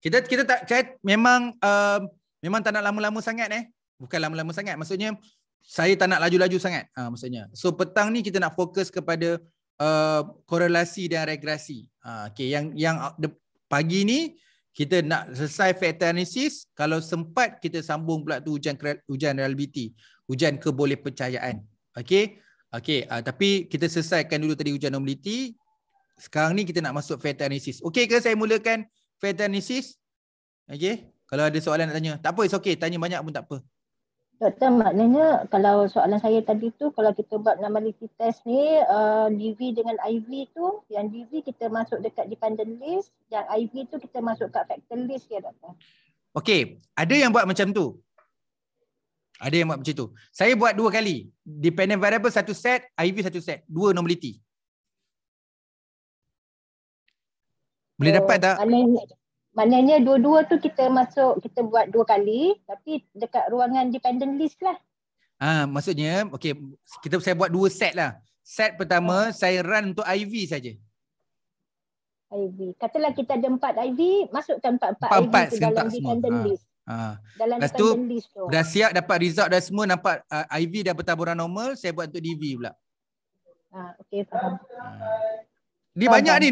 Kita kita tak chat memang uh, memang tak nak lama-lama sangat eh. Bukan lama-lama sangat. Maksudnya saya tak nak laju-laju sangat ha, maksudnya. So petang ni kita nak fokus kepada uh, korelasi dan regresi. Ha, okay, yang yang uh, de, pagi ni kita nak selesai factor analysis. Kalau sempat kita sambung pula tu hujan hujan reliability, hujan keboleh percayaan. Okay, okay. Uh, tapi kita selesaikan dulu tadi hujan normality. Sekarang ni kita nak masuk factor analysis. Okay ke saya mulakan factor analysis? Okay. Kalau ada soalan nak tanya, tak apa, it's okay. Tanya banyak pun tak apa. Doktor maknanya kalau soalan saya tadi tu kalau kita buat normality test ni uh, eh, DV dengan IV tu yang DV kita masuk dekat dependent list yang IV tu kita masuk kat factor list ya doktor. Okey, ada yang buat macam tu. Ada yang buat macam tu. Saya buat dua kali. Dependent variable satu set, IV satu set. Dua normality. Boleh oh, dapat tak? Aneh. Maknanya dua-dua tu kita masuk kita buat dua kali tapi dekat ruangan dependent list lah. Ah maksudnya okay, kita saya buat dua set lah. Set pertama oh. saya run untuk IV saja. IV. Katalah kita ada empat IV, masukkan empat-empat IV ke empat dalam dependent semua. Ha, list. Ha. Dalam Lepas dependent tu, list tu. Dah siap dapat result dah semua nampak uh, IV dah bertaburan normal, saya buat untuk DV pula. Ah ha, okey faham. Ha. Dia banyak ni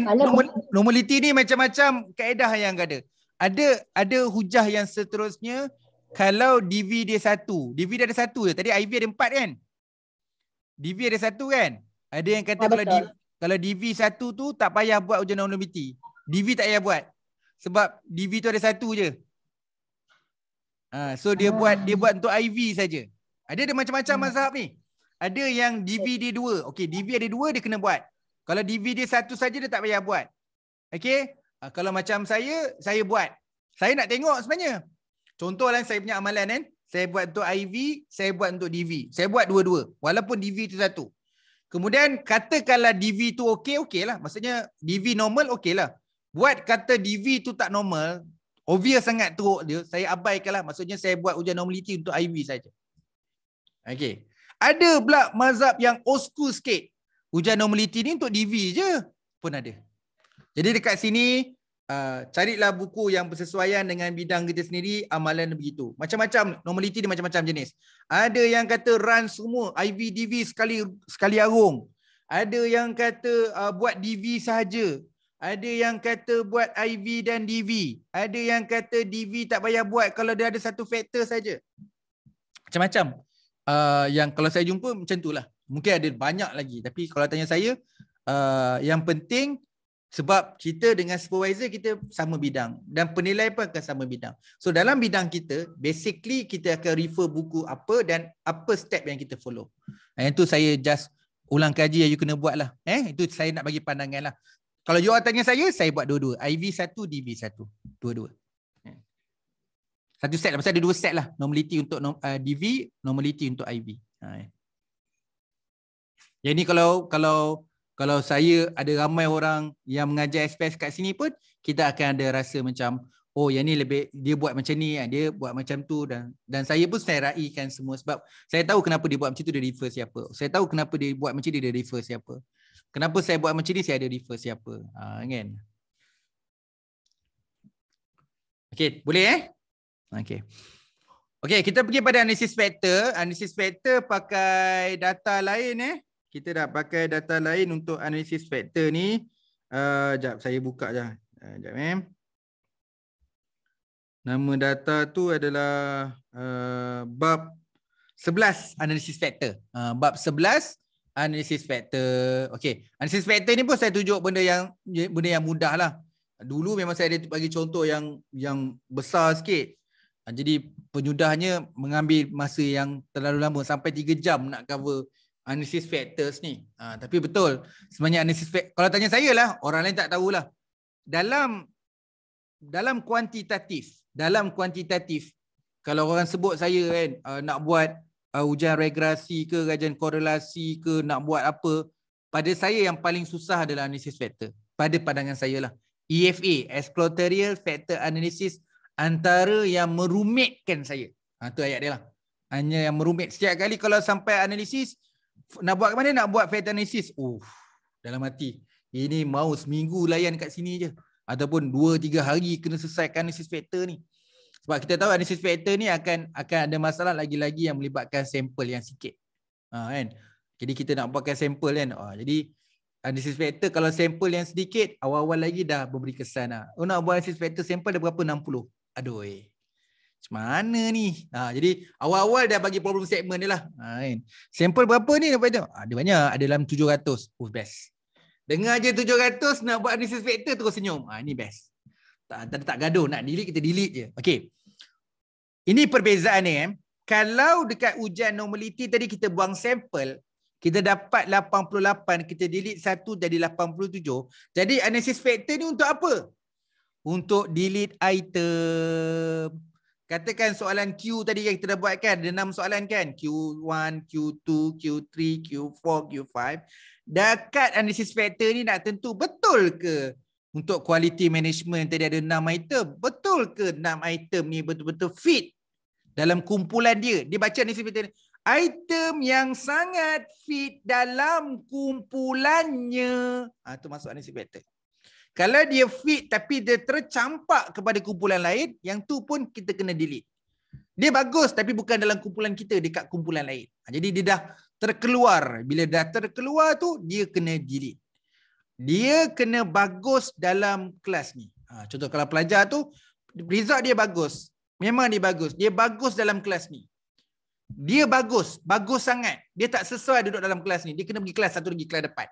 normality ni macam-macam kaedah yang ada. Ada ada hujah yang seterusnya kalau DV dia satu. DV dia ada satu je. Tadi IV ada empat kan? DV ada satu kan? Ada yang kata ah, kalau DV, kalau DV satu tu tak payah buat hujah normality. DV tak payah buat. Sebab DV tu ada satu je. Ha, so dia ah. buat dia buat untuk IV saja. Ada ada macam-macam hmm. mazhab ni. Ada yang DV dia dua. Okey, DV ada dua dia kena buat. Kalau DV dia satu saja dia tak payah buat. Okay, Uh, ah, kalau macam saya, saya buat. Saya nak tengok sebenarnya. Contohlah saya punya amalan kan. Saya buat untuk IV, saya buat untuk DV. Saya buat dua-dua. Walaupun DV itu satu. Kemudian katakanlah DV itu okey, okey lah. Maksudnya DV normal, okey lah. Buat kata DV itu tak normal, obvious sangat teruk dia, saya abaikan lah. Maksudnya saya buat ujian normality untuk IV saja. Okey. Ada pula mazhab yang old school sikit. Ujian normality ni untuk DV je pun ada. Jadi dekat sini, uh, carilah buku yang bersesuaian dengan bidang kita sendiri, amalan begitu. Macam-macam, normality dia macam-macam jenis. Ada yang kata run semua, IV, DV sekali sekali arung. Ada yang kata uh, buat DV sahaja. Ada yang kata buat IV dan DV. Ada yang kata DV tak payah buat kalau dia ada satu faktor saja. Macam-macam. Uh, yang kalau saya jumpa macam itulah mungkin ada banyak lagi tapi kalau tanya saya uh, yang penting sebab kita dengan supervisor kita sama bidang dan penilai pun akan sama bidang. So dalam bidang kita basically kita akan refer buku apa dan apa step yang kita follow. Yang tu saya just ulang kaji yang you kena buat lah. Eh, itu saya nak bagi pandangan lah. Kalau you tanya saya, saya buat dua-dua. IV satu, DV satu. Dua-dua. Satu set lah. Maksudnya ada dua set lah. Normality untuk uh, DV, normality untuk IV. Ha, eh. Yang ni kalau kalau kalau saya ada ramai orang yang mengajar SPS kat sini pun kita akan ada rasa macam oh yang ni lebih dia buat macam ni dia buat macam tu dan dan saya pun saya raikan semua sebab saya tahu kenapa dia buat macam tu dia refer siapa. Saya tahu kenapa dia buat macam ni dia refer siapa. Kenapa saya buat macam ni saya ada refer siapa. Ha, kan? Okey, boleh eh? Okey. Okey, kita pergi pada analisis vektor. Analisis vektor pakai data lain eh kita dah pakai data lain untuk analisis faktor ni. Sekejap, ah, uh, saya buka je. Sekejap, ah, uh, eh. ma'am. Nama data tu adalah uh, bab 11 analisis faktor. Uh, bab 11 analisis faktor. Okay. Analisis faktor ni pun saya tunjuk benda yang benda yang mudah lah. Dulu memang saya ada bagi contoh yang yang besar sikit. jadi penyudahnya mengambil masa yang terlalu lama. Sampai 3 jam nak cover analysis factors ni. Ha, tapi betul, sebenarnya analysis factors, kalau tanya saya lah, orang lain tak tahulah. Dalam dalam kuantitatif, dalam kuantitatif, kalau orang sebut saya kan, uh, nak buat uh, ujian regresi ke, kajian korelasi ke, nak buat apa, pada saya yang paling susah adalah analysis factor. Pada pandangan saya lah. EFA, (Exploratory Factor Analysis, antara yang merumitkan saya. Ha, ayat dia lah. Hanya yang merumit. Setiap kali kalau sampai analisis, nak buat ke mana nak buat fetanesis uh dalam hati ini mau seminggu layan kat sini je ataupun 2 3 hari kena selesaikan analisis vektor ni sebab kita tahu analisis vektor ni akan akan ada masalah lagi-lagi yang melibatkan sampel yang sikit ha, kan jadi kita nak pakai sampel kan ha, jadi analisis vektor kalau sampel yang sedikit awal-awal lagi dah memberi kesan ah oh, nak buat analisis vektor sampel ada berapa 60 aduh eh. Macam mana ni? Ha, jadi awal-awal dah bagi problem statement ni lah. Ha, kan? Sample berapa ni dapat tengok? Ha, ada ah, banyak. Ada dalam 700. Oh best. Dengar je 700 nak buat analysis vector terus senyum. Ha, ah, ni best. Tak, tak, tak gaduh. Nak delete kita delete je. Okay. Ini perbezaan ni. Eh. Kalau dekat ujian normality tadi kita buang sample. Kita dapat 88. Kita delete 1 jadi 87. Jadi analysis vector ni untuk apa? Untuk delete item. Katakan soalan Q tadi yang kita dah buat kan Ada 6 soalan kan Q1, Q2, Q3, Q4, Q5 Dekat analysis factor ni nak tentu betul ke Untuk quality management tadi ada 6 item Betul ke 6 item ni betul-betul fit Dalam kumpulan dia Dia baca analysis factor ni Item yang sangat fit dalam kumpulannya Itu ah, ha, masuk analysis factor kalau dia fit tapi dia tercampak kepada kumpulan lain, yang tu pun kita kena delete. Dia bagus tapi bukan dalam kumpulan kita, dekat kumpulan lain. Ha, jadi dia dah terkeluar. Bila dah terkeluar tu, dia kena delete. Dia kena bagus dalam kelas ni. Ha, contoh kalau pelajar tu, result dia bagus. Memang dia bagus. Dia bagus dalam kelas ni. Dia bagus. Bagus sangat. Dia tak sesuai duduk dalam kelas ni. Dia kena pergi kelas satu lagi kelas depan.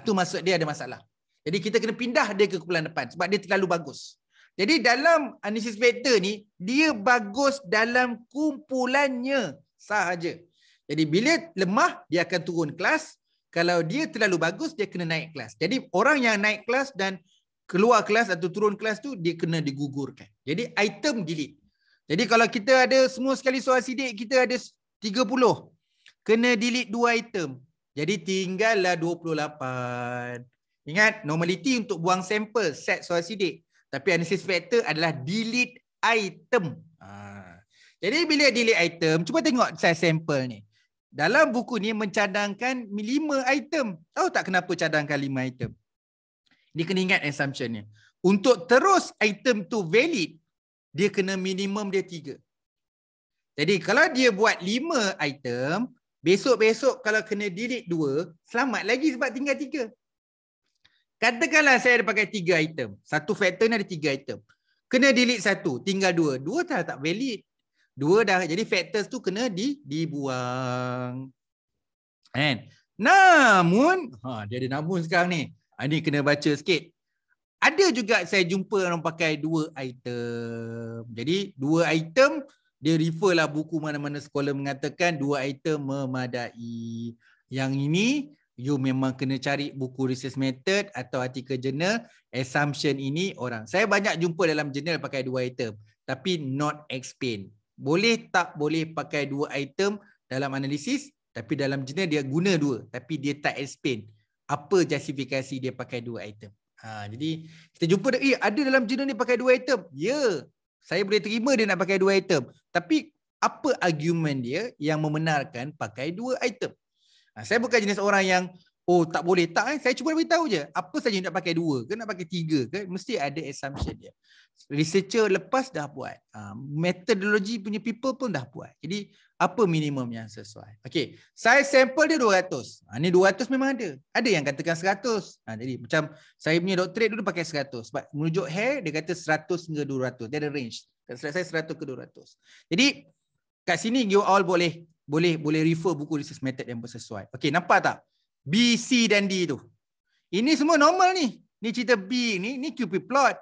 Itu ha, maksud dia ada masalah. Jadi kita kena pindah dia ke kumpulan depan sebab dia terlalu bagus. Jadi dalam analisis ah, vektor ni, dia bagus dalam kumpulannya sahaja. Jadi bila lemah, dia akan turun kelas. Kalau dia terlalu bagus, dia kena naik kelas. Jadi orang yang naik kelas dan keluar kelas atau turun kelas tu, dia kena digugurkan. Jadi item delete. Jadi kalau kita ada semua sekali soal sidik, kita ada 30. Kena delete dua item. Jadi tinggallah 28. Ingat, normality untuk buang sampel, set soal sidik. Tapi analysis factor adalah delete item. Ha. Jadi bila delete item, cuba tengok saya sampel ni. Dalam buku ni mencadangkan 5 item. Tahu tak kenapa cadangkan 5 item? Dia kena ingat assumption ni. Untuk terus item tu valid, dia kena minimum dia 3. Jadi kalau dia buat 5 item, besok-besok kalau kena delete 2, selamat lagi sebab tinggal 3. Katakanlah saya ada pakai tiga item. Satu factor ni ada tiga item. Kena delete satu, tinggal dua. Dua dah tak valid. Dua dah. Jadi factors tu kena di dibuang. And, namun, ha, dia ada namun sekarang ni. Ha, ni kena baca sikit. Ada juga saya jumpa orang pakai dua item. Jadi dua item, dia refer lah buku mana-mana sekolah mengatakan dua item memadai. Yang ini, you memang kena cari buku research method atau artikel jurnal assumption ini orang. Saya banyak jumpa dalam jurnal pakai dua item tapi not explain. Boleh tak boleh pakai dua item dalam analisis tapi dalam jurnal dia guna dua tapi dia tak explain apa justifikasi dia pakai dua item. Ha, jadi kita jumpa eh ada dalam jurnal ni pakai dua item. Ya. Yeah, saya boleh terima dia nak pakai dua item. Tapi apa argument dia yang membenarkan pakai dua item? Ha, saya bukan jenis orang yang oh tak boleh tak eh. Saya cuba beritahu je. Apa saja nak pakai dua ke nak pakai tiga ke mesti ada assumption dia. Researcher lepas dah buat. Ha, methodology punya people pun dah buat. Jadi apa minimum yang sesuai. Okey, saya sampel dia 200. Ha, ni 200 memang ada. Ada yang katakan 100. Ha, jadi macam saya punya doktorate dulu pakai 100. Sebab merujuk hair dia kata 100 hingga 200. Dia ada range. saya 100 ke 200. Jadi kat sini you all boleh boleh boleh refer buku research method yang bersesuai. Okey, nampak tak? B, C dan D tu. Ini semua normal ni. Ni cerita B ni, ni QP plot.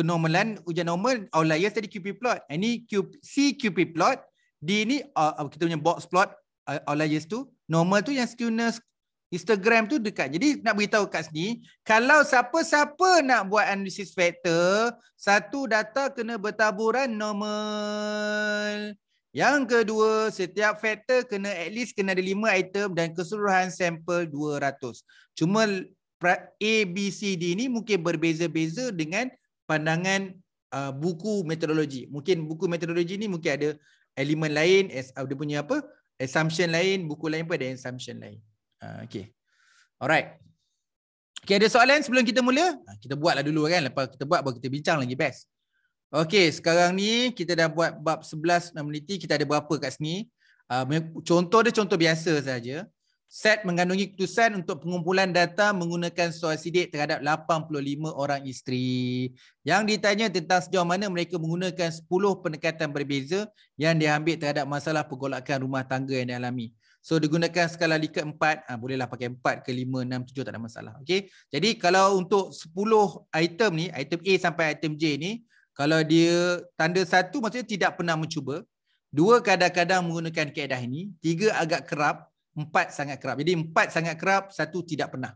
normalan, ujian normal, outlier tadi QP plot. Ini eh, QP, C QP plot. D ni uh, kita punya box plot uh, outliers tu. Normal tu yang skewness Instagram tu dekat. Jadi nak beritahu kat sini, kalau siapa-siapa nak buat analysis factor satu data kena bertaburan normal. Yang kedua, setiap factor kena at least kena ada lima item dan keseluruhan sampel 200. Cuma A, B, C, D ni mungkin berbeza-beza dengan pandangan uh, buku metodologi. Mungkin buku metodologi ni mungkin ada elemen lain, ada uh, punya apa, assumption lain, buku lain pun ada assumption lain. Uh, okay. Alright. Okay, ada soalan sebelum kita mula? Uh, kita buatlah dulu kan. Lepas kita buat, baru kita bincang lagi best. Okey, sekarang ni kita dah buat bab 11 meneliti kita ada berapa kat sini. Ah, contoh dia contoh biasa saja. Set mengandungi keputusan untuk pengumpulan data menggunakan soal sidik terhadap 85 orang isteri yang ditanya tentang sejauh mana mereka menggunakan 10 pendekatan berbeza yang diambil terhadap masalah pergolakan rumah tangga yang dialami. So digunakan skala Likert 4, ah, ha, bolehlah pakai 4 ke 5, 6, 7 tak ada masalah. Okay? Jadi kalau untuk 10 item ni, item A sampai item J ni, kalau dia tanda satu maksudnya tidak pernah mencuba. Dua kadang-kadang menggunakan keadaan ini. Tiga agak kerap. Empat sangat kerap. Jadi empat sangat kerap. Satu tidak pernah.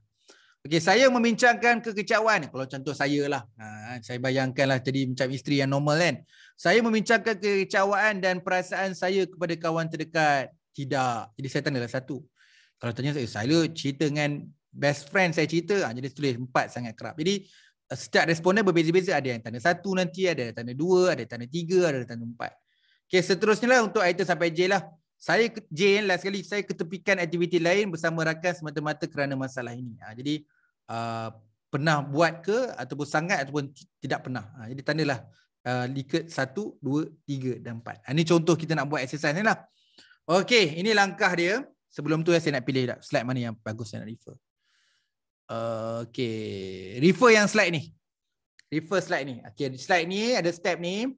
Okay, saya membincangkan kekecewaan. Kalau contoh saya lah. Ha, saya bayangkanlah jadi macam isteri yang normal kan. Saya membincangkan kekecewaan dan perasaan saya kepada kawan terdekat. Tidak. Jadi saya tandalah satu. Kalau tanya saya, saya cerita dengan best friend saya cerita. Ha, jadi tulis empat sangat kerap. Jadi start responden berbeza-beza ada yang tanda satu nanti ada yang tanda dua ada yang tanda tiga ada yang tanda empat okey seterusnya lah untuk item sampai J lah saya J yang last kali saya ketepikan aktiviti lain bersama rakan semata-mata kerana masalah ini ha, jadi uh, pernah buat ke ataupun sangat ataupun tidak pernah ha, jadi tandalah uh, liket satu dua tiga dan empat ha, ini contoh kita nak buat exercise ni lah okey ini langkah dia sebelum tu saya nak pilih slide mana yang bagus saya nak refer okay. Refer yang slide ni. Refer slide ni. Okay, slide ni ada step ni.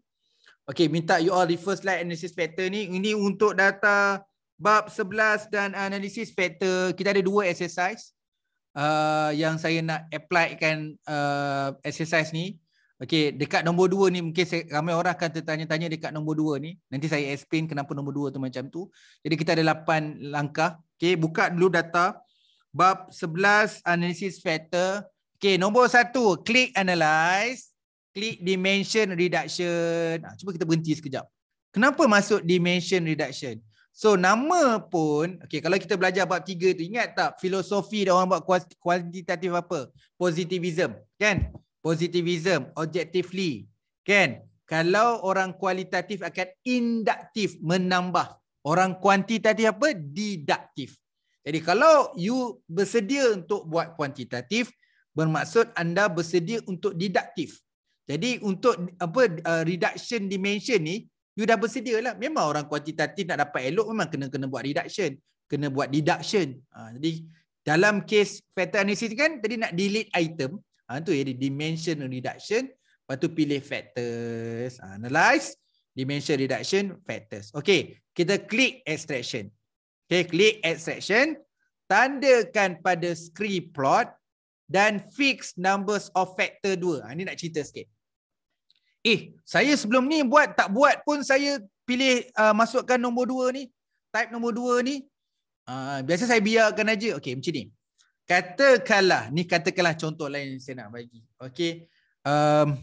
Okay, minta you all refer slide analysis factor ni. Ini untuk data bab 11 dan analysis factor. Kita ada dua exercise. Uh, yang saya nak applykan uh, exercise ni okay, dekat nombor 2 ni mungkin saya, ramai orang akan tertanya-tanya dekat nombor 2 ni nanti saya explain kenapa nombor 2 tu macam tu jadi kita ada 8 langkah okay, buka dulu data bab 11 Analysis factor. Okey, nombor satu, click analyze, click dimension reduction. Ha, cuba kita berhenti sekejap. Kenapa masuk dimension reduction? So nama pun, okey kalau kita belajar bab 3 tu ingat tak filosofi dia orang buat kuantitatif apa? Positivism, kan? Positivism objectively, kan? Kalau orang kualitatif akan induktif menambah. Orang kuantitatif apa? Deduktif. Jadi kalau you bersedia untuk buat kuantitatif, bermaksud anda bersedia untuk didaktif. Jadi untuk apa uh, reduction dimension ni, you dah bersedia lah. Memang orang kuantitatif nak dapat elok memang kena kena buat reduction. Kena buat deduction. Ha, jadi dalam case factor analysis kan, tadi nak delete item. Ha, tu jadi dimension reduction. Lepas tu pilih factors. Ha, analyze. Dimension reduction factors. Okay. Kita klik extraction. Okay, klik add section. Tandakan pada screen plot. Dan fix numbers of factor 2. Ha, ini nak cerita sikit. Eh, saya sebelum ni buat tak buat pun saya pilih uh, masukkan nombor 2 ni. Type nombor 2 ni. Uh, biasa saya biarkan aja. Okay, macam ni. Katakanlah. Ni katakanlah contoh lain saya nak bagi. Okay. Um,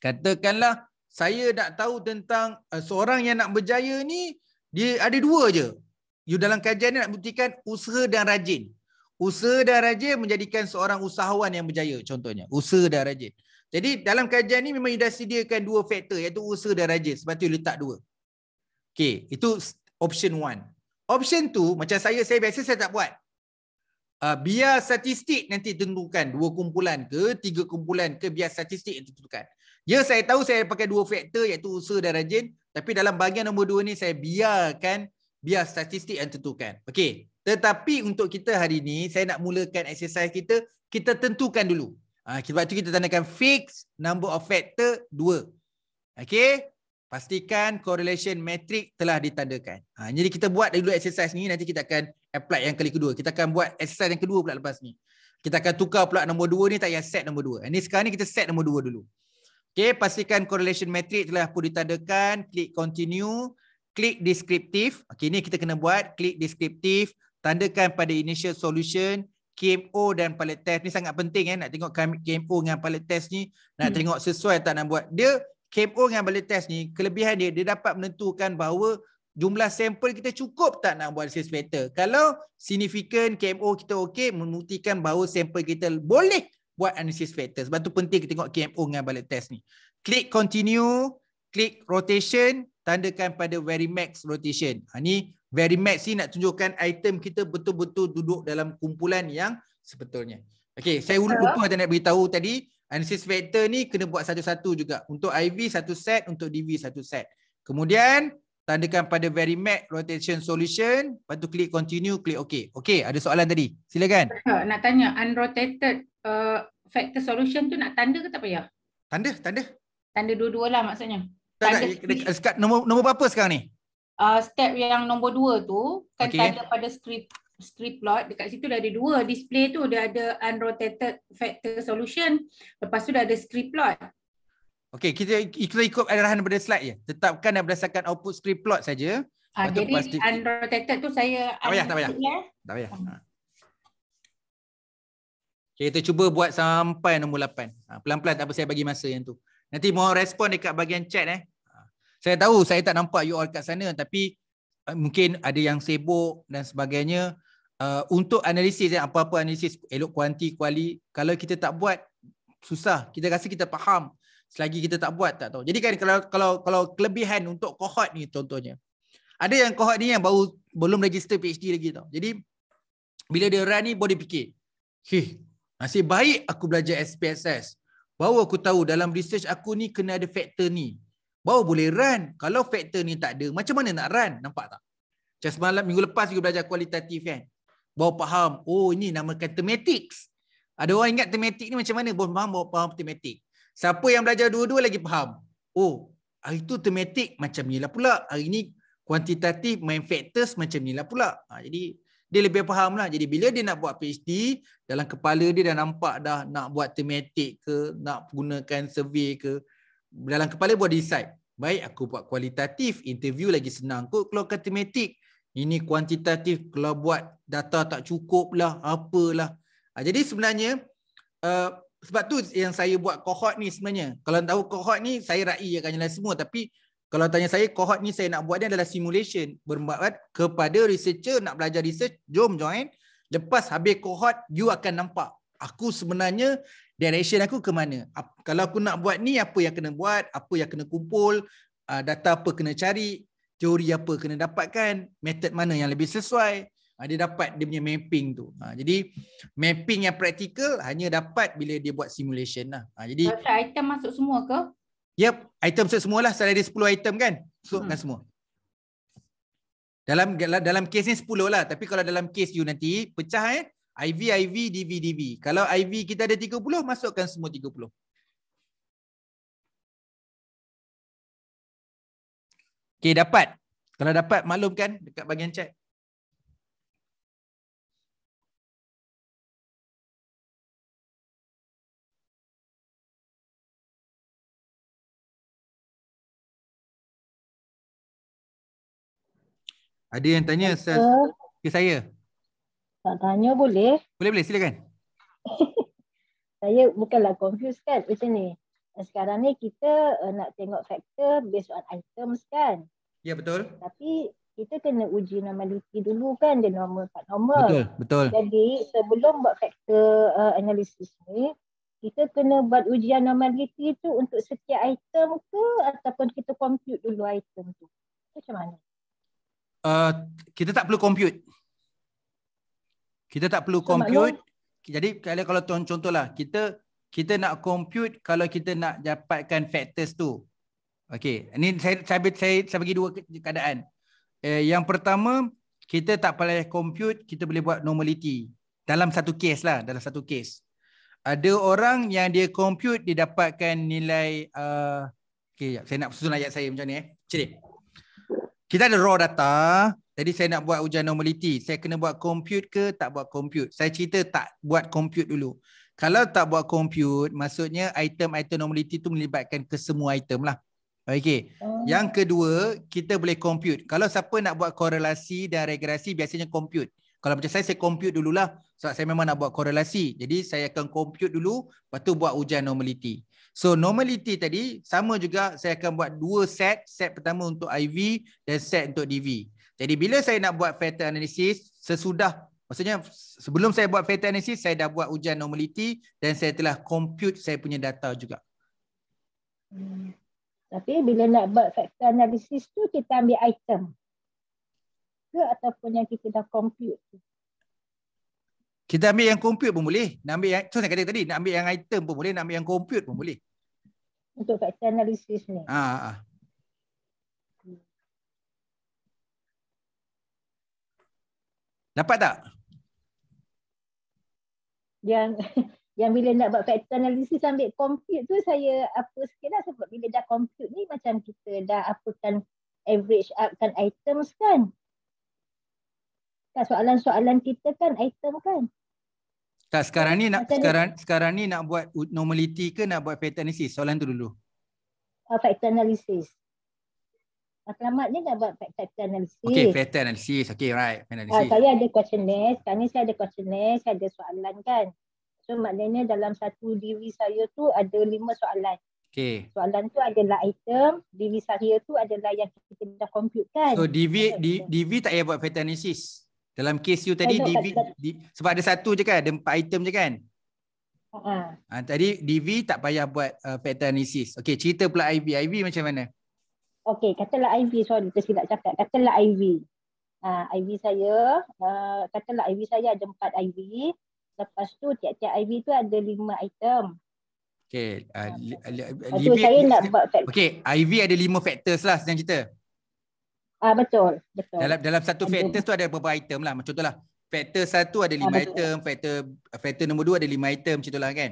katakanlah saya nak tahu tentang uh, seorang yang nak berjaya ni. Dia ada dua je. You dalam kajian ni nak buktikan usaha dan rajin. Usaha dan rajin menjadikan seorang usahawan yang berjaya contohnya. Usaha dan rajin. Jadi dalam kajian ni memang you dah sediakan dua faktor iaitu usaha dan rajin. Sebab tu you letak dua. Okay, itu option one. Option two, macam saya, saya biasa saya tak buat. Uh, biar statistik nanti tentukan dua kumpulan ke, tiga kumpulan ke, biar statistik yang tentukan. Ya, saya tahu saya pakai dua faktor iaitu usaha dan rajin. Tapi dalam bahagian nombor dua ni, saya biarkan biar statistik yang tentukan. Okey. Tetapi untuk kita hari ini, saya nak mulakan exercise kita, kita tentukan dulu. Ha, sebab itu kita tandakan fix number of factor 2. Okey. Pastikan correlation matrix telah ditandakan. Ha, jadi kita buat dulu exercise ni, nanti kita akan apply yang kali kedua. Kita akan buat exercise yang kedua pula lepas ni. Kita akan tukar pula nombor 2 ni tak payah set nombor 2. Ini sekarang ni kita set nombor 2 dulu. Okey, pastikan correlation matrix telah pun ditandakan, klik continue klik deskriptif. Okey ini kita kena buat klik deskriptif, tandakan pada initial solution, KMO dan palette test ni sangat penting eh nak tengok KMO dengan palette test ni nak hmm. tengok sesuai tak nak buat. Dia KMO dengan palette test ni kelebihan dia dia dapat menentukan bahawa jumlah sampel kita cukup tak nak buat sales better. Kalau significant KMO kita okey membuktikan bahawa sampel kita boleh buat analysis factor. Sebab tu penting kita tengok KMO dengan balik test ni. Klik continue, klik rotation, tandakan pada very max rotation. Ha, ni very max ni nak tunjukkan item kita betul-betul duduk dalam kumpulan yang sebetulnya. Okay, saya ulang lupa tadi nak beritahu tadi analysis vector ni kena buat satu-satu juga. Untuk IV satu set, untuk DV satu set. Kemudian tandakan pada very max rotation solution, lepas tu klik continue, klik okey. Okey, ada soalan tadi. Silakan. Nak tanya unrotated uh, factor solution tu nak tanda ke tak payah? Tanda, tanda. Tanda dua dua lah maksudnya. Tak tanda skrip. Eh, nombor, nombor berapa sekarang ni? Uh, step yang nombor dua tu kan okay. tanda pada skrip skrip plot dekat situ dah ada dua display tu dia ada unrotated factor solution lepas tu dah ada skrip plot. Okey kita ikut ikut arahan pada slide je. Tetapkan dan berdasarkan output skrip plot saja. Ha, jadi di... unrotated tu saya tak payah tak payah. Ya? Tak payah. Hmm. Ha. Okay, kita cuba buat sampai nombor 8. Ha, pelan-pelan tak apa saya bagi masa yang tu. Nanti mohon respon dekat bahagian chat eh. Saya tahu saya tak nampak you all kat sana tapi uh, mungkin ada yang sibuk dan sebagainya. Uh, untuk analisis eh, apa-apa analisis elok kuanti kuali kalau kita tak buat susah. Kita rasa kita faham selagi kita tak buat tak tahu. Jadi kan kalau kalau kalau kelebihan untuk cohort ni contohnya. Ada yang cohort ni yang baru belum register PhD lagi tau. Jadi bila dia run ni boleh fikir. Hih, nasib baik aku belajar SPSS. Baru aku tahu dalam research aku ni kena ada faktor ni. Baru boleh run. Kalau faktor ni tak ada, macam mana nak run? Nampak tak? Macam semalam, minggu lepas aku belajar kualitatif kan. Baru faham, oh ini namakan thematics. Ada orang ingat thematic ni macam mana? Baru faham, baru faham thematic. Siapa yang belajar dua-dua lagi faham? Oh, hari tu thematic macam ni lah pula. Hari ni kuantitatif main factors macam ni lah pula. Ha, jadi, dia lebih faham lah. Jadi bila dia nak buat PhD, dalam kepala dia dah nampak dah nak buat tematik, ke, nak gunakan survey ke. Dalam kepala buat decide. Baik, aku buat kualitatif. Interview lagi senang kot kalau kan thematic. Ini kuantitatif. Kalau buat data tak cukup lah, apalah. Ha, ah, jadi sebenarnya, uh, sebab tu yang saya buat cohort ni sebenarnya. Kalau tahu cohort ni, saya rai akan nyalakan semua. Tapi, kalau tanya saya, cohort ni saya nak buat ni adalah simulation. Bermakna kepada researcher nak belajar research, jom join. Lepas habis cohort, you akan nampak. Aku sebenarnya, direction aku ke mana. Kalau aku nak buat ni, apa yang kena buat, apa yang kena kumpul, ah, data apa kena cari, teori apa kena dapatkan, method mana yang lebih sesuai. Ah, dia dapat dia punya mapping tu. Ah, jadi mapping yang praktikal hanya dapat bila dia buat simulation lah. Jadi, item masuk semua ke? Yep, item set semualah. Saya ada 10 item kan? Masukkan hmm. Kan semua. Dalam dalam kes ni 10 lah. Tapi kalau dalam kes you nanti pecah eh. IV, IV, DV, DV. Kalau IV kita ada 30, masukkan semua 30. Okay, dapat. Kalau dapat, maklumkan dekat bahagian chat. Ada yang tanya Ke okay. saya Tak tanya boleh Boleh-boleh silakan *laughs* Saya bukanlah confused kan Macam ni Sekarang ni kita uh, Nak tengok faktor Based on items kan Ya betul Tapi Kita kena uji normality dulu kan dia normal part normal Betul, betul. Jadi sebelum buat faktor uh, eh, Analisis ni kita kena buat ujian normality tu untuk setiap item ke ataupun kita compute dulu item tu. Macam mana? Eh, kita tak perlu compute. Kita tak perlu compute. Sama Jadi kalau kalau contohlah kita kita nak compute kalau kita nak dapatkan factors tu. Okey, ini saya saya saya, saya bagi dua keadaan. Eh, yang pertama, kita tak payah compute, kita boleh buat normality. Dalam satu case lah, dalam satu case. Ada orang yang dia compute, dia dapatkan nilai... Uh, eh, okay, saya nak susun ayat saya macam ni. Eh. Cerit. Kita ada raw data. Tadi saya nak buat ujian normaliti. Saya kena buat compute ke tak buat compute? Saya cerita tak buat compute dulu. Kalau tak buat compute, maksudnya item-item normaliti tu melibatkan kesemua item lah. Okay. Oh. Yang kedua, kita boleh compute. Kalau siapa nak buat korelasi dan regresi, biasanya compute. Kalau macam saya, saya compute dululah. Sebab saya memang nak buat korelasi. Jadi saya akan compute dulu, lepas tu buat ujian normaliti. So normality tadi sama juga saya akan buat dua set, set pertama untuk IV dan set untuk DV. Jadi bila saya nak buat fatal analysis sesudah maksudnya sebelum saya buat fatal analysis saya dah buat ujian normality dan saya telah compute saya punya data juga. Hmm. Tapi bila nak buat factor analysis tu kita ambil item ke ataupun yang kita dah compute tu. Kita ambil yang compute pun boleh. Nak ambil yang, so saya kata tadi, nak ambil yang item pun boleh, nak ambil yang compute pun boleh untuk fact analysis ni. Ha. Ah, ah. Dapat tak? Yang *laughs* yang bila nak buat fact analysis ambil compute tu saya apa sikit lah sebab bila dah compute ni macam kita dah apakan average up kan items kan. Soalan-soalan kita kan item kan. Tak sekarang ni nak Macam sekarang ni. sekarang ni nak buat normality ke nak buat factor analysis? Soalan tu dulu. Oh, ah, factor analysis. Alamat ah, ni nak buat factor analysis. Okay, factor analysis. Okay, right. Ah, analysis. Ah, saya ada questionnaire. Sekarang ni saya ada questionnaire. Saya ada soalan kan. So maknanya dalam satu diri saya tu ada lima soalan. Okey. Soalan tu adalah item. Diri saya tu adalah yang kita dah compute kan. So DV, DV, DV tak payah buat factor analysis? Dalam case you tadi DV, di, sebab ada satu je kan, ada empat item je kan? Uh ha, -huh. Ha. ha, tadi DV tak payah buat uh, pattern analysis. Okey, cerita pula IV. IV macam mana? Okey, katalah IV, So kita tidak cakap. Katalah IV. Ha, IV saya, uh, katalah IV saya ada empat IV. Lepas tu tiap-tiap IV tu ada lima item. Okey, uh, ha. so, saya nak *laughs* buat faktor. Okey, IV ada lima faktor lah senang cerita. Ah betul, betul. Dalam dalam satu factor tu ada beberapa item lah. Macam lah. Factor satu ada lima ah, item, factor factor nombor dua ada lima item macam itulah kan.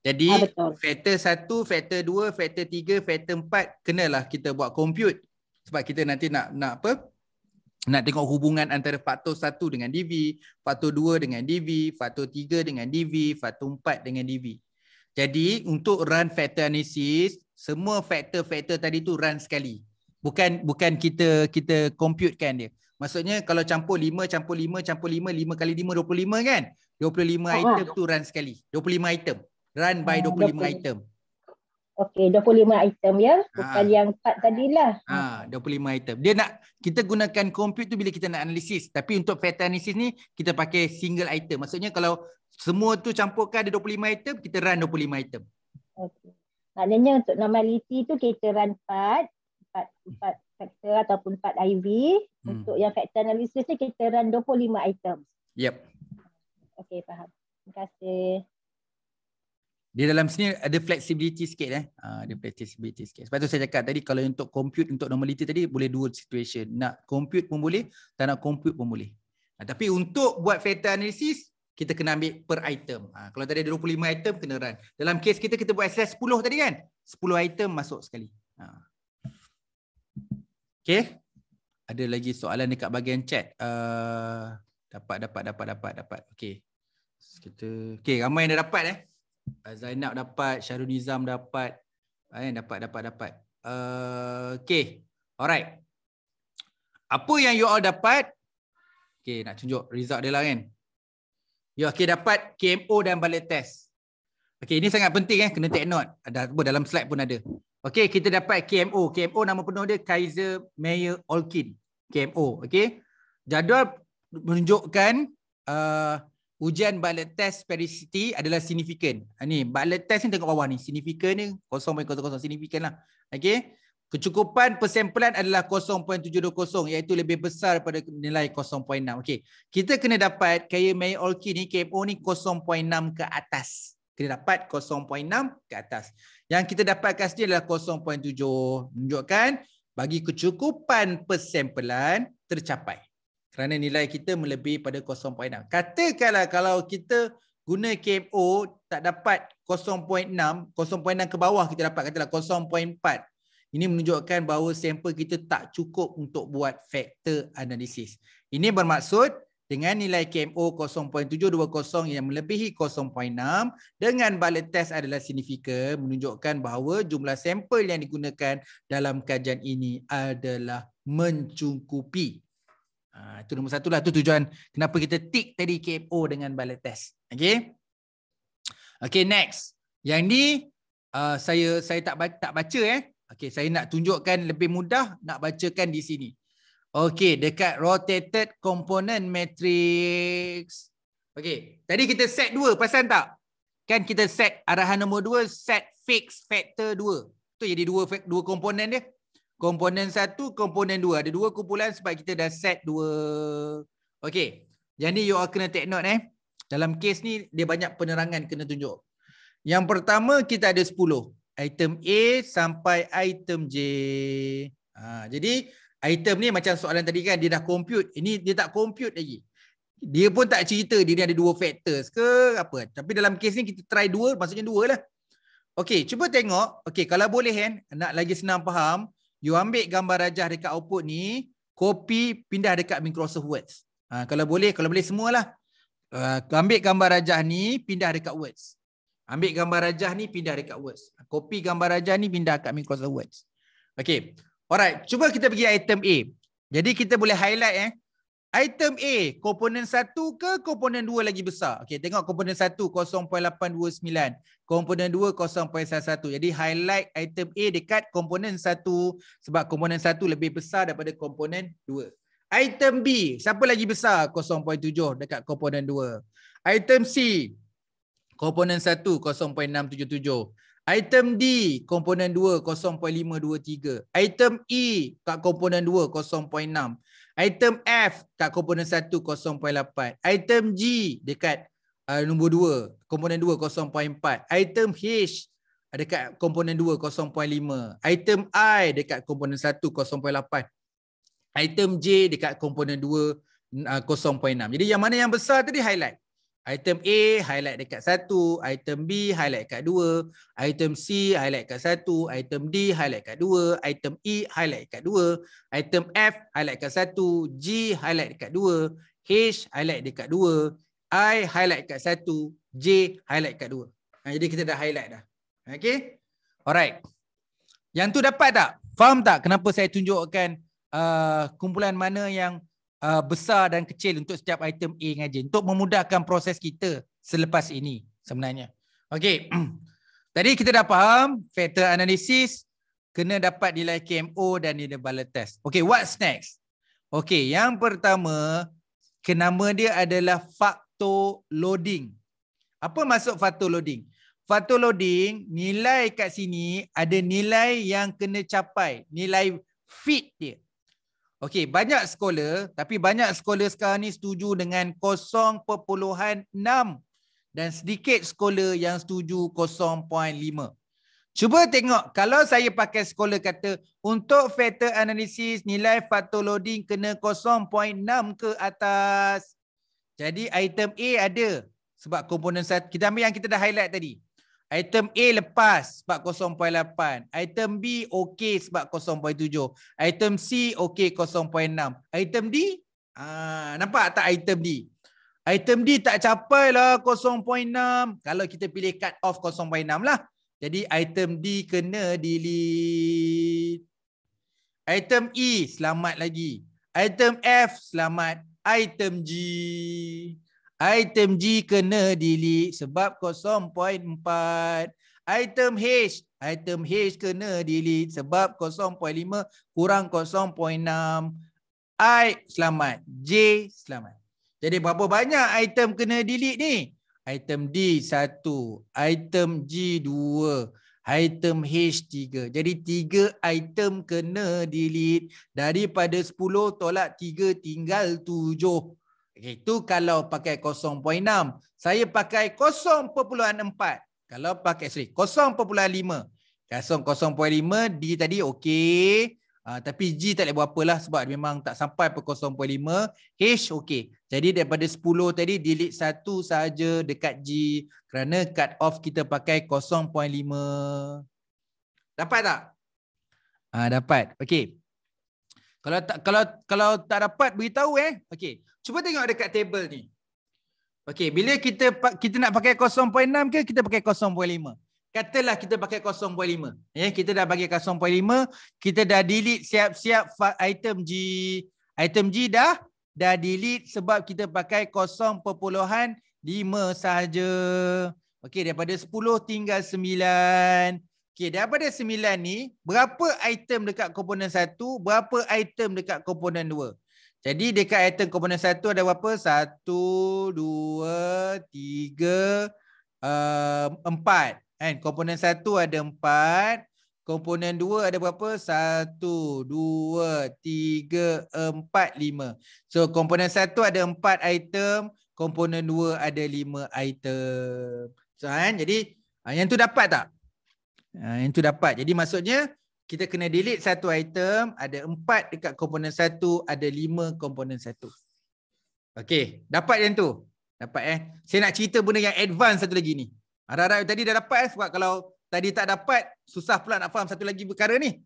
Jadi ah, factor satu, factor dua, factor tiga, factor empat kenalah kita buat compute. Sebab kita nanti nak nak apa? Nak tengok hubungan antara faktor satu dengan DV, faktor dua dengan DV, faktor tiga dengan DV, faktor empat dengan DV. Jadi untuk run factor analysis, semua factor-factor tadi tu run sekali bukan bukan kita kita compute kan dia maksudnya kalau campur 5 campur 5 campur 5 5 kali 5 25 kan 25 oh, ah, item ah. tu run sekali 25 item run by 25 ah, 20. item Okay, 25 item ya. Ah. Bukan ha. yang 4 tadi lah. Ha, 25 item. Dia nak, kita gunakan compute tu bila kita nak analisis. Tapi untuk pattern analysis ni, kita pakai single item. Maksudnya kalau semua tu campurkan ada 25 item, kita run 25 item. Okey, Maknanya untuk normality tu kita run 4 empat empat faktor ataupun empat IV. Hmm. Untuk yang factor analysis ni kita run 25 item. Yep. Okay, faham. Terima kasih. Di dalam sini ada flexibility sikit eh. Ah, ada flexibility sikit. Sebab tu saya cakap tadi kalau untuk compute untuk normality tadi boleh dua situation. Nak compute pun boleh, tak nak compute pun boleh. Ha, tapi untuk buat factor analysis, kita kena ambil per item. Ha, kalau tadi ada 25 item, kena run. Dalam kes kita, kita buat SS 10 tadi kan? 10 item masuk sekali. Ha. Okay. Ada lagi soalan dekat bahagian chat. Uh, dapat, dapat, dapat, dapat, dapat. Okay. Kita, okay, ramai yang dah dapat eh. Zainab dapat, Syarul Nizam dapat. Eh, dapat, dapat, dapat. Uh, okay. Alright. Apa yang you all dapat? Okay, nak tunjuk result dia lah kan. You ya, okay dapat KMO dan balik test. Okay, ini sangat penting eh. Kena take note. Ada, dalam slide pun ada. Okay, kita dapat KMO. KMO nama penuh dia Kaiser Meyer Olkin. KMO, Okay, Jadual menunjukkan uh, ujian ballot test sparsity adalah signifikan. Ini ha, ballot test ni tengok bawah ni. Signifikan ni kosong signifikan lah. Okay, Kecukupan persampelan adalah 0.720 iaitu lebih besar daripada nilai 0.6. Okay, Kita kena dapat Kaiser Meyer Olkin ni KMO ni 0.6 ke atas. Kena dapat 0.6 ke atas. Yang kita dapatkan sini adalah 0.7. Menunjukkan bagi kecukupan persampelan tercapai. Kerana nilai kita melebihi pada 0.6. Katakanlah kalau kita guna KMO tak dapat 0.6. 0.6 ke bawah kita dapat katalah 0.4. Ini menunjukkan bahawa sampel kita tak cukup untuk buat faktor analisis. Ini bermaksud dengan nilai KMO 0.720 yang melebihi 0.6 dengan balik test adalah signifikan menunjukkan bahawa jumlah sampel yang digunakan dalam kajian ini adalah mencukupi. Ha, itu nombor satu lah. Itu tujuan kenapa kita tick tadi KMO dengan balik test. Okay. Okay next. Yang ni uh, saya saya tak tak baca eh. Okay saya nak tunjukkan lebih mudah nak bacakan di sini. Okay, dekat rotated component matrix. Okay, tadi kita set dua pasal tak? Kan kita set arahan nombor dua set fixed factor dua. Tu jadi dua dua komponen dia. Komponen satu, komponen dua. Ada dua kumpulan sebab kita dah set dua. Okay, Jadi you all kena take note eh. Dalam kes ni dia banyak penerangan kena tunjuk. Yang pertama kita ada sepuluh Item A sampai item J. Ha, jadi item ni macam soalan tadi kan dia dah compute ini dia tak compute lagi dia pun tak cerita dia ni ada dua factors ke apa tapi dalam kes ni kita try dua maksudnya dua lah Okey, cuba tengok Okey, kalau boleh kan nak lagi senang faham you ambil gambar rajah dekat output ni copy pindah dekat Microsoft Words ha, kalau boleh kalau boleh semualah uh, ambil gambar rajah ni pindah dekat Words ambil gambar rajah ni pindah dekat Words copy gambar rajah ni pindah dekat Microsoft Words Okey. Alright, cuba kita pergi item A. Jadi kita boleh highlight eh. Item A, komponen satu ke komponen dua lagi besar? Okay, tengok komponen satu 0.829. Komponen 2 0.11. Jadi highlight item A dekat komponen 1 sebab komponen 1 lebih besar daripada komponen 2. Item B, siapa lagi besar? 0.7 dekat komponen 2. Item C, komponen 1 0.677. Item D komponen 2 0.523. Item E kat komponen 2 0.6. Item F kat komponen 1 0.8. Item G dekat uh, nombor 2 komponen 2 0.4. Item H dekat komponen 2 0.5. Item I dekat komponen 1 0.8. Item J dekat komponen 2 uh, 0.6. Jadi yang mana yang besar di highlight. Item A highlight dekat satu, item B highlight dekat dua, item C highlight dekat satu, item D highlight dekat dua, item E highlight dekat dua, item F highlight dekat satu, G highlight dekat dua, H highlight dekat dua, I highlight dekat satu, J highlight dekat dua. Ha, jadi kita dah highlight dah. Okay? Alright. Yang tu dapat tak? Faham tak kenapa saya tunjukkan uh, kumpulan mana yang uh, besar dan kecil untuk setiap item A dengan J untuk memudahkan proses kita selepas ini sebenarnya. Okey. *clears throat* Tadi kita dah faham factor analysis kena dapat nilai KMO dan nilai balance test. Okey, what's next? Okey, yang pertama kenama dia adalah factor loading. Apa maksud factor loading? Factor loading nilai kat sini ada nilai yang kena capai, nilai fit dia. Okey, banyak sekolah tapi banyak sekolah sekarang ni setuju dengan 0.6 dan sedikit sekolah yang setuju 0.5. Cuba tengok kalau saya pakai sekolah kata untuk factor analysis nilai factor loading kena 0.6 ke atas. Jadi item A ada sebab komponen satu kita ambil yang kita dah highlight tadi. Item A lepas sebab 0.8. Item B okey sebab 0.7. Item C okey 0.6. Item D? Ah, nampak tak item D? Item D tak capai lah 0.6. Kalau kita pilih cut off 0.6 lah. Jadi item D kena delete. Item E selamat lagi. Item F selamat. Item G. Item G kena delete sebab 0.4. Item H, item H kena delete sebab 0.5 kurang 0.6. I selamat, J selamat. Jadi berapa banyak item kena delete ni? Item D 1, item G 2. Item H3. Jadi 3 item kena delete. Daripada 10 tolak 3 tinggal itu kalau pakai 0.6. Saya pakai 0.4. Kalau pakai, sorry, 0.5. 0.5, D tadi okey. Uh, tapi G tak boleh buat apalah sebab memang tak sampai per 0.5. H okey. Jadi daripada 10 tadi, delete satu saja dekat G. Kerana cut off kita pakai 0.5. Dapat tak? Ah uh, Dapat. Okey. Kalau tak kalau kalau tak dapat beritahu eh. Okey. Cuba tengok dekat table ni. Okey, bila kita kita nak pakai 0.6 ke kita pakai 0.5? Katalah kita pakai 0.5. Ya, kita dah bagi 0.5, kita dah delete siap-siap item G. Item G dah dah delete sebab kita pakai 0.5 sahaja. Okey, daripada 10 tinggal 9. Okey, daripada 9 ni, berapa item dekat komponen 1, berapa item dekat komponen 2? Jadi dekat item komponen 1 ada berapa? 1 2 3 4. Kan komponen 1 ada 4, komponen 2 ada berapa? 1 2 3 4 5. So komponen 1 ada 4 item, komponen 2 ada 5 item. So kan jadi ah, yang tu dapat tak? Ah, yang tu dapat. Jadi maksudnya kita kena delete satu item, ada empat dekat komponen satu, ada lima komponen satu. Okey, dapat yang tu. Dapat eh. Saya nak cerita benda yang advance satu lagi ni. Harap-harap tadi dah dapat eh sebab kalau tadi tak dapat, susah pula nak faham satu lagi perkara ni.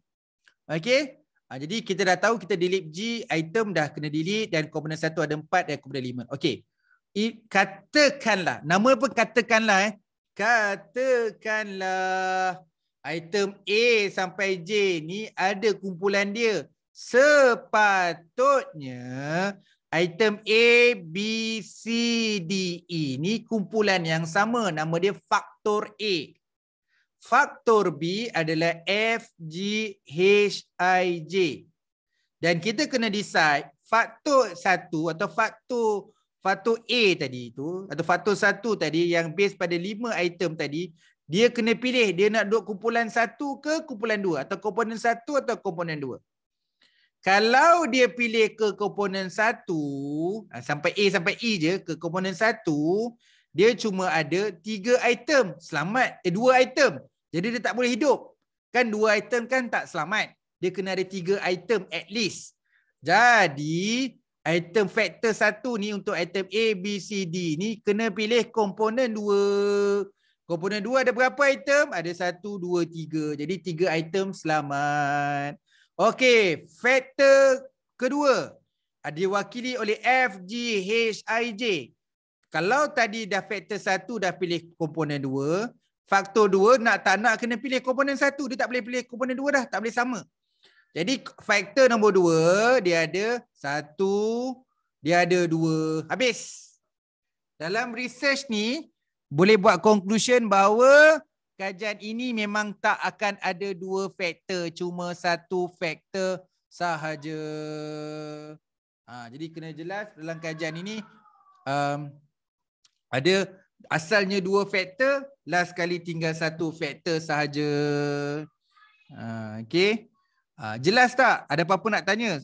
Okey. Ha, jadi kita dah tahu kita delete G, item dah kena delete dan komponen satu ada empat dan komponen lima. Okey. Katakanlah, nama apa katakanlah eh. Katakanlah. Item A sampai J ni ada kumpulan dia. Sepatutnya item A, B, C, D, E ni kumpulan yang sama. Nama dia faktor A. Faktor B adalah F, G, H, I, J. Dan kita kena decide faktor satu atau faktor faktor A tadi itu atau faktor satu tadi yang based pada lima item tadi dia kena pilih dia nak duduk kumpulan satu ke kumpulan dua atau komponen satu atau komponen dua. Kalau dia pilih ke komponen satu ah, sampai A sampai E je ke komponen satu dia cuma ada tiga item selamat eh dua item jadi dia tak boleh hidup kan dua item kan tak selamat dia kena ada tiga item at least jadi item faktor satu ni untuk item A B C D ni kena pilih komponen dua. Komponen dua ada berapa item? Ada satu, dua, tiga. Jadi tiga item selamat. Okey, faktor kedua. Ada diwakili oleh F, G, H, I, J. Kalau tadi dah faktor satu dah pilih komponen dua, Faktor dua nak tak nak kena pilih komponen satu. Dia tak boleh pilih komponen dua dah. Tak boleh sama. Jadi faktor nombor dua dia ada satu, dia ada dua, Habis. Dalam research ni boleh buat conclusion bahawa kajian ini memang tak akan ada dua faktor cuma satu faktor sahaja. Ha, jadi kena jelas dalam kajian ini um, ada asalnya dua faktor last kali tinggal satu faktor sahaja. Ha, okay. ha, jelas tak? Ada apa-apa nak tanya?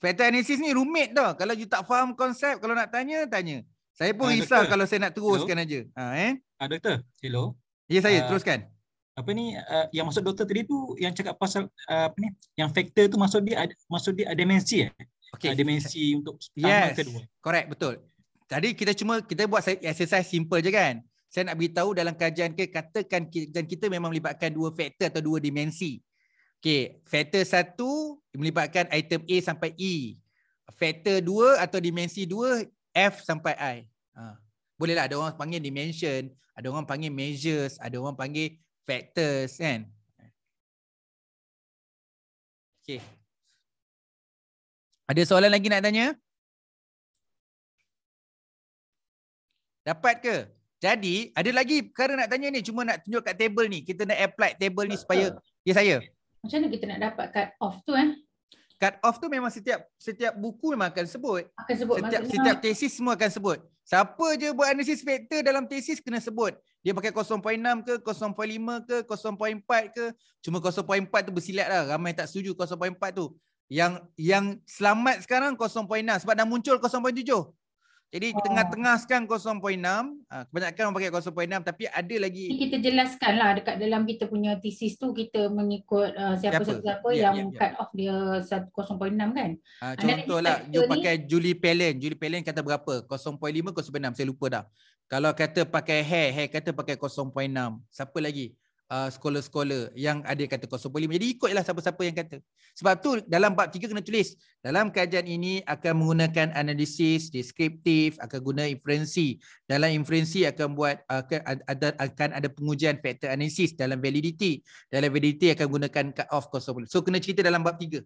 Factor analysis ni rumit tau. Kalau you tak faham konsep, kalau nak tanya, tanya. Saya pun ha, risau doktor. kalau saya nak teruskan Hello. aja. Ha eh. Ha, doktor. Hello. Ya saya uh, teruskan. Apa ni uh, yang maksud doktor tadi tu yang cakap pasal uh, apa ni yang faktor tu maksud dia maksud dia demensi eh? Okay. Uh, demensi untuk pertama yes. kedua. Correct betul. Tadi kita cuma kita buat exercise simple je kan. Saya nak beritahu dalam kajian ke katakan kajian kita memang melibatkan dua faktor atau dua dimensi. Okey, faktor satu melibatkan item A sampai E. Faktor dua atau dimensi dua F sampai I. Ha. Bolehlah ada orang panggil dimension, ada orang panggil measures, ada orang panggil factors kan. Okay. Ada soalan lagi nak tanya? Dapat ke? Jadi ada lagi perkara nak tanya ni cuma nak tunjuk kat table ni. Kita nak apply table ni supaya dia ya, saya. Macam mana kita nak dapat cut off tu eh? cut off tu memang setiap setiap buku memang akan sebut. Akan sebut setiap setiap tesis semua akan sebut. Siapa je buat analisis vektor dalam tesis kena sebut. Dia pakai 0.6 ke 0.5 ke 0.4 ke cuma 0.4 tu bersilat lah. Ramai tak setuju 0.4 tu. Yang yang selamat sekarang 0.6 sebab dah muncul 0.7. Jadi oh. tengah-tengah sekarang 0.6 ah, Kebanyakan orang pakai 0.6 tapi ada lagi Kita jelaskan lah dekat dalam kita punya thesis tu Kita mengikut ah, siapa-siapa uh, yang yeah, ya. cut yeah. off dia 0.6 kan uh, Contoh lah you pakai ni, Julie Palin Julie Palin kata berapa? 0.5, 0.6 saya lupa dah Kalau kata pakai hair, hair kata pakai 0.6 Siapa lagi? uh, scholar-scholar yang ada kata 0.5. Jadi ikutlah siapa-siapa yang kata. Sebab tu dalam bab tiga kena tulis. Dalam kajian ini akan menggunakan analisis, deskriptif, akan guna inferensi. Dalam inferensi akan buat akan ada, akan ada pengujian faktor analisis dalam validity. Dalam validity akan gunakan cut off 0.5. So kena cerita dalam bab tiga.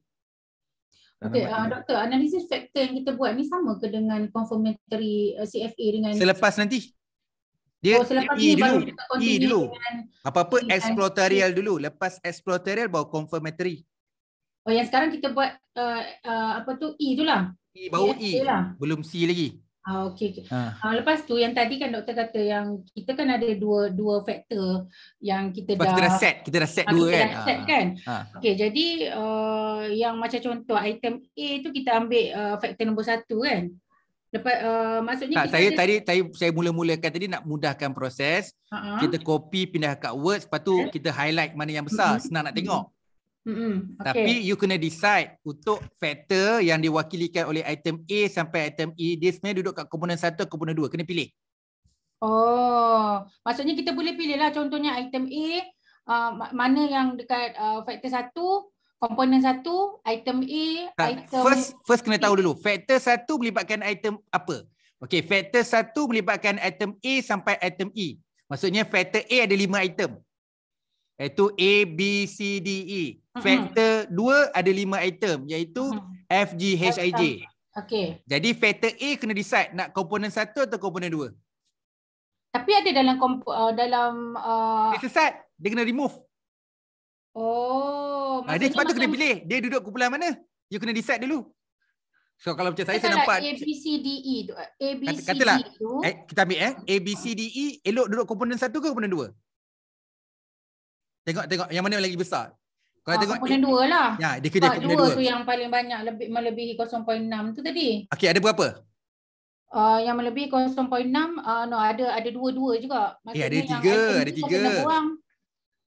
Okey, uh, uh, doktor, analisis faktor yang kita buat ni sama ke dengan confirmatory uh, CFA dengan Selepas nanti? Dia oh, selepas E dulu. E dulu. Apa-apa e kan. exploratorial dulu. Lepas exploratorial baru confirmatory. Oh yang sekarang kita buat uh, uh, apa tu E tu lah. E baru E. e. Lah. Belum C lagi. Ah okey. Okay. Ah. ah lepas tu yang tadi kan doktor kata yang kita kan ada dua dua faktor yang kita dah, kita dah set, kita dah set ah, dua kita kan. Dah set ah. kan. Ah. Ha. Okey jadi uh, yang macam contoh item A tu kita ambil uh, faktor nombor satu kan. Lepas, uh, maksudnya tak, kita saya ada... tadi, tadi saya mula-mulakan tadi nak mudahkan proses. Uh-huh. Kita copy pindah ke Word. Lepas tu okay. kita highlight mana yang besar. Mm-hmm. Senang nak tengok. Mm-hmm. Mm-hmm. Okay. Tapi you kena decide untuk factor yang diwakilikan oleh item A sampai item E Dia sebenarnya duduk kat komponen Satu, komponen Dua, kena pilih Oh, maksudnya kita boleh pilih lah contohnya item A uh, Mana yang dekat uh, factor satu komponen satu, item A, tak. item First first kena tahu dulu. Faktor satu melibatkan item apa? Okey, faktor satu melibatkan item A sampai item E. Maksudnya faktor A ada lima item. Iaitu A, B, C, D, E. Faktor mm -hmm. dua ada lima item iaitu mm -hmm. F, G, H, I, J. Okay. Jadi faktor A kena decide nak komponen satu atau komponen dua. Tapi ada dalam uh, dalam uh... Dia sesat. Dia kena remove. Oh, ha, dia sebab tu kena pilih. Dia duduk kumpulan mana? You kena decide dulu. So kalau macam saya, saya nampak. A, B, C, D, E. Eh, A, B, C, D, E tu. Eh, kita ambil eh. A, B, C, D, E. Elok duduk komponen satu ke komponen dua? Tengok, tengok. Yang mana yang lagi besar? Kalau ha, ah, tengok, komponen dua lah. Ya, dia kena komponen dua. Part dua tu yang paling banyak lebih melebihi 0.6 tu tadi. Okay, ada berapa? Uh, yang melebihi 0.6, uh, no, ada ada dua-dua juga. Maksudnya eh, ada tiga. Ada tiga.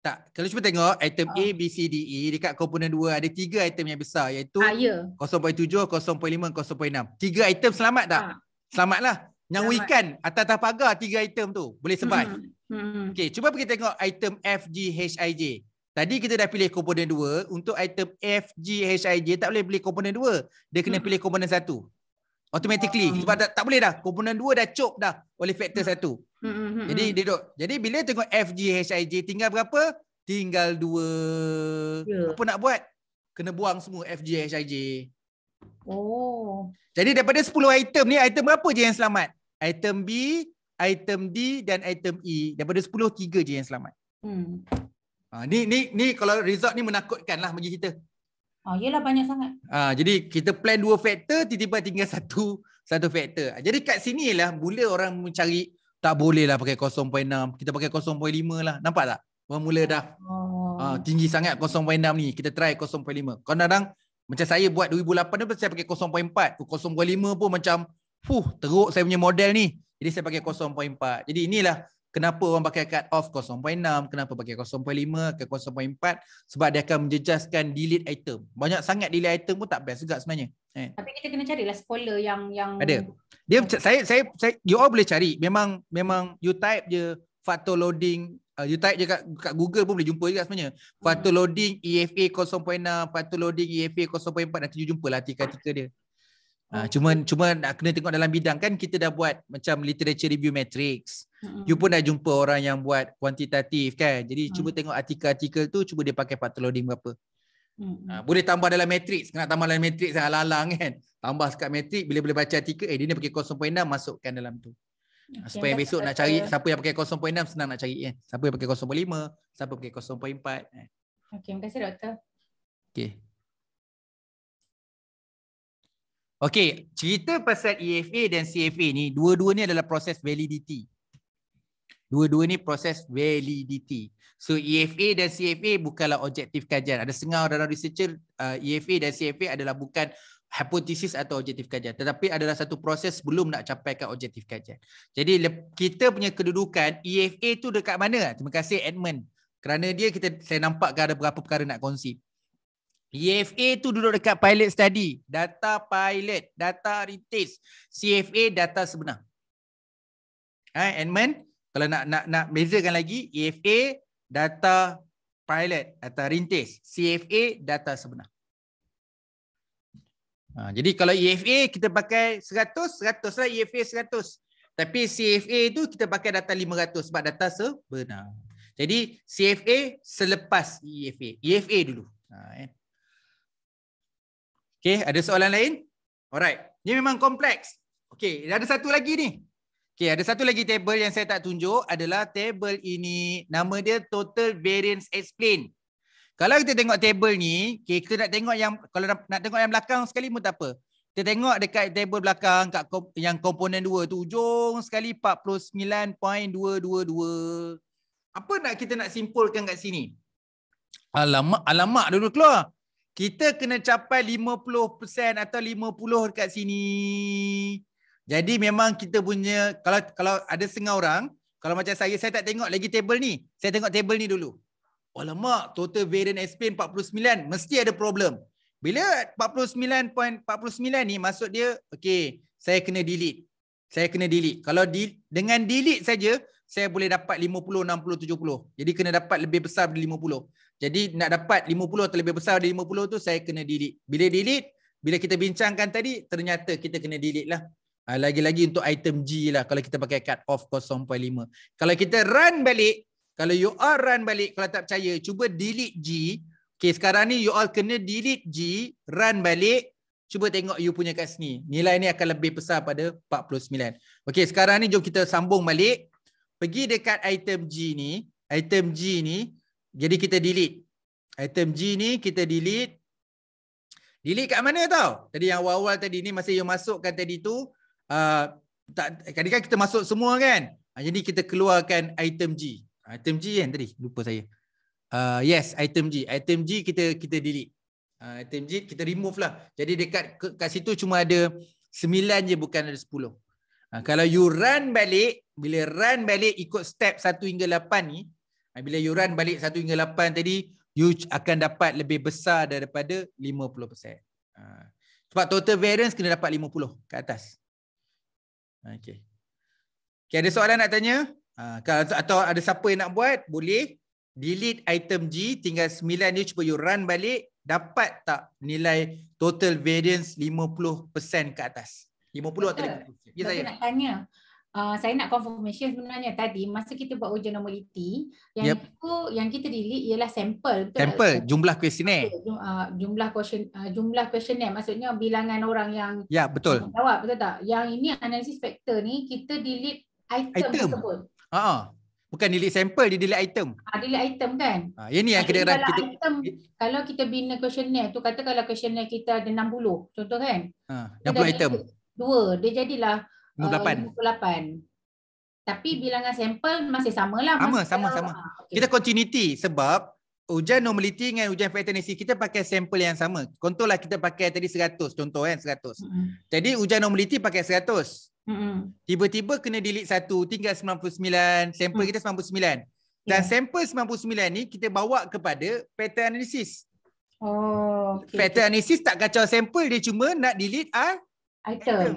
Tak. Kalau cuba tengok item uh. A, ah. B, C, D, E dekat komponen 2 ada tiga item yang besar iaitu uh, yeah. 0.7, 0.5, 0.6. Tiga item selamat tak? Uh. Selamatlah. Yang weekend atas-atas pagar tiga item tu boleh survive. Hmm. Hmm. Okay, cuba pergi tengok item F, G, H, I, J. Tadi kita dah pilih komponen 2. Untuk item F, G, H, I, J tak boleh pilih komponen 2. Dia kena hmm. pilih komponen 1. Automatically. Hmm. Sebab tak, tak boleh dah. Komponen 2 dah cop dah oleh faktor 1. Hmm hmm Jadi dia duduk. Jadi bila tengok F G tinggal berapa? Tinggal dua. Yeah. Apa nak buat? Kena buang semua F G Oh. Jadi daripada 10 item ni item berapa je yang selamat? Item B, item D dan item E. Daripada 10 tiga je yang selamat. Hmm. Ha, ni ni ni kalau resort ni menakutkan lah bagi kita. Oh, ah, iyalah banyak sangat. Ha, jadi kita plan dua faktor, tiba-tiba tinggal *laughs* satu satu faktor. Ha, jadi kat sini lah mula orang mencari tak boleh lah pakai 0.6 kita pakai 0.5 lah nampak tak bermula dah oh. uh, tinggi sangat 0.6 ni kita try 0.5 kadang-kadang macam saya buat 2008 ni saya pakai 0.4 0.5 pun macam fuh teruk saya punya model ni jadi saya pakai 0.4 jadi inilah kenapa orang pakai cut off 0.6, kenapa pakai 0.5 ke 0.4 sebab dia akan menjejaskan delete item. Banyak sangat delete item pun tak best juga sebenarnya. Eh. Tapi kita kena carilah spoiler yang yang Ada. Dia saya, saya saya saya you all boleh cari. Memang memang you type je factor loading Uh, you type je kat, kat Google pun boleh jumpa juga sebenarnya. Fatal hmm. loading EFA 0.6, fatal loading EFA 0.4 nanti you jumpa lah tika-tika dia. Ha, ah, cuma cuma nak kena tengok dalam bidang kan kita dah buat macam literature review matrix. mm You pun dah jumpa orang yang buat kuantitatif kan. Jadi mm cuba tengok artikel-artikel tu cuba dia pakai factor loading berapa. mm Ha, boleh tambah dalam matrix. Kena tambah dalam matrix, metrics lah, alang-alang kan. Tambah dekat matrix, bila boleh baca artikel eh dia ni pakai 0.6 masukkan dalam tu. Okay, ah, Supaya dah besok nak cari dah. Uh, siapa yang pakai 0.6 senang nak cari kan. Siapa yang pakai 0.5, siapa pakai 0.4 kan. Eh. Okay, terima kasih doktor. Okay. Okay, cerita pasal EFA dan CFA ni, dua-dua ni adalah proses validity. Dua-dua ni proses validity. So EFA dan CFA bukanlah objektif kajian. Ada sengau dalam researcher, uh, EFA dan CFA adalah bukan hipotesis atau objektif kajian. Tetapi adalah satu proses sebelum nak capai capaikan objektif kajian. Jadi kita punya kedudukan EFA tu dekat mana? Terima kasih Edmund. Kerana dia, kita saya nampak kan ada beberapa perkara nak konsip. EFA tu duduk dekat pilot study. Data pilot, data retest, CFA data sebenar. Eh, ha, Edmund, kalau nak nak nak bezakan lagi, EFA data pilot atau rintis, CFA data sebenar. Ha, jadi kalau EFA kita pakai 100, 100 lah EFA 100. Tapi CFA tu kita pakai data 500 sebab data sebenar. Jadi CFA selepas EFA, EFA dulu. Ha, eh. Okay, ada soalan lain? Alright. Ini memang kompleks. Okay, ada satu lagi ni. Okay, ada satu lagi table yang saya tak tunjuk adalah table ini. Nama dia Total Variance Explain. Kalau kita tengok table ni, okay, kita nak tengok yang kalau nak tengok yang belakang sekali pun tak apa. Kita tengok dekat table belakang kat kom, yang komponen 2 tu ujung sekali 49.222. Apa nak kita nak simpulkan kat sini? Alamak, alamak dulu keluar kita kena capai 50% atau 50 dekat sini. Jadi memang kita punya kalau kalau ada setengah orang, kalau macam saya saya tak tengok lagi table ni. Saya tengok table ni dulu. Alamak, total variance expense 49 mesti ada problem. Bila 49.49 ni maksud dia okey, saya kena delete. Saya kena delete. Kalau di, dengan delete saja saya boleh dapat 50 60 70. Jadi kena dapat lebih besar daripada 50. Jadi nak dapat 50 atau lebih besar dari 50 tu saya kena delete. Bila delete, bila kita bincangkan tadi ternyata kita kena delete lah. Ha, lagi-lagi untuk item G lah kalau kita pakai cut off 0.5. Kalau kita run balik, kalau you all run balik kalau tak percaya cuba delete G. Okay sekarang ni you all kena delete G, run balik. Cuba tengok you punya kat sini. Nilai ni akan lebih besar pada 49. Okay sekarang ni jom kita sambung balik. Pergi dekat item G ni. Item G ni. Jadi kita delete. Item G ni kita delete. Delete kat mana tau? Tadi yang awal-awal tadi ni masa you masukkan tadi tu. Uh, tak, kadang kan kita masuk semua kan? Uh, jadi kita keluarkan item G. Ah, item G kan tadi? Lupa saya. Uh, yes, item G. Item G kita kita delete. Uh, item G kita remove lah. Jadi dekat kat situ cuma ada 9 je bukan ada 10. Uh, kalau you run balik, bila run balik ikut step 1 hingga 8 ni. Ha, bila you run balik 1 hingga 8 tadi, you akan dapat lebih besar daripada 50%. Ha, sebab total variance kena dapat 50 ke atas. Okay. Okay, ada soalan nak tanya? Ha, atau ada siapa yang nak buat? Boleh. Delete item G, tinggal 9 ni cuba you run balik. Dapat tak nilai total variance 50% ke atas? 50 atau 50%? Ya, saya nak tanya. Ah, saya nak confirmation sebenarnya tadi masa kita buat ujian normality e yang yep. itu yang kita delete ialah sampel. betul sample jumlah questionnaire okay. uh, jumlah question uh, jumlah questionnaire maksudnya bilangan orang yang ya yeah, betul jawab betul tak yang ini analysis factor ni kita delete item, item. tersebut ha uh-huh. Bukan delete sampel, dia delete item. Ha, delete item kan? Ha, yang ni yang kena kalau kita... Item, ya. kalau kita bina questionnaire tu, kata kalau questionnaire kita ada 60, contoh kan? Ha, 60 item. Dua, dia jadilah 58. Uh, Tapi bilangan sampel masih samalah. Sama, masih sama, sama. Ha, ah, okay. Kita continuity sebab ujian normaliti dengan ujian patternacy kita pakai sampel yang sama. Contohlah kita pakai tadi 100. Contoh kan 100. Mm -hmm. Jadi ujian normaliti pakai 100. Tiba-tiba mm -hmm. kena delete satu. Tinggal 99. Sampel mm -hmm. kita 99. Dan yeah. sampel 99 ni kita bawa kepada pattern analysis. Oh, okay. Pattern analysis tak kacau sampel. Dia cuma nak delete item. item.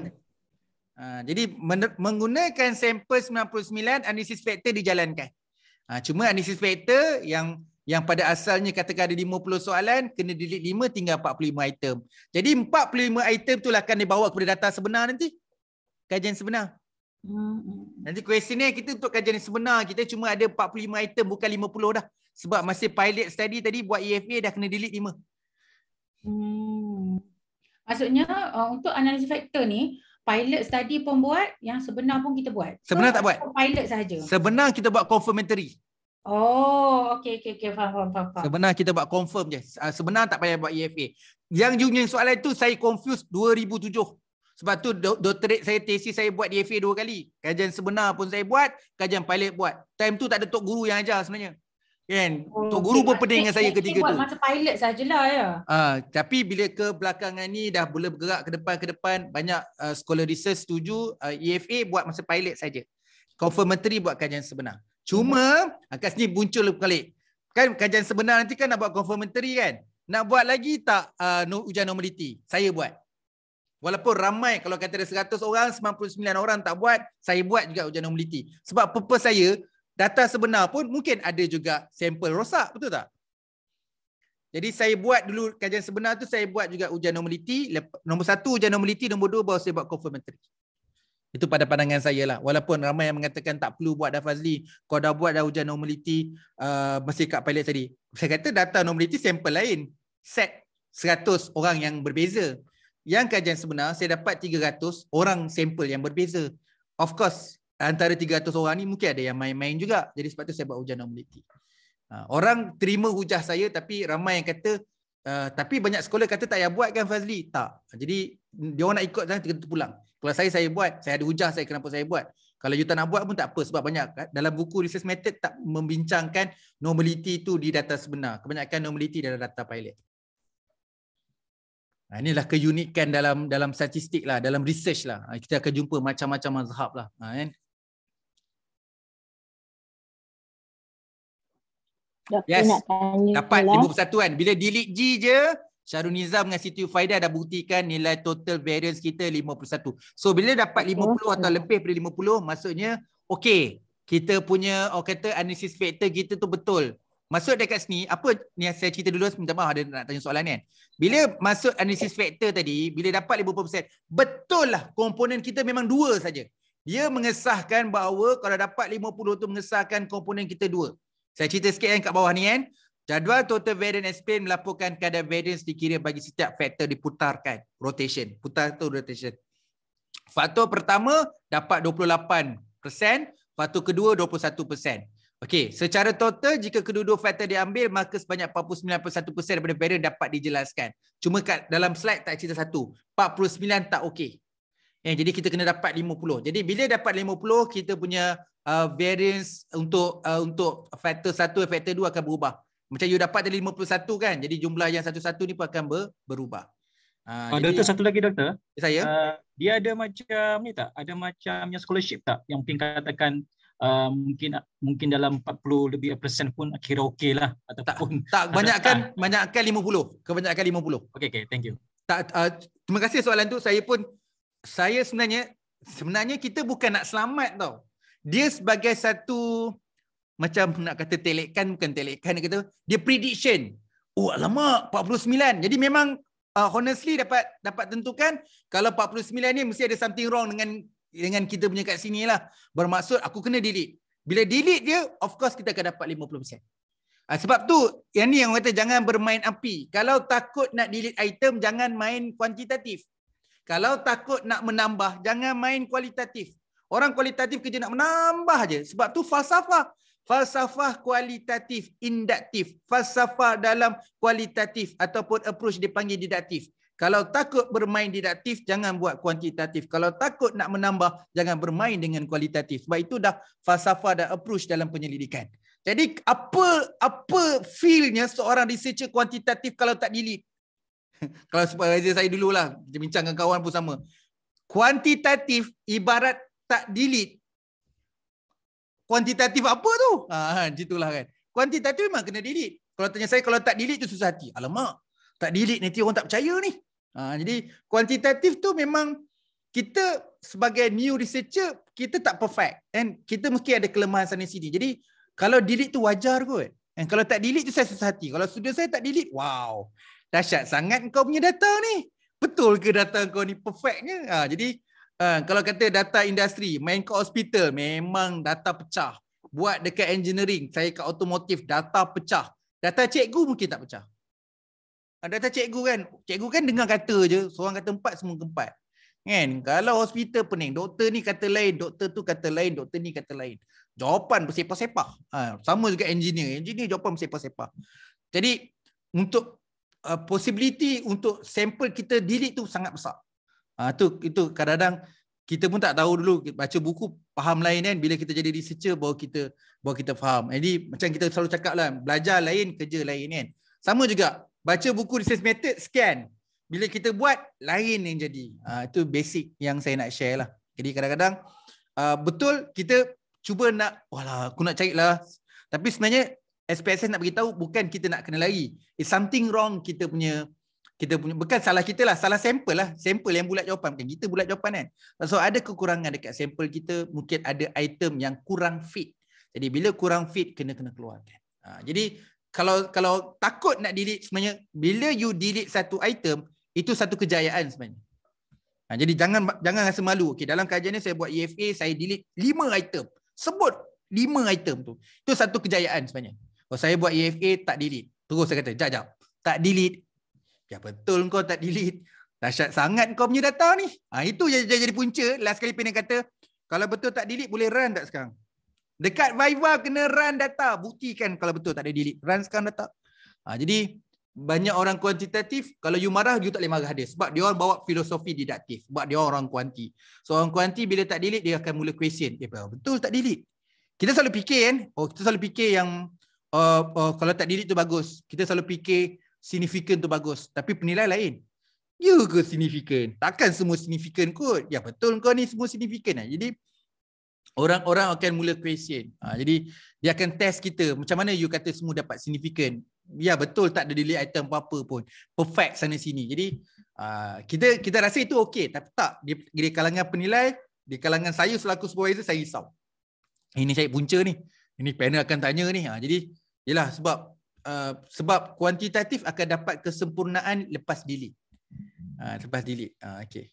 Ha, jadi menggunakan sampel 99 analisis faktor dijalankan. Ha, cuma analisis faktor yang yang pada asalnya katakan ada 50 soalan kena delete 5 tinggal 45 item. Jadi 45 item itulah akan dibawa kepada data sebenar nanti. Kajian sebenar. Hmm. Nanti kuesioner kita untuk kajian sebenar kita cuma ada 45 item bukan 50 dah. Sebab masih pilot study tadi buat EFA dah kena delete 5. Hmm. Maksudnya uh, untuk analisis faktor ni pilot study pun buat yang sebenar pun kita buat. Sebenar so, tak buat? Pilot saja. Sebenar kita buat confirmatory. Oh, okay, okay, okay. faham faham faham. Sebenar kita buat confirm je. Ah, sebenar tak payah buat EFA. Yang junior soalan tu saya confuse 2007. Sebab tu doktorate saya, tesis saya buat DFA e dua kali. Kajian sebenar pun saya buat, kajian pilot buat. Time tu tak ada tok guru yang ajar sebenarnya. Kan? Oh, Tok Guru pun pening dengan saya ketiga tu. Masa pilot sajalah ya. uh, tapi bila ke belakangan ni dah boleh bergerak ke depan-ke depan, banyak uh, ah, scholar research setuju uh, ah, EFA buat masa pilot saja. Confirmatory buat kajian sebenar. Cuma, hmm. kat sini muncul kali. Kan kajian sebenar nanti kan nak buat confirmatory kan? Nak buat lagi tak uh, no, ujian normality? Saya buat. Walaupun ramai, kalau kata ada 100 orang, 99 orang tak buat, saya buat juga ujian normality. Sebab purpose saya, data sebenar pun mungkin ada juga sampel rosak betul tak jadi saya buat dulu kajian sebenar tu saya buat juga ujian normaliti. nombor satu ujian normaliti nombor dua baru saya buat confirmatory itu pada pandangan saya lah walaupun ramai yang mengatakan tak perlu buat dah Fazli kau dah buat dah ujian normaliti uh, masih kat pilot tadi saya kata data normaliti sampel lain set 100 orang yang berbeza yang kajian sebenar saya dapat 300 orang sampel yang berbeza of course antara 300 orang ni mungkin ada yang main-main juga. Jadi sebab tu saya buat hujah nominaliti. Ha, orang terima hujah saya tapi ramai yang kata Uh, tapi banyak sekolah kata tak payah buat kan Fazli tak jadi dia orang nak ikut sana kita pulang kalau saya saya buat saya ada hujah saya kenapa saya buat kalau you tak nak buat pun tak apa sebab banyak dalam buku research method tak membincangkan normality tu di data sebenar kebanyakan normality dalam data pilot nah, ha, inilah keunikan dalam dalam statistik lah dalam research lah kita akan jumpa macam-macam mazhab lah kan? Doktor yes. nak tanya Dapat ibu persatuan. Bila delete G je, Syarul Nizam dengan Siti Faida dah buktikan nilai total variance kita lima puluh satu. So bila dapat lima okay. atau lebih daripada puluh, maksudnya okay Kita punya oh kata analysis factor kita tu betul. Masuk dekat sini, apa ni saya cerita dulu minta maaf ada nak tanya soalan ni kan. Bila masuk analysis factor tadi, bila dapat 50%, betul lah komponen kita memang dua saja. Dia mengesahkan bahawa kalau dapat 50 tu mengesahkan komponen kita dua. Saya cerita sikit kan kat bawah ni kan. Jadual total variance explain melaporkan kadar variance dikira bagi setiap faktor diputarkan. Rotation. Putar tu rotation. Faktor pertama dapat 28%. Faktor kedua 21%. Okey, secara total jika kedua-dua faktor diambil maka sebanyak 49.1% daripada variance dapat dijelaskan. Cuma kat dalam slide tak cerita satu. 49 tak okey. Eh, jadi kita kena dapat 50. Jadi bila dapat 50 kita punya uh, variance untuk uh, untuk faktor 1 faktor dua akan berubah. Macam you dapat dari 51 kan. Jadi jumlah yang satu-satu ni pun akan ber, berubah. Uh, oh, jadi, doktor satu lagi doktor. Saya. Uh, dia ada macam ni tak? Ada macamnya scholarship tak yang mungkin katakan uh, mungkin mungkin dalam 40 lebih persen pun kira okey lah ataupun tak, tak banyakkan tak. *laughs* banyakkan 50. Kebanyakan 50. Okay, okay, thank you. Tak uh, terima kasih soalan tu. Saya pun saya sebenarnya sebenarnya kita bukan nak selamat tau dia sebagai satu macam nak kata telekan bukan telekan dia kata dia prediction oh alamak 49 jadi memang uh, honestly dapat dapat tentukan kalau 49 ni mesti ada something wrong dengan dengan kita punya kat sini lah bermaksud aku kena delete bila delete dia of course kita akan dapat 50% uh, ah, sebab tu yang ni yang kata jangan bermain api kalau takut nak delete item jangan main kuantitatif kalau takut nak menambah jangan main kualitatif Orang kualitatif kerja nak menambah aje. Sebab tu falsafah. Falsafah kualitatif, indaktif. Falsafah dalam kualitatif ataupun approach dipanggil didaktif. Kalau takut bermain didaktif, jangan buat kuantitatif. Kalau takut nak menambah, jangan bermain dengan kualitatif. Sebab itu dah falsafah dan approach dalam penyelidikan. Jadi apa apa feelnya seorang researcher kuantitatif kalau tak delete? *laughs* kalau supervisor saya dululah, kita bincang dengan kawan pun sama. Kuantitatif ibarat tak delete kuantitatif apa tu? Ha, ha gitulah kan. Kuantitatif memang kena delete. Kalau tanya saya kalau tak delete tu susah hati. Alamak, tak delete nanti orang tak percaya ni. Ha, jadi kuantitatif tu memang kita sebagai new researcher kita tak perfect and kita mesti ada kelemahan sana sini. Jadi kalau delete tu wajar kot. And kalau tak delete tu saya susah hati. Kalau sudah saya tak delete, wow. Dahsyat sangat kau punya data ni. Betul ke data kau ni perfectnya? Ha, jadi Uh, kalau kata data industri, main ke hospital, memang data pecah. Buat dekat engineering, saya ke automotive, data pecah. Data cikgu mungkin tak pecah. Uh, data cikgu kan, cikgu kan dengar kata je, seorang kata empat, semua keempat. Kan? Kalau hospital pening, doktor ni kata lain, doktor tu kata lain, doktor ni kata lain. Jawapan bersepah-sepah. Uh, sama juga engineer, engineer jawapan bersepah-sepah. Jadi, untuk uh, possibility untuk sampel kita delete tu sangat besar. Ah tu itu kadang-kadang kita pun tak tahu dulu baca buku faham lain kan bila kita jadi researcher baru kita baru kita faham. Jadi eh, macam kita selalu cakap lah belajar lain kerja lain kan. Sama juga baca buku research method scan. Bila kita buat lain yang jadi. Ah itu basic yang saya nak share lah. Jadi kadang-kadang uh, betul kita cuba nak walah aku nak cari lah. Tapi sebenarnya SPSS nak beritahu bukan kita nak kena lari. It's something wrong kita punya kita punya bukan salah kita lah salah sampel lah sampel yang bulat jawapan kan kita bulat jawapan kan so ada kekurangan dekat sampel kita mungkin ada item yang kurang fit jadi bila kurang fit kena kena keluarkan ha, jadi kalau kalau takut nak delete sebenarnya bila you delete satu item itu satu kejayaan sebenarnya ha, jadi jangan jangan rasa malu okey dalam kajian ni saya buat EFA saya delete lima item sebut lima item tu itu satu kejayaan sebenarnya kalau oh, saya buat EFA tak delete terus saya kata jap jap tak delete Ya betul kau tak delete. Dahsyat sangat kau punya data ni. Ha, itu yang jadi, jadi punca. Last kali Pena kata, kalau betul tak delete boleh run tak sekarang? Dekat Viva kena run data. Buktikan kalau betul tak ada delete. Run sekarang data. Ha, jadi banyak orang kuantitatif, kalau you marah, you tak boleh marah dia. Sebab dia bawa filosofi didaktif. Sebab dia orang kuanti. So orang kuanti bila tak delete, dia akan mula question. Eh, betul tak delete? Kita selalu fikir kan? Oh, kita selalu fikir yang uh, uh, kalau tak delete tu bagus. Kita selalu fikir significant tu bagus tapi penilai lain you ya ke significant takkan semua significant kot ya betul kau ni semua significant lah. jadi orang-orang akan mula question ha, jadi dia akan test kita macam mana you kata semua dapat significant ya betul tak ada delete item apa-apa pun perfect sana sini jadi uh, kita kita rasa itu okey tapi tak di, di kalangan penilai di kalangan saya selaku supervisor saya risau ini saya punca ni ini panel akan tanya ni ha, jadi yalah sebab Uh, sebab kuantitatif akan dapat kesempurnaan lepas delete. Uh, lepas delete. Uh, ah, okay.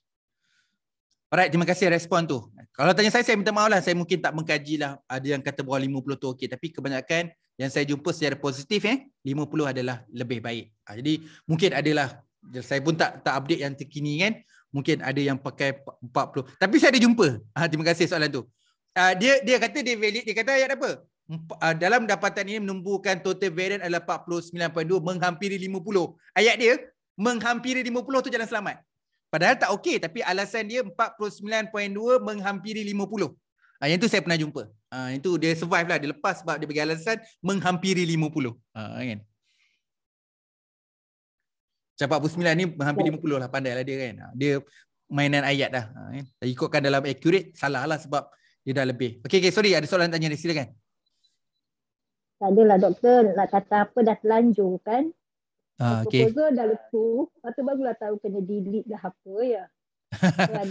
Alright, terima kasih respon tu. Kalau tanya saya, saya minta maaf lah. Saya mungkin tak mengkaji lah. Ada yang kata bahawa 50 tu okey. Tapi kebanyakan yang saya jumpa secara positif, eh, 50 adalah lebih baik. Ha, jadi mungkin adalah, saya pun tak tak update yang terkini kan. Mungkin ada yang pakai 40. Tapi saya ada jumpa. Ha, terima kasih soalan tu. Ha, dia dia kata dia valid. Dia kata ayat apa? Ah, dalam dapatan ini menumbuhkan total variant adalah 49.2 menghampiri 50. Ayat dia menghampiri 50 tu jalan selamat. Padahal tak okey tapi alasan dia 49.2 menghampiri 50. Ha, ah, yang tu saya pernah jumpa. Ha, yang tu dia survive lah. Dia lepas sebab dia bagi alasan menghampiri 50. Ha, kan? Macam 49 ni menghampiri 50 lah. Pandai lah dia kan. Dia mainan ayat dah. Ha, kan? Ikutkan dalam accurate salah lah sebab dia dah lebih. Okay, okay, sorry ada soalan tanya dia. Silakan. Okay tak adalah doktor nak kata apa dah terlanjur kan. Ah, okay. Proposal dah lepu, lepas tu barulah tahu kena delete lah apa ya. *laughs*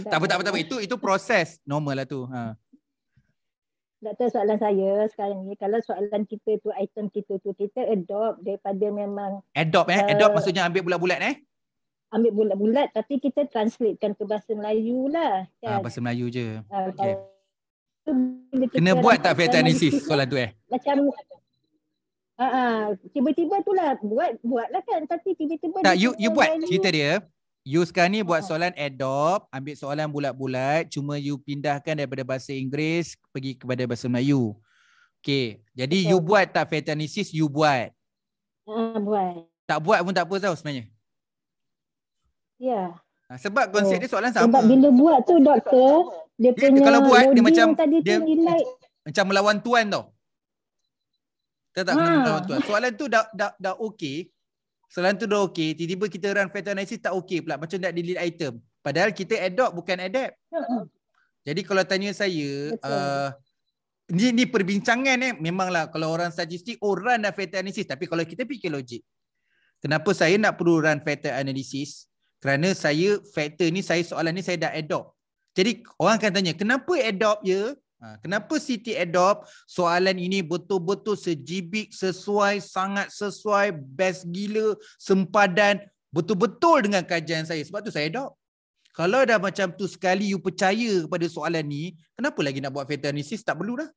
tak apa, tak apa, tak apa. Itu, itu proses normal lah tu. Ha. Doktor soalan saya sekarang ni, kalau soalan kita tu, item kita tu, kita adopt daripada memang... Adopt eh? Uh, adopt eh, maksudnya ambil bulat-bulat eh? Ambil bulat-bulat tapi kita translatekan ke bahasa Melayu lah. Ah, kan? Ah, bahasa Melayu je. Ah, okay. Kena buat tak fair analysis soalan tu eh? Macam Ha tiba-tiba tu lah buat buatlah kan tapi tiba-tiba Tak you you buat cerita dia. You sekarang ni buat soalan adopt, ambil soalan bulat-bulat, cuma you pindahkan daripada bahasa Inggeris pergi kepada bahasa Melayu. Okay, jadi okay. you buat tak fetanisis, you buat? Ah, uh, buat. Tak buat pun tak apa tau sebenarnya? Ya. Yeah. Sebab konsep oh. dia soalan sama. Sebab bila buat tu doktor, dia, punya dia kalau buat, dia macam, tadi dia, tu, dia like. macam melawan tuan tau. Kita tak ah. kena tahu tuan. Soalan tu dah dah dah okey. Soalan tu dah okey. Tiba-tiba kita run factor analysis tak okey pula. Macam nak delete item. Padahal kita adopt bukan adapt. Jadi kalau tanya saya, uh, ni, ni perbincangan eh. Memanglah kalau orang statistik, oh run dan factor analysis. Tapi kalau kita fikir logik. Kenapa saya nak perlu run factor analysis? Kerana saya factor ni, saya soalan ni saya dah adopt. Jadi orang akan tanya, kenapa adopt je? Ya? Ha, kenapa Siti adopt soalan ini betul-betul sejibik, sesuai, sangat sesuai, best gila, sempadan, betul-betul dengan kajian saya. Sebab tu saya adopt. Kalau dah macam tu sekali you percaya kepada soalan ni, kenapa lagi nak buat fatal analysis? Tak perlu dah.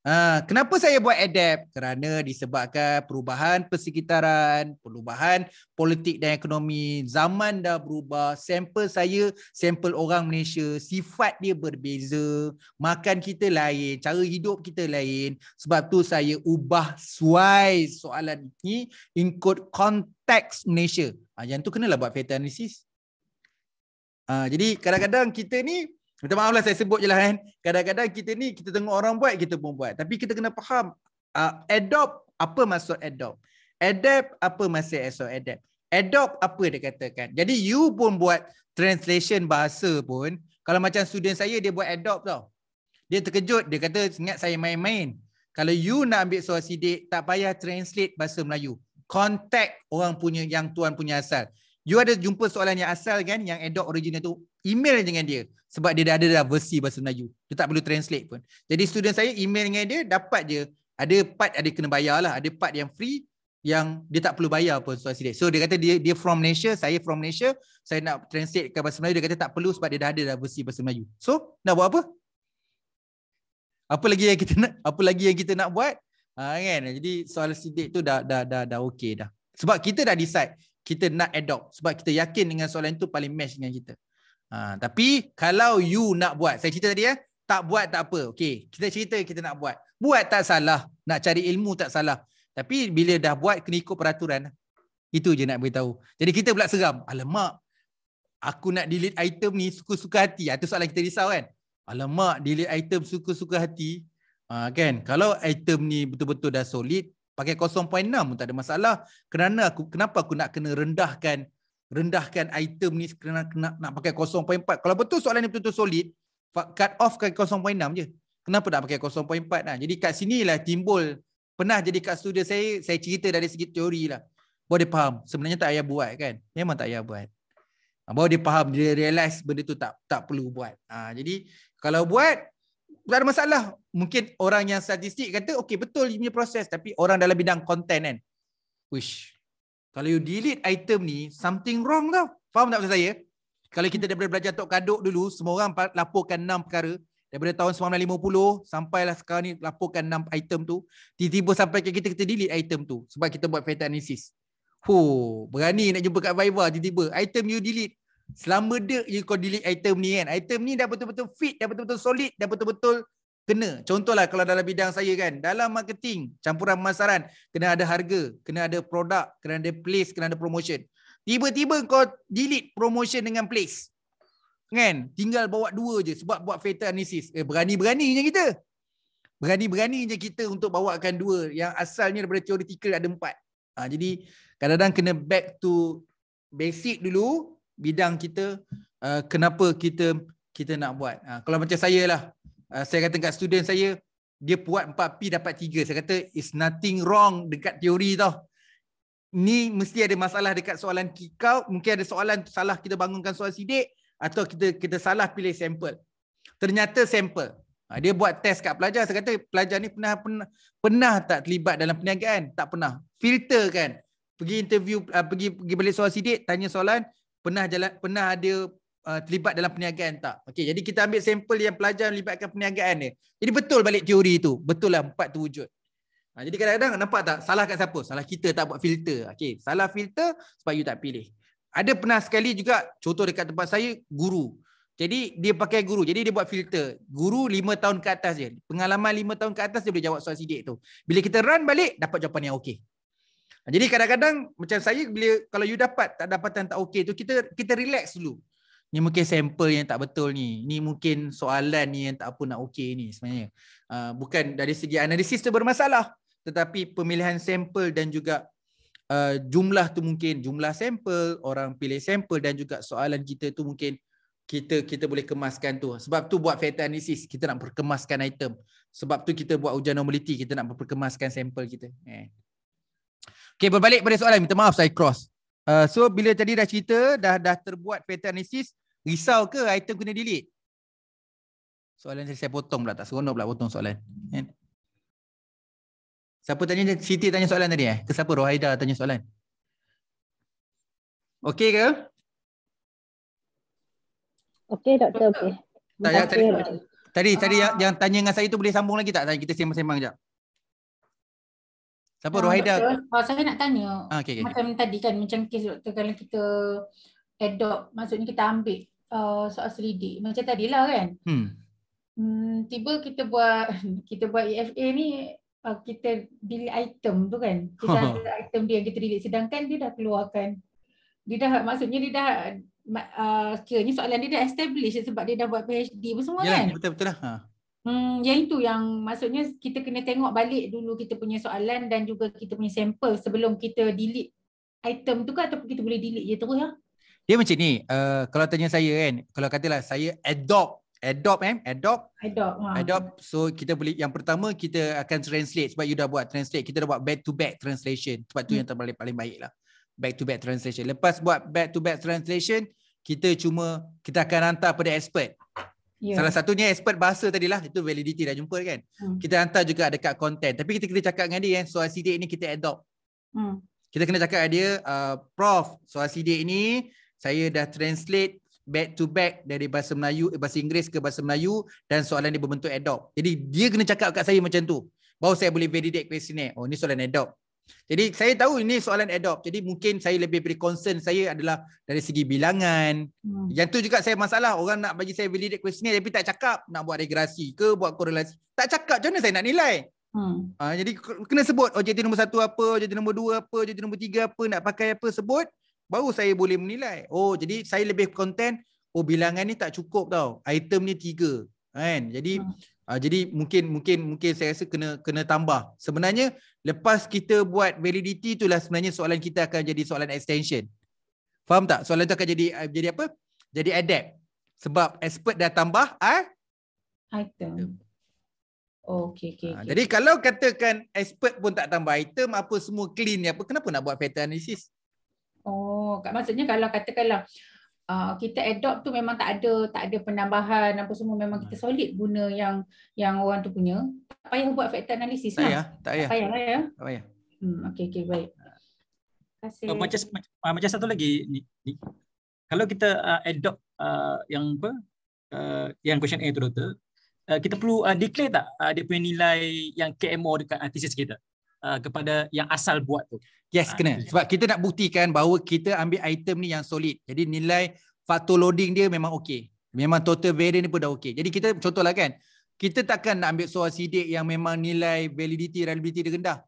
Ha, kenapa saya buat adapt? Kerana disebabkan perubahan persekitaran, perubahan politik dan ekonomi, zaman dah berubah, sampel saya, sampel orang Malaysia, sifat dia berbeza, makan kita lain, cara hidup kita lain. Sebab tu saya ubah suai soalan ini ikut konteks Malaysia. Ha, yang tu kenalah buat fatal analysis. Ha, jadi kadang-kadang kita ni Minta maaf lah saya sebut je lah kan. Kadang-kadang kita ni, kita tengok orang buat, kita pun buat. Tapi kita kena faham. Uh, adopt, apa maksud adopt? Adapt, apa maksud so adapt? Adopt, apa dia katakan? Jadi you pun buat translation bahasa pun. Kalau macam student saya, dia buat adopt tau. Dia terkejut, dia kata, ingat saya main-main. Kalau you nak ambil soal sidik, tak payah translate bahasa Melayu. Contact orang punya yang tuan punya asal. You ada jumpa soalan yang asal kan, yang adopt original tu email dengan dia sebab dia dah ada dah versi bahasa Melayu. Dia tak perlu translate pun. Jadi student saya email dengan dia dapat je. Ada part ada kena bayar lah. Ada part yang free yang dia tak perlu bayar pun soal dia. So dia kata dia dia from Malaysia, saya from Malaysia, saya nak translate ke bahasa Melayu. Dia kata tak perlu sebab dia dah ada dah versi bahasa Melayu. So nak buat apa? Apa lagi yang kita nak apa lagi yang kita nak buat? Ha, kan? Jadi soal sidik tu dah dah dah dah okey dah. Sebab kita dah decide kita nak adopt sebab kita yakin dengan soalan tu paling match dengan kita. Ha, tapi kalau you nak buat, saya cerita tadi ya, tak buat tak apa. okay? kita cerita kita nak buat. Buat tak salah, nak cari ilmu tak salah. Tapi bila dah buat kena ikut peraturan. Itu je nak beritahu. Jadi kita pula seram. Alamak, aku nak delete item ni suka-suka hati. Itu ha, soalan kita risau kan. Alamak, delete item suka-suka hati. Ha, kan? Kalau item ni betul-betul dah solid, pakai 0.6 pun tak ada masalah. Kenapa aku, kenapa aku nak kena rendahkan rendahkan item ni kerana nak, nak pakai 0.4. Kalau betul soalan ni betul-betul solid, cut off kan 0.6 je. Kenapa nak pakai 0.4 kan? Jadi kat sini lah timbul. Pernah jadi kat studio saya, saya cerita dari segi teori lah. Bawa dia faham. Sebenarnya tak payah buat kan? Memang tak payah buat. Ah, Bawa dia faham, dia realise benda tu tak tak perlu buat. Ha, jadi kalau buat, tak ada masalah. Mungkin orang yang statistik kata, okey betul dia punya proses. Tapi orang dalam bidang konten kan? Wish, kalau you delete item ni, something wrong tau. Faham tak maksud saya? Kalau kita daripada belajar Tok Kadok dulu, semua orang laporkan enam perkara. Daripada tahun 1950 lah sekarang ni laporkan enam item tu. Tiba-tiba sampai kita, kita delete item tu sebab kita buat fatal analysis. Huh, berani nak jumpa kat Viva tiba-tiba. Item you delete. Selama dia you kau delete item ni kan. Item ni dah betul-betul fit, dah betul-betul solid, dah betul-betul kena contohlah kalau dalam bidang saya kan dalam marketing campuran pemasaran kena ada harga kena ada produk kena ada place kena ada promotion tiba-tiba kau delete promotion dengan place kan tinggal bawa dua je sebab buat fatal analysis eh berani-beraninya kita berani-beraninya berani kita untuk bawakan dua yang asalnya daripada theoretical ada empat ha, jadi kadang-kadang kena back to basic dulu bidang kita uh, kenapa kita kita nak buat ha, kalau macam saya lah Ah, saya kata dekat student saya dia buat 4P dapat 3 saya kata is nothing wrong dekat teori tau ni mesti ada masalah dekat soalan kikau mungkin ada soalan salah kita bangunkan soal sidik atau kita kita salah pilih sampel ternyata sampel ah, dia buat test kat pelajar saya kata pelajar ni pernah pernah, pernah tak terlibat dalam perniagaan tak pernah filter kan pergi interview ah, pergi pergi balik soal sidik tanya soalan pernah jalan pernah ada Uh, terlibat dalam perniagaan tak. Okey, jadi kita ambil sampel yang pelajar yang melibatkan perniagaan ni. Jadi betul balik teori tu. Betul lah empat tu wujud. Ha, jadi kadang-kadang nampak tak salah kat siapa? Salah kita tak buat filter. Okey, salah filter sebab you tak pilih. Ada pernah sekali juga contoh dekat tempat saya guru. Jadi dia pakai guru. Jadi dia buat filter. Guru lima tahun ke atas je. Pengalaman lima tahun ke atas dia boleh jawab soal sidik tu. Bila kita run balik dapat jawapan yang okey. Ha, jadi kadang-kadang macam saya bila kalau you dapat tak dapatan tak okey tu kita kita relax dulu ni mungkin sampel yang tak betul ni. Ni mungkin soalan ni yang tak apa nak okay ni sebenarnya. Uh, bukan dari segi analisis tu bermasalah. Tetapi pemilihan sampel dan juga uh, jumlah tu mungkin jumlah sampel, orang pilih sampel dan juga soalan kita tu mungkin kita kita boleh kemaskan tu. Sebab tu buat factor analysis, kita nak perkemaskan item. Sebab tu kita buat ujian normality, kita nak perkemaskan sampel kita. Eh. Okay, berbalik pada soalan. Minta maaf saya cross. Uh, so bila tadi dah cerita dah dah terbuat pattern analysis risau ke item kena delete? Soalan saya potong pula tak seronok pula potong soalan. Kan? Siapa tanya Siti tanya soalan tadi eh? Ke siapa Rohaida tanya soalan? Okay ke? Okay doktor okey. Tadi tadi, tadi, tadi yang, yang tanya dengan saya tu boleh sambung lagi tak? Tadi kita sembang-sembang jap. Siapa uh, Rohaida? uh, saya nak tanya. Ah, okay, okay. Macam tadi kan macam kes doktor kalau kita adopt maksudnya kita ambil uh, soal selidik. Macam tadi lah kan. Hmm. Hmm, tiba kita buat *laughs* kita buat EFA ni uh, kita delete item tu kan. Kita *laughs* ada item dia yang kita delete sedangkan dia dah keluarkan. Dia dah maksudnya dia dah uh, kira ni soalan dia dah establish sebab dia dah buat PhD apa semua Yalah, kan. Ya betul betul lah. Ha. Hmm, yang itu yang maksudnya kita kena tengok balik dulu kita punya soalan dan juga kita punya sampel sebelum kita delete item tu ke ataupun kita boleh delete je terus ya? Dia macam ni, uh, kalau tanya saya kan, kalau katalah saya adopt, adopt eh, adopt, adopt, ha. adopt. so kita boleh, yang pertama kita akan translate sebab you dah buat translate, kita dah buat back to back translation, sebab tu hmm. yang terbalik paling baik lah, back to back translation, lepas buat back to back translation, kita cuma, kita akan hantar pada expert, Yeah. Salah satunya expert bahasa tadi lah itu validity dah jumpa kan. Hmm. Kita hantar juga dekat konten. Tapi kita kena cakap dengan dia kan soal CD ni kita adopt. Hmm. Kita kena cakap dengan dia uh, prof soal CD ni saya dah translate back to back dari bahasa Melayu eh, bahasa Inggeris ke bahasa Melayu dan soalan dia berbentuk adopt. Jadi dia kena cakap kat saya macam tu. Baru saya boleh validate questionnaire. Oh ni soalan adopt. Jadi saya tahu ini soalan adopt. Jadi mungkin saya lebih beri concern saya adalah dari segi bilangan. Hmm. Yang tu juga saya masalah orang nak bagi saya validate questionnaire tapi tak cakap nak buat regresi ke buat korelasi. Tak cakap macam mana saya nak nilai? Hmm. Ha, jadi kena sebut objektif nombor satu apa, objektif nombor dua apa, objektif nombor tiga apa, nak pakai apa sebut. Baru saya boleh menilai. Oh jadi saya lebih content. Oh bilangan ni tak cukup tau. Item ni tiga. Kan? Jadi hmm. Ah, jadi mungkin mungkin mungkin saya rasa kena kena tambah. Sebenarnya lepas kita buat validity itulah sebenarnya soalan kita akan jadi soalan extension. Faham tak? Soalan tu akan jadi jadi apa? Jadi adapt. Sebab expert dah tambah ah item. Okey okey. Ah, okay. Jadi kalau katakan expert pun tak tambah item apa semua clean ni apa kenapa nak buat factor analysis? Oh, maksudnya kalau katakanlah uh, Uh, kita adopt tu memang tak ada tak ada penambahan apa semua memang kita hmm. solid guna yang yang orang tu punya tak payah buat factor analysis tak lah. payah tak payah tak payah ya hmm okey okey baik Terima kasih. Oh, macam, macam ah, macam satu lagi ni, ni. kalau kita uh, adopt uh, yang apa uh, yang question A tu doktor uh, kita perlu uh, declare tak uh, dia punya nilai yang KMO dekat uh, kita uh, kepada yang asal buat tu Yes, ah, kena. Sebab kita nak buktikan bahawa kita ambil item ni yang solid. Jadi nilai faktor loading dia memang okey. Memang total variant ni pun dah okey. Jadi kita contohlah kan, kita takkan nak ambil soal sidik yang memang nilai validity, reliability dia rendah.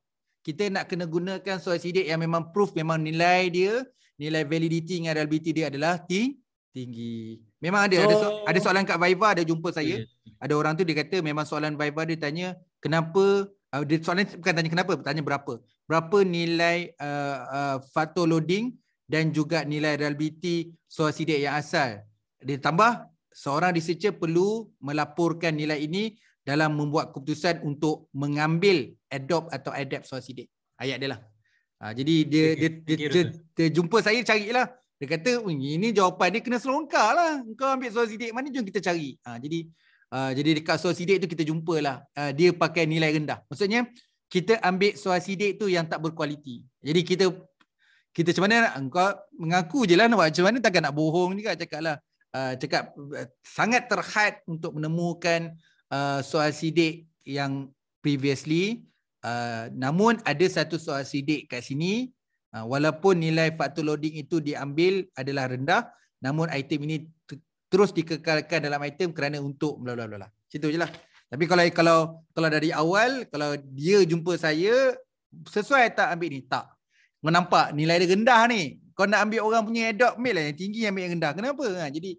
Kita nak kena gunakan soal sidik yang memang proof, memang nilai dia, nilai validity dengan reliability dia adalah tinggi. Memang ada so, ada, so, oh. ada soalan kat Viva ada jumpa saya. Yeah. Ada orang tu dia kata memang soalan Viva dia tanya kenapa uh, dia soalan bukan tanya kenapa, tanya berapa berapa nilai uh, uh, fatal loading dan juga nilai reliability soal sidik yang asal. Ditambah, seorang researcher perlu melaporkan nilai ini dalam membuat keputusan untuk mengambil adopt atau adapt soal sidik. Ayat dia lah. Ha, jadi dia, okay. dia, dia, dia, dia, dia jumpa saya, carilah. Dia kata, ini jawapan dia kena selongkar lah. Kau ambil soal sidik mana jom kita cari. Ha, jadi uh, jadi dekat sidik tu kita jumpalah. Uh, dia pakai nilai rendah. Maksudnya, kita ambil soal sidik tu yang tak berkualiti. Jadi kita kita macam mana engkau mengaku je lah macam mana takkan nak bohong juga cakap lah. Uh, cakap uh, sangat terhad untuk menemukan uh, soal sidik yang previously uh, namun ada satu soal sidik kat sini uh, walaupun nilai faktor loading itu diambil adalah rendah namun item ini terus dikekalkan dalam item kerana untuk bla bla bla. Situ je lah. Tapi kalau kalau kalau dari awal kalau dia jumpa saya sesuai tak ambil ni? Tak. Kau nampak nilai dia rendah ni. Kau nak ambil orang punya adopt ambil lah yang tinggi ambil yang rendah. Kenapa? Ha, jadi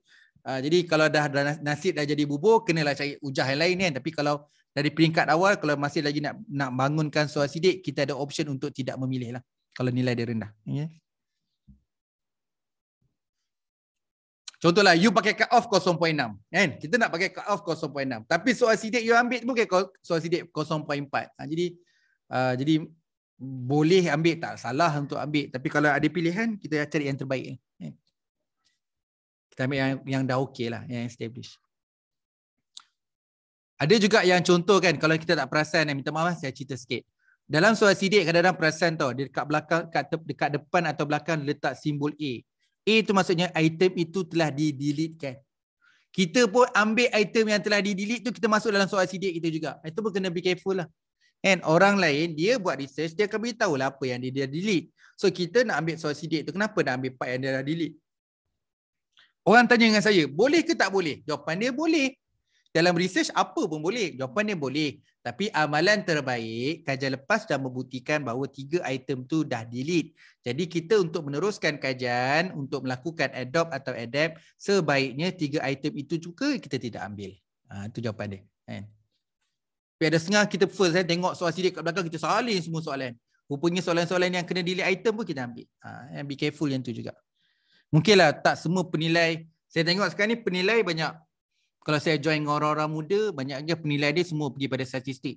uh, jadi kalau dah, dah nasib dah jadi bubur kenalah cari ujah yang lain kan. Tapi kalau dari peringkat awal kalau masih lagi nak nak bangunkan suara sidik kita ada option untuk tidak memilih lah kalau nilai dia rendah. Yeah. Contohlah you pakai cut off 0.6 kan? Kita nak pakai cut off 0.6 Tapi soal sidik you ambil pun soal sidik 0.4 ha, Jadi uh, jadi boleh ambil tak salah untuk ambil Tapi kalau ada pilihan kita cari yang terbaik eh? Kita ambil yang, yang dah okey lah yang established Ada juga yang contoh kan kalau kita tak perasan eh, Minta maaf lah, saya cerita sikit Dalam soal sidik kadang-kadang perasan tau Dekat belakang, dekat, dekat depan atau belakang letak simbol A A tu maksudnya item itu telah didelitekan. Kita pun ambil item yang telah didelete tu kita masuk dalam soal sidik kita juga. Itu pun kena be careful lah. And orang lain dia buat research dia akan beritahu lah apa yang dia dah delete. So kita nak ambil soal sidik tu kenapa nak ambil part yang dia dah delete. Orang tanya dengan saya boleh ke tak boleh? Jawapan dia boleh. Dalam research apa pun boleh. Jawapan dia boleh. Tapi amalan terbaik, kajian lepas dah membuktikan bahawa tiga item tu dah delete. Jadi kita untuk meneruskan kajian, untuk melakukan adopt atau adapt, sebaiknya tiga item itu juga kita tidak ambil. Ha, itu jawapan dia. Kan? Tapi ada setengah kita first, eh, tengok soal sidik kat belakang, kita salin semua soalan. Rupanya soalan-soalan yang kena delete item pun kita ambil. Ha, eh, be careful yang tu juga. Mungkinlah tak semua penilai. Saya tengok sekarang ni penilai banyak kalau saya join dengan orang-orang muda, banyaknya penilai dia semua pergi pada statistik.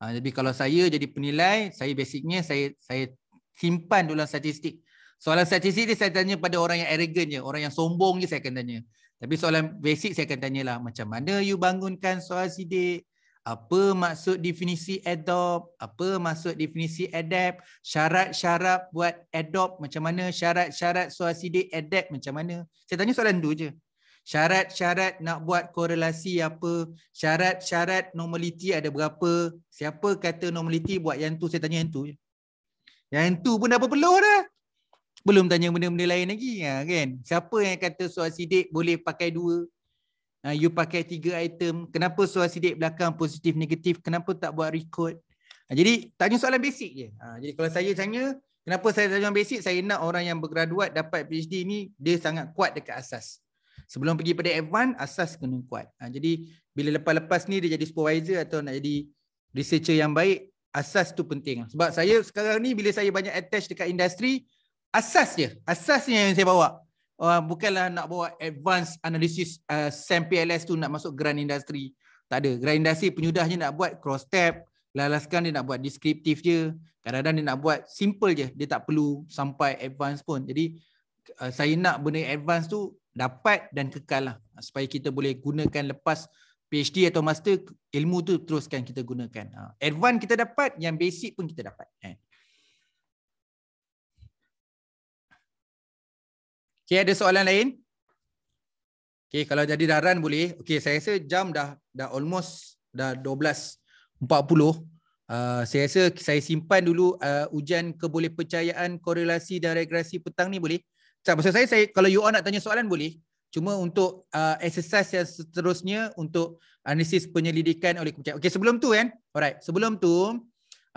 Ha, jadi kalau saya jadi penilai, saya basicnya saya saya simpan dalam statistik. Soalan statistik ni saya tanya pada orang yang arrogant je, orang yang sombong je saya akan tanya. Tapi soalan basic saya akan tanyalah macam mana you bangunkan soal sidik? Apa maksud definisi adopt? Apa maksud definisi adapt? Syarat-syarat buat adopt macam mana? Syarat-syarat soal sidik adapt macam mana? Saya tanya soalan tu je syarat-syarat nak buat korelasi apa, syarat-syarat normaliti ada berapa, siapa kata normaliti buat yang tu, saya tanya yang tu. Yang tu pun dah berpeluh dah. Belum tanya benda-benda lain lagi. Ha, kan? Siapa yang kata soal sidik boleh pakai dua, ha, you pakai tiga item, kenapa soal sidik belakang positif negatif, kenapa tak buat record. Ha, jadi tanya soalan basic je. Jadi kalau saya tanya, kenapa saya tanya basic, saya nak orang yang bergraduat dapat PhD ni, dia sangat kuat dekat asas sebelum pergi pada F1 asas kena kuat. Ha, jadi bila lepas-lepas ni dia jadi supervisor atau nak jadi researcher yang baik, asas tu penting. Lah. Sebab saya sekarang ni bila saya banyak attach dekat industri, asas je. Asas ni yang saya bawa. Uh, bukanlah nak bawa advance analysis uh, SAM PLS tu nak masuk grand industry. Tak ada. Grand industry penyudahnya nak buat cross tab, lalaskan dia nak buat descriptive je. Kadang-kadang dia nak buat simple je. Dia tak perlu sampai advance pun. Jadi uh, saya nak benda advance tu dapat dan kekal lah. Ha, supaya kita boleh gunakan lepas PhD atau master, ilmu tu teruskan kita gunakan. Ha, advance kita dapat, yang basic pun kita dapat. Eh. Okay, ada soalan lain? Okay, kalau jadi daran boleh. Okay, saya rasa jam dah dah almost dah 12.40. Uh, ah, saya rasa saya simpan dulu uh, ujian kebolehpercayaan korelasi dan regresi petang ni boleh? Tak, maksud saya, saya kalau you all nak tanya soalan boleh. Cuma untuk uh, exercise yang seterusnya untuk analisis penyelidikan oleh kepercayaan. Okey, sebelum tu kan. Alright, sebelum tu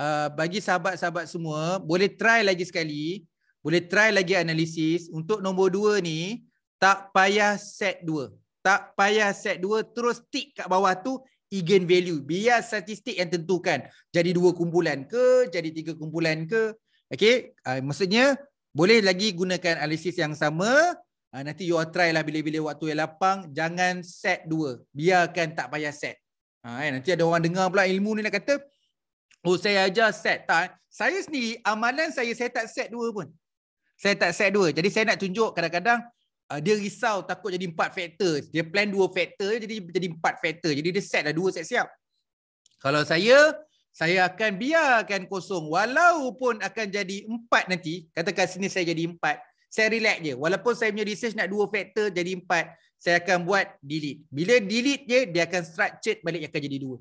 uh, bagi sahabat-sahabat semua boleh try lagi sekali. Boleh try lagi analisis. Untuk nombor dua ni tak payah set dua. Tak payah set dua terus tick kat bawah tu eigen value. Biar statistik yang tentukan. Jadi dua kumpulan ke, jadi tiga kumpulan ke. okay uh, maksudnya boleh lagi gunakan analisis yang sama uh, nanti you all try lah bila-bila waktu yang lapang jangan set dua biarkan tak payah set ha, eh, nanti ada orang dengar pula ilmu ni nak kata oh saya ajar set tak eh? saya sendiri amalan saya saya tak set dua pun saya tak set dua jadi saya nak tunjuk kadang-kadang uh, dia risau takut jadi empat faktor dia plan dua faktor jadi jadi empat faktor jadi dia set dah dua set siap kalau saya saya akan biarkan kosong walaupun akan jadi empat nanti katakan sini saya jadi empat saya relax je walaupun saya punya research nak dua faktor jadi empat saya akan buat delete bila delete je dia akan structured balik akan jadi dua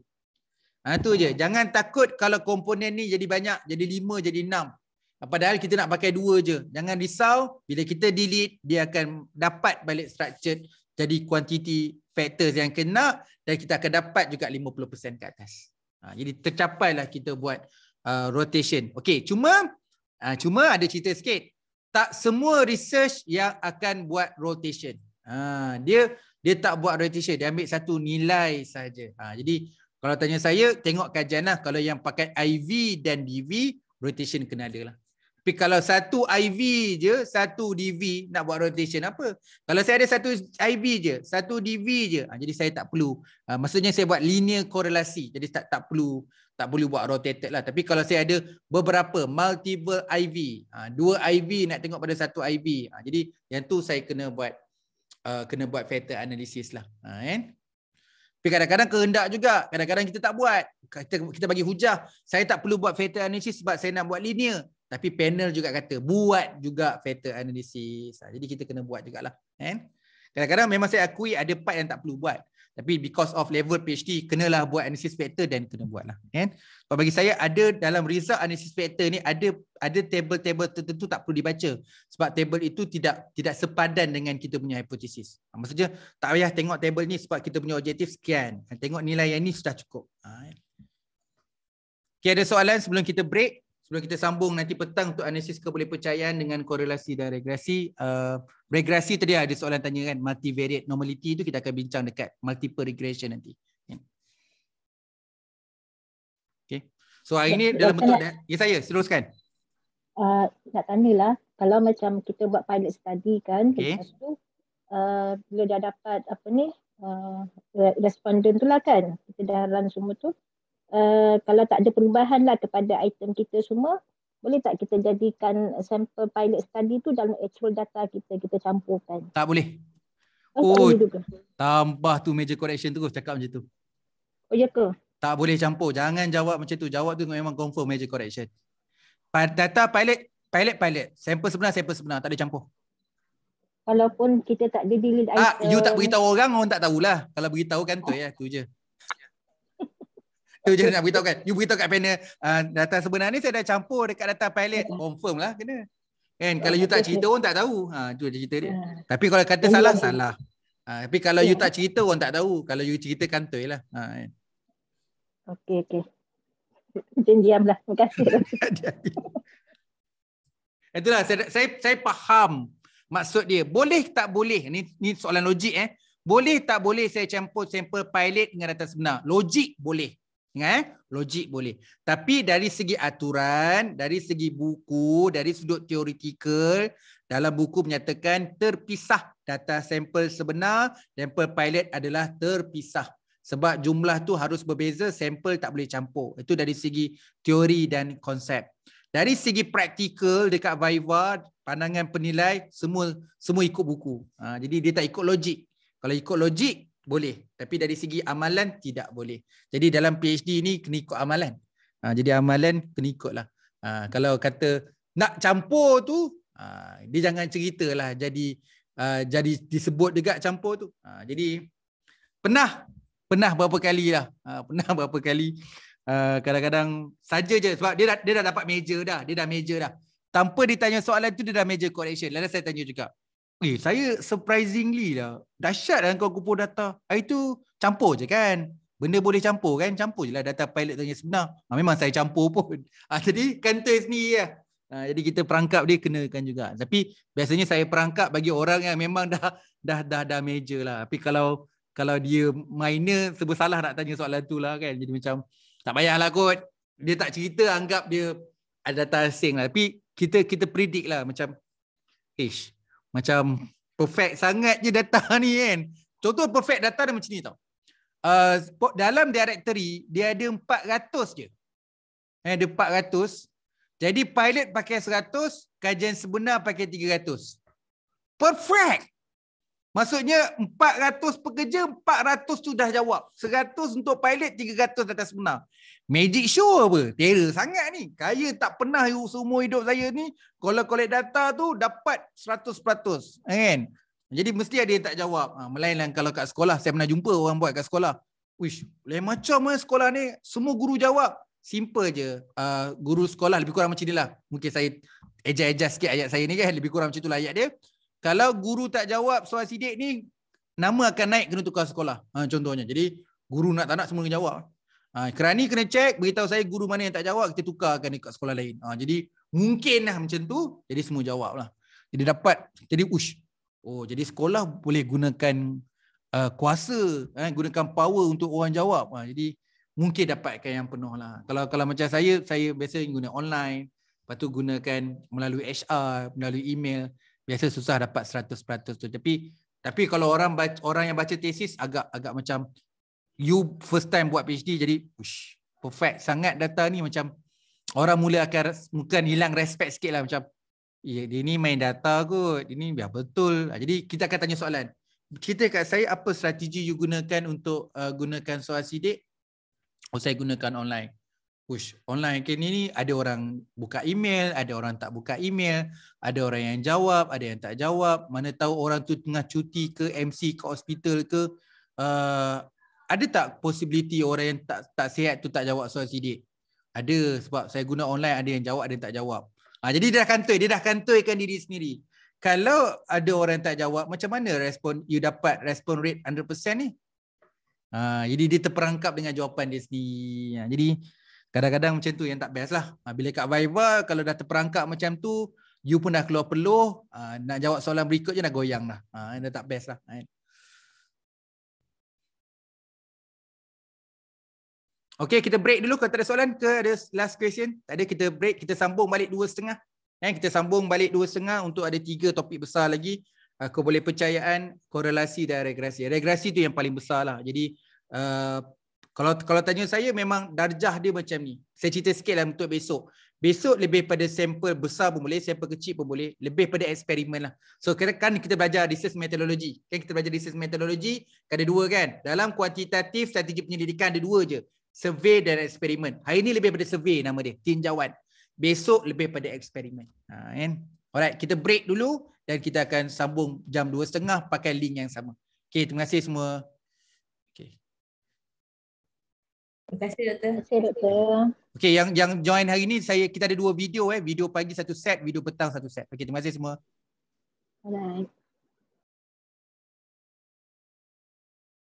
ha, tu je jangan takut kalau komponen ni jadi banyak jadi lima jadi enam ha, padahal kita nak pakai dua je jangan risau bila kita delete dia akan dapat balik structured jadi quantity factors yang kena dan kita akan dapat juga 50% ke atas Ha, jadi tercapailah kita buat uh, rotation. Okey, cuma uh, cuma ada cerita sikit. Tak semua research yang akan buat rotation. Ha, dia dia tak buat rotation, dia ambil satu nilai saja. Ha, jadi kalau tanya saya, tengok kajianlah kalau yang pakai IV dan DV rotation kena lah. Tapi kalau satu IV je, satu DV nak buat rotation apa? Kalau saya ada satu IV je, satu DV je, ha, jadi saya tak perlu. Ha, maksudnya saya buat linear korelasi. Jadi tak tak perlu tak boleh buat rotated lah. Tapi kalau saya ada beberapa multiple IV, ha, ah, dua IV nak tengok pada satu IV. Ha, jadi yang tu saya kena buat uh, kena buat factor analysis lah. Ha, kan? Tapi kadang-kadang kehendak juga. Kadang-kadang kita tak buat. Kita, kita bagi hujah. Saya tak perlu buat factor analysis sebab saya nak buat linear. Tapi panel juga kata buat juga factor analysis. Ha, jadi kita kena buat jugalah. Kan? Kadang-kadang memang saya akui ada part yang tak perlu buat. Tapi because of level PhD, kenalah buat analysis factor dan kena buatlah. Kan? Sebab bagi saya ada dalam result analysis factor ni ada ada table-table tertentu tak perlu dibaca. Sebab table itu tidak tidak sepadan dengan kita punya hipotesis. Ha, maksudnya tak payah tengok table ni sebab kita punya objektif sekian. Ha, tengok nilai yang ni sudah cukup. Kan? Okay, ada soalan sebelum kita break? sebelum kita sambung nanti petang untuk analisis keboleh percayaan dengan korelasi dan regresi. Uh, regresi tadi ada soalan tanya kan, multivariate normality itu kita akan bincang dekat multiple regression nanti. Ya. Okay. So hari ini ya, dalam bentuk, ya yes, saya, teruskan. Uh, nak tanyalah, kalau macam kita buat pilot study kan, okay. lepas tu uh, bila dah dapat apa ni, uh, responden tu lah kan, kita dah run semua tu, Eh, kalau tak ada perubahan lah kepada item kita semua, boleh tak kita jadikan sampel pilot study tu dalam actual data kita, kita campurkan? Tak boleh. Oh, oh tak boleh tambah tu major correction terus cakap macam tu. Oh, ya ke? Tak boleh campur. Jangan jawab macam tu. Jawab tu memang confirm major correction. Data pilot, pilot, pilot. Sampel sebenar, sampel sebenar. Tak ada campur. Walaupun kita tak ada delete item. Ah, you tak beritahu orang, orang tak tahulah. Kalau beritahu kan tu ya, tu je. Tu je nak beritahu kan. You beritahu kat panel uh, data sebenar ni saya dah campur dekat data pilot hmm. confirm lah kena. Kan kalau you tak hmm. cerita orang tak tahu. Ha tu je cerita dia. Yeah. Hmm. Tapi kalau kata salah salah. Ha, tapi kalau yeah. you tak cerita orang tak tahu. Kalau you cerita kantoi lah. Ha kan. Okey okey. Jangan diamlah. Terima kasih. *laughs* Itulah saya, saya saya faham maksud dia. Boleh tak boleh ni ni soalan logik eh. Boleh tak boleh saya campur sampel pilot dengan data sebenar? Logik boleh. Eh? Logik boleh. Tapi dari segi aturan, dari segi buku, dari sudut teoretikal, dalam buku menyatakan terpisah data sampel sebenar, sampel pilot adalah terpisah. Sebab jumlah tu harus berbeza, sampel tak boleh campur. Itu dari segi teori dan konsep. Dari segi praktikal dekat Viva, pandangan penilai, semua semua ikut buku. Ha, jadi dia tak ikut logik. Kalau ikut logik, boleh tapi dari segi amalan tidak boleh jadi dalam PhD ni kena ikut amalan ha, jadi amalan kena ikutlah ha, kalau kata nak campur tu ha, dia jangan lah. jadi uh, jadi disebut juga campur tu ha, jadi pernah pernah berapa kali lah ha, *laughs* pernah berapa kali ha, kadang-kadang uh, saja je sebab dia dah, dia dah dapat major dah dia dah major dah tanpa ditanya soalan tu dia dah major correction lalu saya tanya juga Eh, saya surprisingly lah. Dahsyat lah kau kumpul data. Hari tu campur je kan. Benda boleh campur kan. Campur je lah data pilot tanya sebenar. Ha, memang saya campur pun. Ha, *laughs* jadi kantor sendiri lah. Ha, jadi kita perangkap dia kenakan juga. Tapi biasanya saya perangkap bagi orang yang memang dah dah dah, dah major lah. Tapi kalau kalau dia minor, sebab salah nak tanya soalan tu lah kan. Jadi macam tak lah kot. Dia tak cerita anggap dia ada data asing lah. Tapi kita kita predict lah macam Ish, macam perfect sangat je data *laughs* ni kan. Contoh perfect data dia macam ni tau. Uh, dalam directory dia ada 400 je. Eh, ada 400. Jadi pilot pakai 100, kajian sebenar pakai 300. Perfect. Maksudnya 400 pekerja, 400 tu dah jawab. 100 untuk pilot, 300 atas benar. Magic show apa? Terror sangat ni. Kaya tak pernah seumur hidup saya ni, kalau collect data tu dapat 100%. Ya kan? Jadi mesti ada yang tak jawab. Ha, melainkan kalau kat sekolah, saya pernah jumpa orang buat kat sekolah. Wish, lain macam eh sekolah ni. Semua guru jawab. Simple je. Uh, guru sekolah lebih kurang macam ni lah. Mungkin saya adjust-adjust sikit ayat saya ni kan. Lebih kurang macam itulah ayat dia kalau guru tak jawab soal sidik ni nama akan naik kena tukar sekolah ha, contohnya jadi guru nak tak nak semua kena jawab ha, kerani kena cek beritahu saya guru mana yang tak jawab kita tukarkan dekat sekolah lain ha, jadi mungkin lah macam tu jadi semua jawab lah jadi dapat jadi ush oh jadi sekolah boleh gunakan uh, kuasa eh, gunakan power untuk orang jawab ha, jadi mungkin dapatkan yang penuh lah kalau, kalau macam saya saya biasa guna online lepas tu gunakan melalui HR melalui email biasa susah dapat 100% tu tapi tapi kalau orang baca, orang yang baca tesis agak agak macam you first time buat PhD jadi push perfect sangat data ni macam orang mula akan bukan hilang respect sikit lah macam ya dia ni main data kot dia ni biar betul ah, jadi kita akan tanya soalan kita kat saya apa strategi you gunakan untuk uh, gunakan soal sidik atau oh, saya gunakan online push online. Okay, ni, ada orang buka email, ada orang tak buka email, ada orang yang jawab, ada yang tak jawab. Mana tahu orang tu tengah cuti ke MC ke hospital ke. Uh, ada tak possibility orang yang tak tak sihat tu tak jawab soal sidik? Ada sebab saya guna online ada yang jawab, ada yang tak jawab. Ha, jadi dia dah kantoi, dia dah kan diri sendiri. Kalau ada orang yang tak jawab, macam mana respon you dapat respon rate 100% ni? Ha, jadi dia terperangkap dengan jawapan dia sendiri. Ha, jadi Kadang-kadang macam tu yang tak best lah. Ah, bila kat Viva, kalau dah terperangkap macam tu, you pun dah keluar peluh, ah, nak jawab soalan berikut je dah goyang lah. Dah ah, tak best lah. Kan. Okay, kita break dulu. Kalau tak ada soalan, ke ada last question? Tak ada, kita break. Kita sambung balik dua setengah. Eh, kita sambung balik dua setengah untuk ada tiga topik besar lagi. Kepercayaan, korelasi dan regresi. Regresi tu yang paling besar lah. Jadi, kalau kalau tanya saya memang darjah dia macam ni. Saya cerita sikit lah untuk besok. Besok lebih pada sampel besar pun boleh, sampel kecil pun boleh. Lebih pada eksperimen lah. So kita kan kita belajar research methodology. Kan kita belajar research methodology, kan ada dua kan. Dalam kuantitatif strategi penyelidikan ada dua je. Survey dan eksperimen. Hari ni lebih pada survey nama dia, tinjauan. Besok lebih pada eksperimen. Ha, kan? Alright, kita break dulu dan kita akan sambung jam 2.30 pakai link yang sama. Okay, terima kasih semua. Terima kasih doktor. Okey yang yang join hari ni saya kita ada dua video eh, video pagi satu set, video petang satu set. Okey terima kasih semua. Bye.